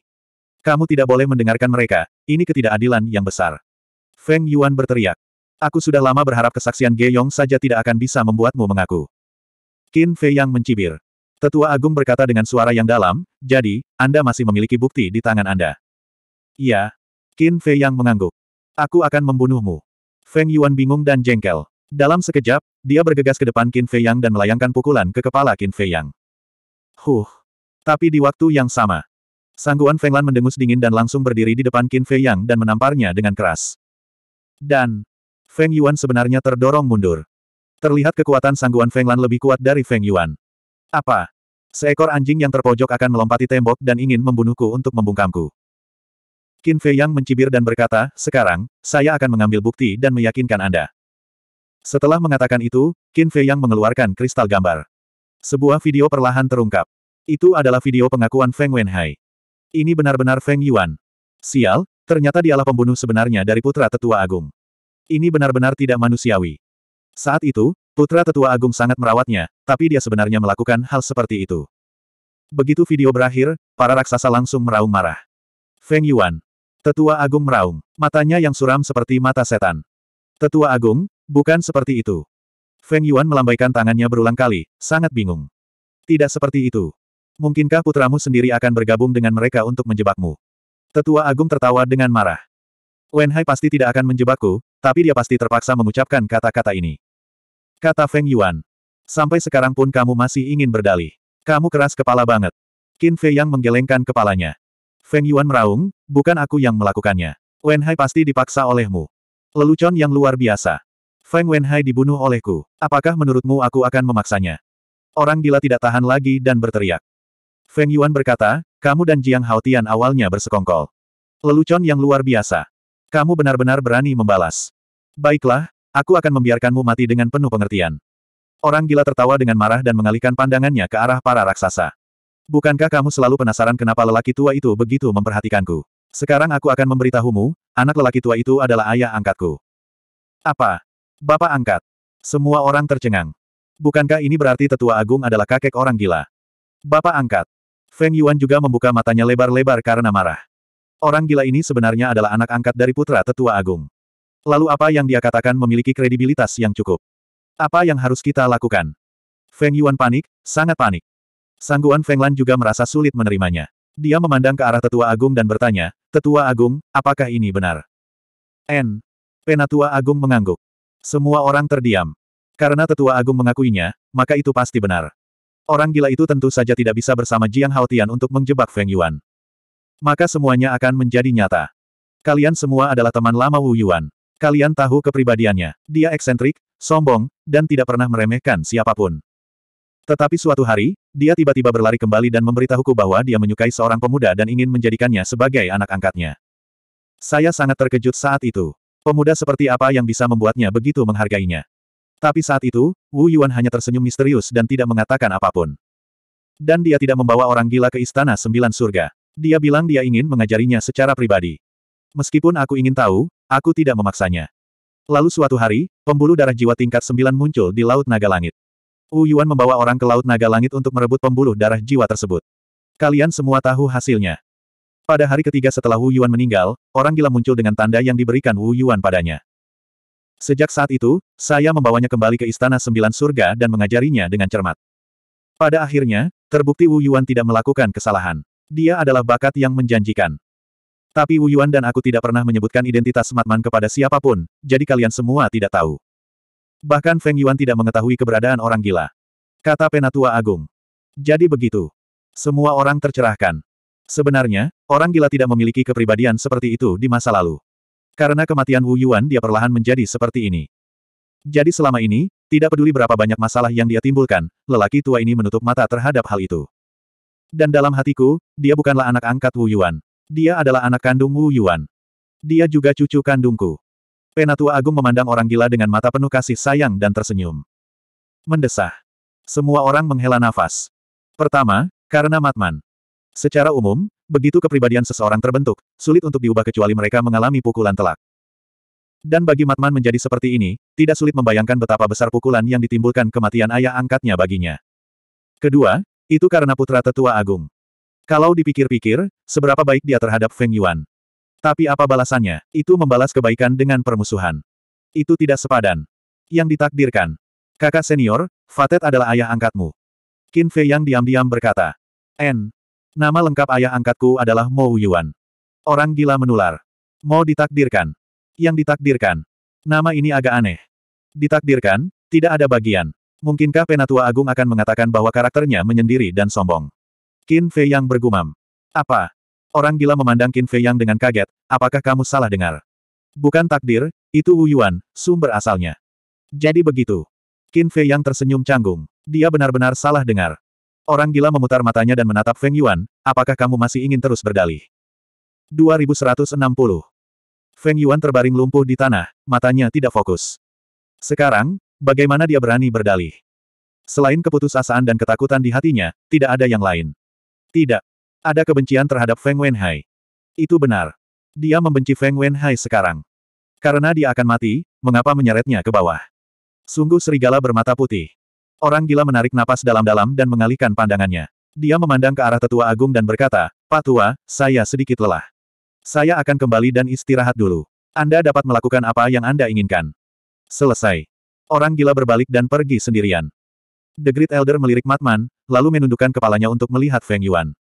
Kamu tidak boleh mendengarkan mereka, ini ketidakadilan yang besar. Feng Yuan berteriak. Aku sudah lama berharap kesaksian Ge Yong saja tidak akan bisa membuatmu mengaku. Qin Fei yang mencibir. Tetua Agung berkata dengan suara yang dalam, jadi, Anda masih memiliki bukti di tangan Anda. Iya. Qin Fei yang mengangguk. Aku akan membunuhmu. Feng Yuan bingung dan jengkel. Dalam sekejap, dia bergegas ke depan Qin Fei Yang dan melayangkan pukulan ke kepala Qin Fei Yang. Huh. Tapi di waktu yang sama, Sangguan Fenglan mendengus dingin dan langsung berdiri di depan Qin Fei Yang dan menamparnya dengan keras. Dan, Feng Yuan sebenarnya terdorong mundur. Terlihat kekuatan Sangguan Fenglan lebih kuat dari Feng Yuan. Apa? Seekor anjing yang terpojok akan melompati tembok dan ingin membunuhku untuk membungkamku. Qin Fei Yang mencibir dan berkata, sekarang, saya akan mengambil bukti dan meyakinkan Anda. Setelah mengatakan itu, Qin Fei Yang mengeluarkan kristal gambar. Sebuah video perlahan terungkap. Itu adalah video pengakuan Feng Wenhai. Ini benar-benar Feng Yuan. Sial, ternyata dialah pembunuh sebenarnya dari putra tetua agung. Ini benar-benar tidak manusiawi. Saat itu, putra tetua agung sangat merawatnya, tapi dia sebenarnya melakukan hal seperti itu. Begitu video berakhir, para raksasa langsung meraung marah. Feng Yuan. Tetua agung meraung, matanya yang suram seperti mata setan. Tetua agung, bukan seperti itu. Feng Yuan melambaikan tangannya berulang kali, sangat bingung. Tidak seperti itu. Mungkinkah putramu sendiri akan bergabung dengan mereka untuk menjebakmu? Tetua Agung tertawa dengan marah. Wenhai pasti tidak akan menjebakku, tapi dia pasti terpaksa mengucapkan kata-kata ini. Kata Feng Yuan. Sampai sekarang pun kamu masih ingin berdalih. Kamu keras kepala banget. Qin Fei yang menggelengkan kepalanya. Feng Yuan meraung, bukan aku yang melakukannya. Wenhai pasti dipaksa olehmu. Lelucon yang luar biasa. Feng Wenhai dibunuh olehku. Apakah menurutmu aku akan memaksanya? Orang gila tidak tahan lagi dan berteriak. Feng Yuan berkata, kamu dan Jiang Haotian awalnya bersekongkol. Lelucon yang luar biasa. Kamu benar-benar berani membalas. Baiklah, aku akan membiarkanmu mati dengan penuh pengertian. Orang gila tertawa dengan marah dan mengalihkan pandangannya ke arah para raksasa. Bukankah kamu selalu penasaran kenapa lelaki tua itu begitu memperhatikanku? Sekarang aku akan memberitahumu, anak lelaki tua itu adalah ayah angkatku. Apa? Bapak angkat. Semua orang tercengang. Bukankah ini berarti tetua agung adalah kakek orang gila? Bapak angkat. Feng Yuan juga membuka matanya lebar-lebar karena marah. Orang gila ini sebenarnya adalah anak angkat dari putra tetua agung. Lalu apa yang dia katakan memiliki kredibilitas yang cukup? Apa yang harus kita lakukan? Feng Yuan panik, sangat panik. Sangguan Feng Lan juga merasa sulit menerimanya. Dia memandang ke arah tetua agung dan bertanya, Tetua agung, apakah ini benar? N. Penatua agung mengangguk. Semua orang terdiam. Karena tetua agung mengakuinya, maka itu pasti benar. Orang gila itu tentu saja tidak bisa bersama Jiang Haotian untuk menjebak Feng Yuan. Maka semuanya akan menjadi nyata. Kalian semua adalah teman lama Wu Yuan. Kalian tahu kepribadiannya. Dia eksentrik, sombong, dan tidak pernah meremehkan siapapun. Tetapi suatu hari, dia tiba-tiba berlari kembali dan memberitahuku bahwa dia menyukai seorang pemuda dan ingin menjadikannya sebagai anak angkatnya. Saya sangat terkejut saat itu. Pemuda seperti apa yang bisa membuatnya begitu menghargainya? Tapi saat itu, Wu Yuan hanya tersenyum misterius dan tidak mengatakan apapun. Dan dia tidak membawa orang gila ke Istana Sembilan Surga. Dia bilang dia ingin mengajarinya secara pribadi. Meskipun aku ingin tahu, aku tidak memaksanya. Lalu suatu hari, pembuluh darah jiwa tingkat sembilan muncul di Laut Naga Langit. Wu Yuan membawa orang ke Laut Naga Langit untuk merebut pembuluh darah jiwa tersebut. Kalian semua tahu hasilnya. Pada hari ketiga setelah Wu Yuan meninggal, orang gila muncul dengan tanda yang diberikan Wu Yuan padanya. Sejak saat itu, saya membawanya kembali ke Istana Sembilan Surga dan mengajarinya dengan cermat. Pada akhirnya, terbukti Wu Yuan tidak melakukan kesalahan. Dia adalah bakat yang menjanjikan. Tapi Wu Yuan dan aku tidak pernah menyebutkan identitas Matman kepada siapapun, jadi kalian semua tidak tahu. Bahkan Feng Yuan tidak mengetahui keberadaan orang gila. Kata Penatua Agung. Jadi begitu. Semua orang tercerahkan. Sebenarnya, orang gila tidak memiliki kepribadian seperti itu di masa lalu. Karena kematian Wu Yuan dia perlahan menjadi seperti ini. Jadi selama ini, tidak peduli berapa banyak masalah yang dia timbulkan, lelaki tua ini menutup mata terhadap hal itu. Dan dalam hatiku, dia bukanlah anak angkat Wu Yuan. Dia adalah anak kandung Wu Yuan. Dia juga cucu kandungku. Penatua Agung memandang orang gila dengan mata penuh kasih sayang dan tersenyum. Mendesah. Semua orang menghela nafas. Pertama, karena Matman. Secara umum, Begitu kepribadian seseorang terbentuk, sulit untuk diubah kecuali mereka mengalami pukulan telak. Dan bagi Matman menjadi seperti ini, tidak sulit membayangkan betapa besar pukulan yang ditimbulkan kematian ayah angkatnya baginya. Kedua, itu karena putra tetua agung. Kalau dipikir-pikir, seberapa baik dia terhadap Feng Yuan. Tapi apa balasannya? Itu membalas kebaikan dengan permusuhan. Itu tidak sepadan. Yang ditakdirkan. Kakak senior, Fatet adalah ayah angkatmu. Qin Fei yang diam-diam berkata. N. Nama lengkap ayah angkatku adalah Mo Yuan. Orang gila menular. Mo ditakdirkan. Yang ditakdirkan. Nama ini agak aneh. Ditakdirkan, tidak ada bagian. Mungkinkah Penatua Agung akan mengatakan bahwa karakternya menyendiri dan sombong? Qin Fei Yang bergumam. Apa? Orang gila memandang Qin Fei Yang dengan kaget, apakah kamu salah dengar? Bukan takdir, itu Wu Yuan, sumber asalnya. Jadi begitu. Qin Fei Yang tersenyum canggung. Dia benar-benar salah dengar. Orang gila memutar matanya dan menatap Feng Yuan, apakah kamu masih ingin terus berdalih? 2160. Feng Yuan terbaring lumpuh di tanah, matanya tidak fokus. Sekarang, bagaimana dia berani berdalih? Selain keputusasaan dan ketakutan di hatinya, tidak ada yang lain. Tidak. Ada kebencian terhadap Feng Wenhai. Itu benar. Dia membenci Feng Wenhai sekarang. Karena dia akan mati, mengapa menyeretnya ke bawah? Sungguh serigala bermata putih. Orang gila menarik napas dalam-dalam dan mengalihkan pandangannya. Dia memandang ke arah tetua agung dan berkata, Pak Tua, saya sedikit lelah. Saya akan kembali dan istirahat dulu. Anda dapat melakukan apa yang Anda inginkan. Selesai. Orang gila berbalik dan pergi sendirian. The Great Elder melirik Matman, lalu menundukkan kepalanya untuk melihat Feng Yuan.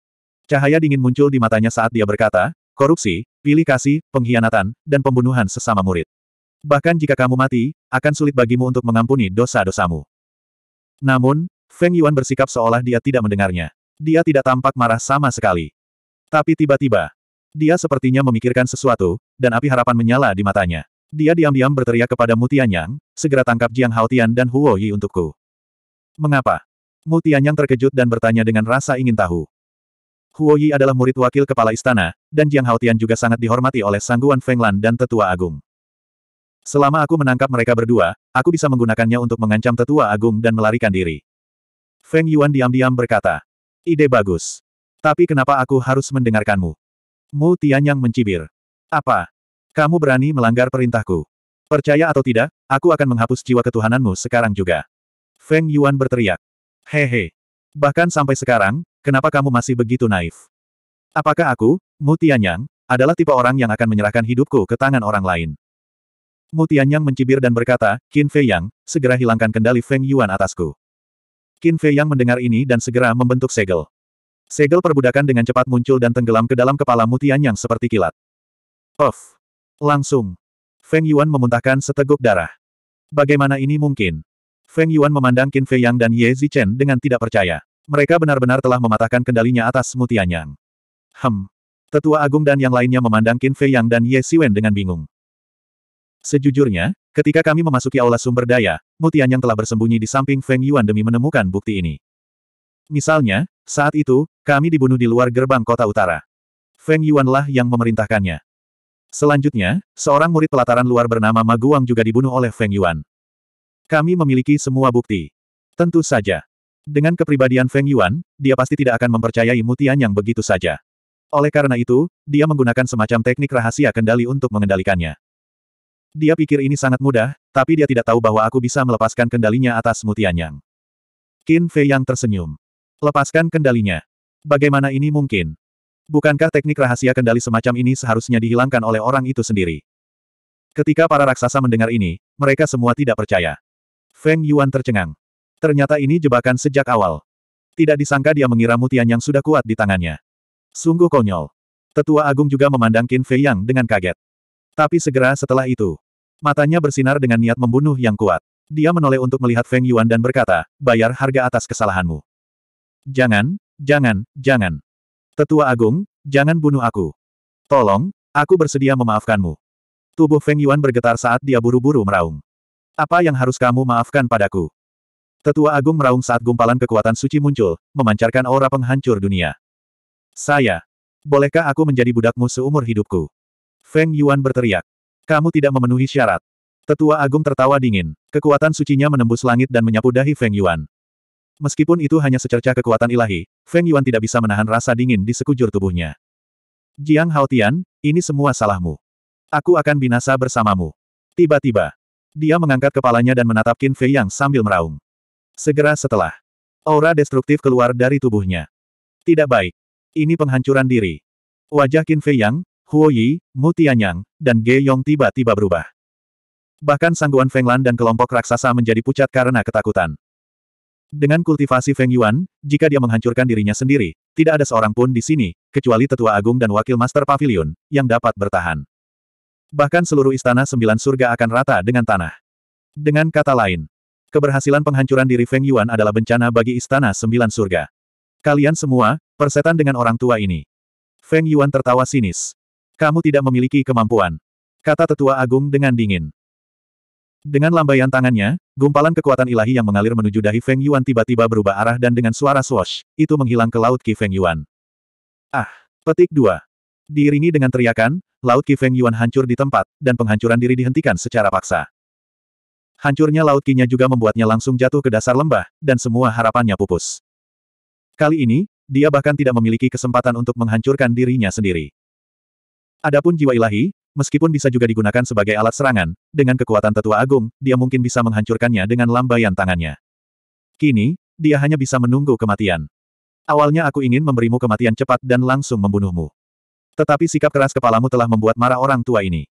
Cahaya dingin muncul di matanya saat dia berkata, korupsi, pilih kasih, pengkhianatan, dan pembunuhan sesama murid. Bahkan jika kamu mati, akan sulit bagimu untuk mengampuni dosa-dosamu. Namun, Feng Yuan bersikap seolah dia tidak mendengarnya. Dia tidak tampak marah sama sekali. Tapi tiba-tiba, dia sepertinya memikirkan sesuatu, dan api harapan menyala di matanya. Dia diam-diam berteriak kepada Mu Mutianyang, segera tangkap Jiang Haotian dan Huo Yi untukku. Mengapa? Mu Mutianyang terkejut dan bertanya dengan rasa ingin tahu. Huo Yi adalah murid wakil kepala istana, dan Jiang Haotian juga sangat dihormati oleh Sangguan Feng Lan dan Tetua Agung. Selama aku menangkap mereka berdua, aku bisa menggunakannya untuk mengancam tetua agung dan melarikan diri. Feng Yuan diam-diam berkata, Ide bagus. Tapi kenapa aku harus mendengarkanmu? Mu Tianyang mencibir. Apa? Kamu berani melanggar perintahku. Percaya atau tidak, aku akan menghapus jiwa ketuhananmu sekarang juga. Feng Yuan berteriak. Hehe. Bahkan sampai sekarang, kenapa kamu masih begitu naif? Apakah aku, Mu Tianyang, adalah tipe orang yang akan menyerahkan hidupku ke tangan orang lain? Mu Tianyang mencibir dan berkata, Qin Fei Yang, segera hilangkan kendali Feng Yuan atasku. Qin Fei Yang mendengar ini dan segera membentuk segel. Segel perbudakan dengan cepat muncul dan tenggelam ke dalam kepala Mu Tianyang seperti kilat. Of! Langsung. Feng Yuan memuntahkan seteguk darah. Bagaimana ini mungkin? Feng Yuan memandang Qin Fei Yang dan Ye Zichen dengan tidak percaya. Mereka benar-benar telah mematahkan kendalinya atas Mu Tianyang. Hem. Tetua Agung dan yang lainnya memandang Qin Fei Yang dan Ye Siwen dengan bingung. Sejujurnya, ketika kami memasuki aula sumber daya, Mutian yang telah bersembunyi di samping Feng Yuan demi menemukan bukti ini. Misalnya, saat itu, kami dibunuh di luar gerbang kota utara. Feng Yuanlah yang memerintahkannya. Selanjutnya, seorang murid pelataran luar bernama Ma Guang juga dibunuh oleh Feng Yuan. Kami memiliki semua bukti. Tentu saja. Dengan kepribadian Feng Yuan, dia pasti tidak akan mempercayai Mutian yang begitu saja. Oleh karena itu, dia menggunakan semacam teknik rahasia kendali untuk mengendalikannya. Dia pikir ini sangat mudah, tapi dia tidak tahu bahwa aku bisa melepaskan kendalinya atas Mutianyang. Qin Fei yang tersenyum. Lepaskan kendalinya. Bagaimana ini mungkin? Bukankah teknik rahasia kendali semacam ini seharusnya dihilangkan oleh orang itu sendiri? Ketika para raksasa mendengar ini, mereka semua tidak percaya. Feng Yuan tercengang. Ternyata ini jebakan sejak awal. Tidak disangka dia mengira mutian yang sudah kuat di tangannya. Sungguh konyol. Tetua Agung juga memandang Qin Fei Yang dengan kaget. Tapi segera setelah itu, matanya bersinar dengan niat membunuh yang kuat. Dia menoleh untuk melihat Feng Yuan dan berkata, bayar harga atas kesalahanmu. Jangan, jangan, jangan. Tetua Agung, jangan bunuh aku. Tolong, aku bersedia memaafkanmu. Tubuh Feng Yuan bergetar saat dia buru-buru meraung. Apa yang harus kamu maafkan padaku? Tetua Agung meraung saat gumpalan kekuatan suci muncul, memancarkan aura penghancur dunia. Saya. Bolehkah aku menjadi budakmu seumur hidupku? Feng Yuan berteriak. Kamu tidak memenuhi syarat. Tetua Agung tertawa dingin. Kekuatan sucinya menembus langit dan menyapu dahi Feng Yuan. Meskipun itu hanya secercah kekuatan ilahi, Feng Yuan tidak bisa menahan rasa dingin di sekujur tubuhnya. Jiang Haotian, ini semua salahmu. Aku akan binasa bersamamu. Tiba-tiba, dia mengangkat kepalanya dan menatap Qin Fei Yang sambil meraung. Segera setelah, aura destruktif keluar dari tubuhnya. Tidak baik. Ini penghancuran diri. Wajah Qin Fei Yang, Huo Yi, Mu Tianyang, dan Ge Yong tiba-tiba berubah. Bahkan sangguan Feng Lan dan kelompok raksasa menjadi pucat karena ketakutan. Dengan kultivasi Feng Yuan, jika dia menghancurkan dirinya sendiri, tidak ada seorang pun di sini, kecuali Tetua Agung dan Wakil Master Pavilion, yang dapat bertahan. Bahkan seluruh istana sembilan surga akan rata dengan tanah. Dengan kata lain, keberhasilan penghancuran diri Feng Yuan adalah bencana bagi istana sembilan surga. Kalian semua, persetan dengan orang tua ini. Feng Yuan tertawa sinis. Kamu tidak memiliki kemampuan. Kata tetua agung dengan dingin. Dengan lambaian tangannya, gumpalan kekuatan ilahi yang mengalir menuju dahi Feng Yuan tiba-tiba berubah arah dan dengan suara swash, itu menghilang ke laut Qi Feng Yuan. Ah! Petik dua. Diiringi dengan teriakan, laut Qi Feng Yuan hancur di tempat, dan penghancuran diri dihentikan secara paksa. Hancurnya laut kinya juga membuatnya langsung jatuh ke dasar lembah, dan semua harapannya pupus. Kali ini, dia bahkan tidak memiliki kesempatan untuk menghancurkan dirinya sendiri. Adapun jiwa ilahi, meskipun bisa juga digunakan sebagai alat serangan, dengan kekuatan tetua agung, dia mungkin bisa menghancurkannya dengan lambaian tangannya. Kini, dia hanya bisa menunggu kematian. Awalnya aku ingin memberimu kematian cepat dan langsung membunuhmu. Tetapi sikap keras kepalamu telah membuat marah orang tua ini.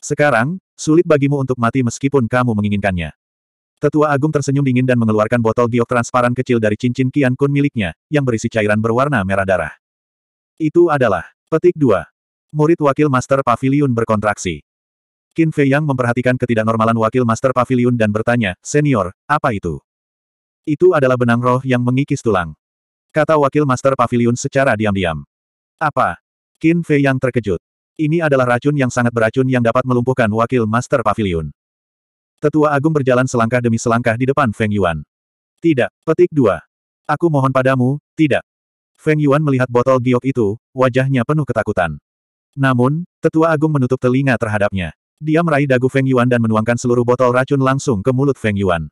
Sekarang, sulit bagimu untuk mati meskipun kamu menginginkannya. Tetua Agung tersenyum dingin dan mengeluarkan botol giok transparan kecil dari cincin Kian Kun miliknya, yang berisi cairan berwarna merah darah. Itu adalah petik dua. Murid wakil Master Pavilion berkontraksi. Qin Fei Yang memperhatikan ketidaknormalan wakil Master Pavilion dan bertanya, Senior, apa itu? Itu adalah benang roh yang mengikis tulang. Kata wakil Master Pavilion secara diam-diam. Apa? Qin Fei Yang terkejut. Ini adalah racun yang sangat beracun yang dapat melumpuhkan wakil Master Pavilion. Tetua Agung berjalan selangkah demi selangkah di depan Feng Yuan. Tidak, petik dua. Aku mohon padamu, tidak. Feng Yuan melihat botol giok itu, wajahnya penuh ketakutan. Namun, tetua agung menutup telinga terhadapnya. Dia meraih dagu Feng Yuan dan menuangkan seluruh botol racun langsung ke mulut Feng Yuan.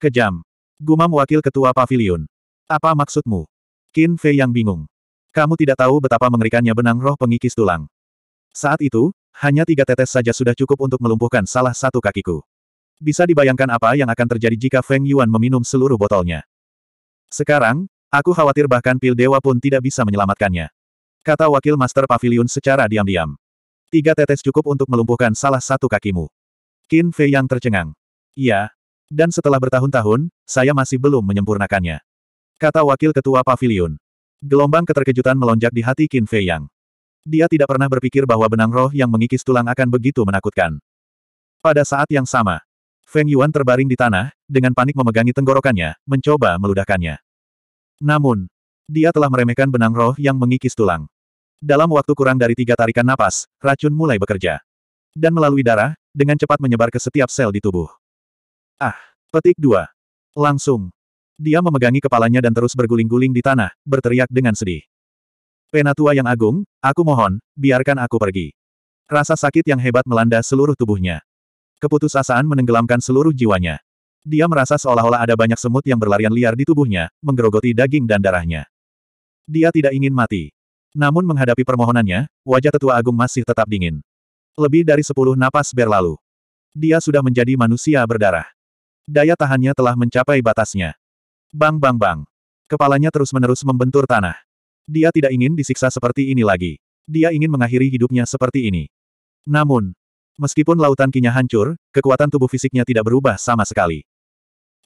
Kejam. Gumam wakil ketua pavilion. Apa maksudmu? Qin Fei yang bingung. Kamu tidak tahu betapa mengerikannya benang roh pengikis tulang. Saat itu, hanya tiga tetes saja sudah cukup untuk melumpuhkan salah satu kakiku. Bisa dibayangkan apa yang akan terjadi jika Feng Yuan meminum seluruh botolnya. Sekarang, aku khawatir bahkan pil dewa pun tidak bisa menyelamatkannya. Kata wakil Master Pavilion secara diam-diam. Tiga tetes cukup untuk melumpuhkan salah satu kakimu. Qin Fei yang tercengang. Iya. Dan setelah bertahun-tahun, saya masih belum menyempurnakannya. Kata wakil ketua pavilion. Gelombang keterkejutan melonjak di hati Qin Fei Yang. Dia tidak pernah berpikir bahwa benang roh yang mengikis tulang akan begitu menakutkan. Pada saat yang sama, Feng Yuan terbaring di tanah, dengan panik memegangi tenggorokannya, mencoba meludahkannya. Namun, dia telah meremehkan benang roh yang mengikis tulang. Dalam waktu kurang dari tiga tarikan napas, racun mulai bekerja. Dan melalui darah, dengan cepat menyebar ke setiap sel di tubuh. Ah! Petik dua. Langsung. Dia memegangi kepalanya dan terus berguling-guling di tanah, berteriak dengan sedih. Penatua yang agung, aku mohon, biarkan aku pergi. Rasa sakit yang hebat melanda seluruh tubuhnya. Keputusasaan menenggelamkan seluruh jiwanya. Dia merasa seolah-olah ada banyak semut yang berlarian liar di tubuhnya, menggerogoti daging dan darahnya. Dia tidak ingin mati. Namun menghadapi permohonannya, wajah tetua agung masih tetap dingin. Lebih dari sepuluh napas berlalu. Dia sudah menjadi manusia berdarah. Daya tahannya telah mencapai batasnya. Bang bang bang. Kepalanya terus-menerus membentur tanah. Dia tidak ingin disiksa seperti ini lagi. Dia ingin mengakhiri hidupnya seperti ini. Namun, meskipun lautan kinya hancur, kekuatan tubuh fisiknya tidak berubah sama sekali.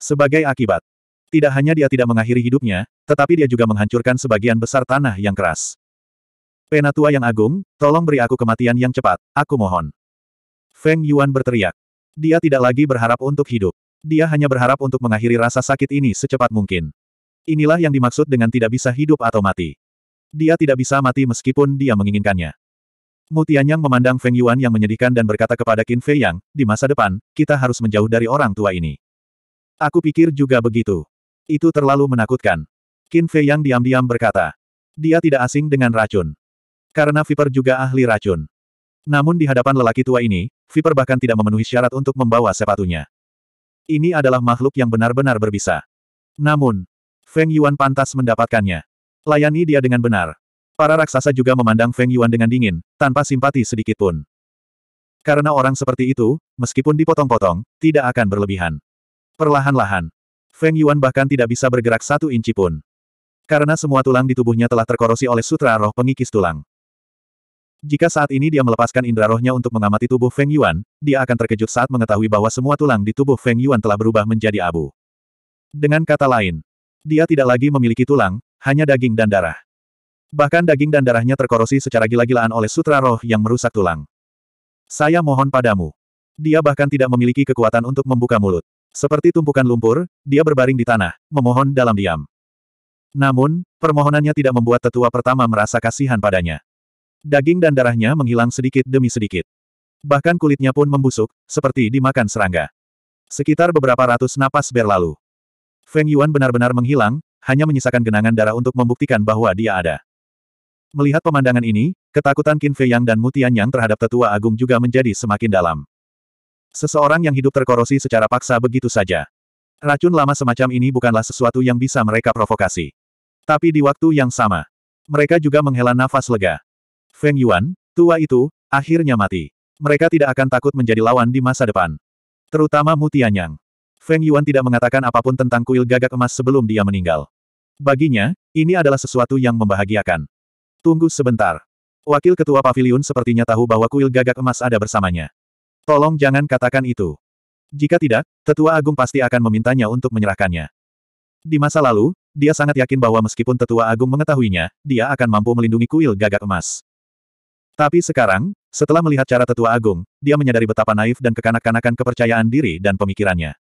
Sebagai akibat, tidak hanya dia tidak mengakhiri hidupnya, tetapi dia juga menghancurkan sebagian besar tanah yang keras. Penatua yang agung, tolong beri aku kematian yang cepat, aku mohon. Feng Yuan berteriak. Dia tidak lagi berharap untuk hidup. Dia hanya berharap untuk mengakhiri rasa sakit ini secepat mungkin. Inilah yang dimaksud dengan tidak bisa hidup atau mati. Dia tidak bisa mati meskipun dia menginginkannya. Mutianyang memandang Feng Yuan yang menyedihkan dan berkata kepada Qin Fei Yang, di masa depan, kita harus menjauh dari orang tua ini. Aku pikir juga begitu. Itu terlalu menakutkan. Qin Fei yang diam-diam berkata. Dia tidak asing dengan racun. Karena Viper juga ahli racun. Namun di hadapan lelaki tua ini, Viper bahkan tidak memenuhi syarat untuk membawa sepatunya. Ini adalah makhluk yang benar-benar berbisa. Namun, Feng Yuan pantas mendapatkannya. Layani dia dengan benar. Para raksasa juga memandang Feng Yuan dengan dingin, tanpa simpati sedikitpun. Karena orang seperti itu, meskipun dipotong-potong, tidak akan berlebihan. Perlahan-lahan, Feng Yuan bahkan tidak bisa bergerak satu inci pun. Karena semua tulang di tubuhnya telah terkorosi oleh sutra roh pengikis tulang. Jika saat ini dia melepaskan indera rohnya untuk mengamati tubuh Feng Yuan, dia akan terkejut saat mengetahui bahwa semua tulang di tubuh Feng Yuan telah berubah menjadi abu. Dengan kata lain, dia tidak lagi memiliki tulang, hanya daging dan darah. Bahkan daging dan darahnya terkorosi secara gila-gilaan oleh sutra roh yang merusak tulang. Saya mohon padamu. Dia bahkan tidak memiliki kekuatan untuk membuka mulut. Seperti tumpukan lumpur, dia berbaring di tanah, memohon dalam diam. Namun, permohonannya tidak membuat tetua pertama merasa kasihan padanya. Daging dan darahnya menghilang sedikit demi sedikit. Bahkan kulitnya pun membusuk, seperti dimakan serangga. Sekitar beberapa ratus napas berlalu. Feng Yuan benar-benar menghilang, hanya menyisakan genangan darah untuk membuktikan bahwa dia ada. Melihat pemandangan ini, ketakutan Qin Fei Yang dan Mutian Yang terhadap tetua agung juga menjadi semakin dalam. Seseorang yang hidup terkorosi secara paksa begitu saja. Racun lama semacam ini bukanlah sesuatu yang bisa mereka provokasi. Tapi di waktu yang sama, mereka juga menghela nafas lega. Feng Yuan, tua itu, akhirnya mati. Mereka tidak akan takut menjadi lawan di masa depan. Terutama Mu Tianyang. Feng Yuan tidak mengatakan apapun tentang kuil gagak emas sebelum dia meninggal. Baginya, ini adalah sesuatu yang membahagiakan. Tunggu sebentar. Wakil Ketua Pavilion sepertinya tahu bahwa kuil gagak emas ada bersamanya. Tolong jangan katakan itu. Jika tidak, Tetua Agung pasti akan memintanya untuk menyerahkannya. Di masa lalu, dia sangat yakin bahwa meskipun tetua agung mengetahuinya, dia akan mampu melindungi kuil gagak emas. Tapi sekarang, setelah melihat cara tetua agung, dia menyadari betapa naif dan kekanak-kanakan kepercayaan diri dan pemikirannya.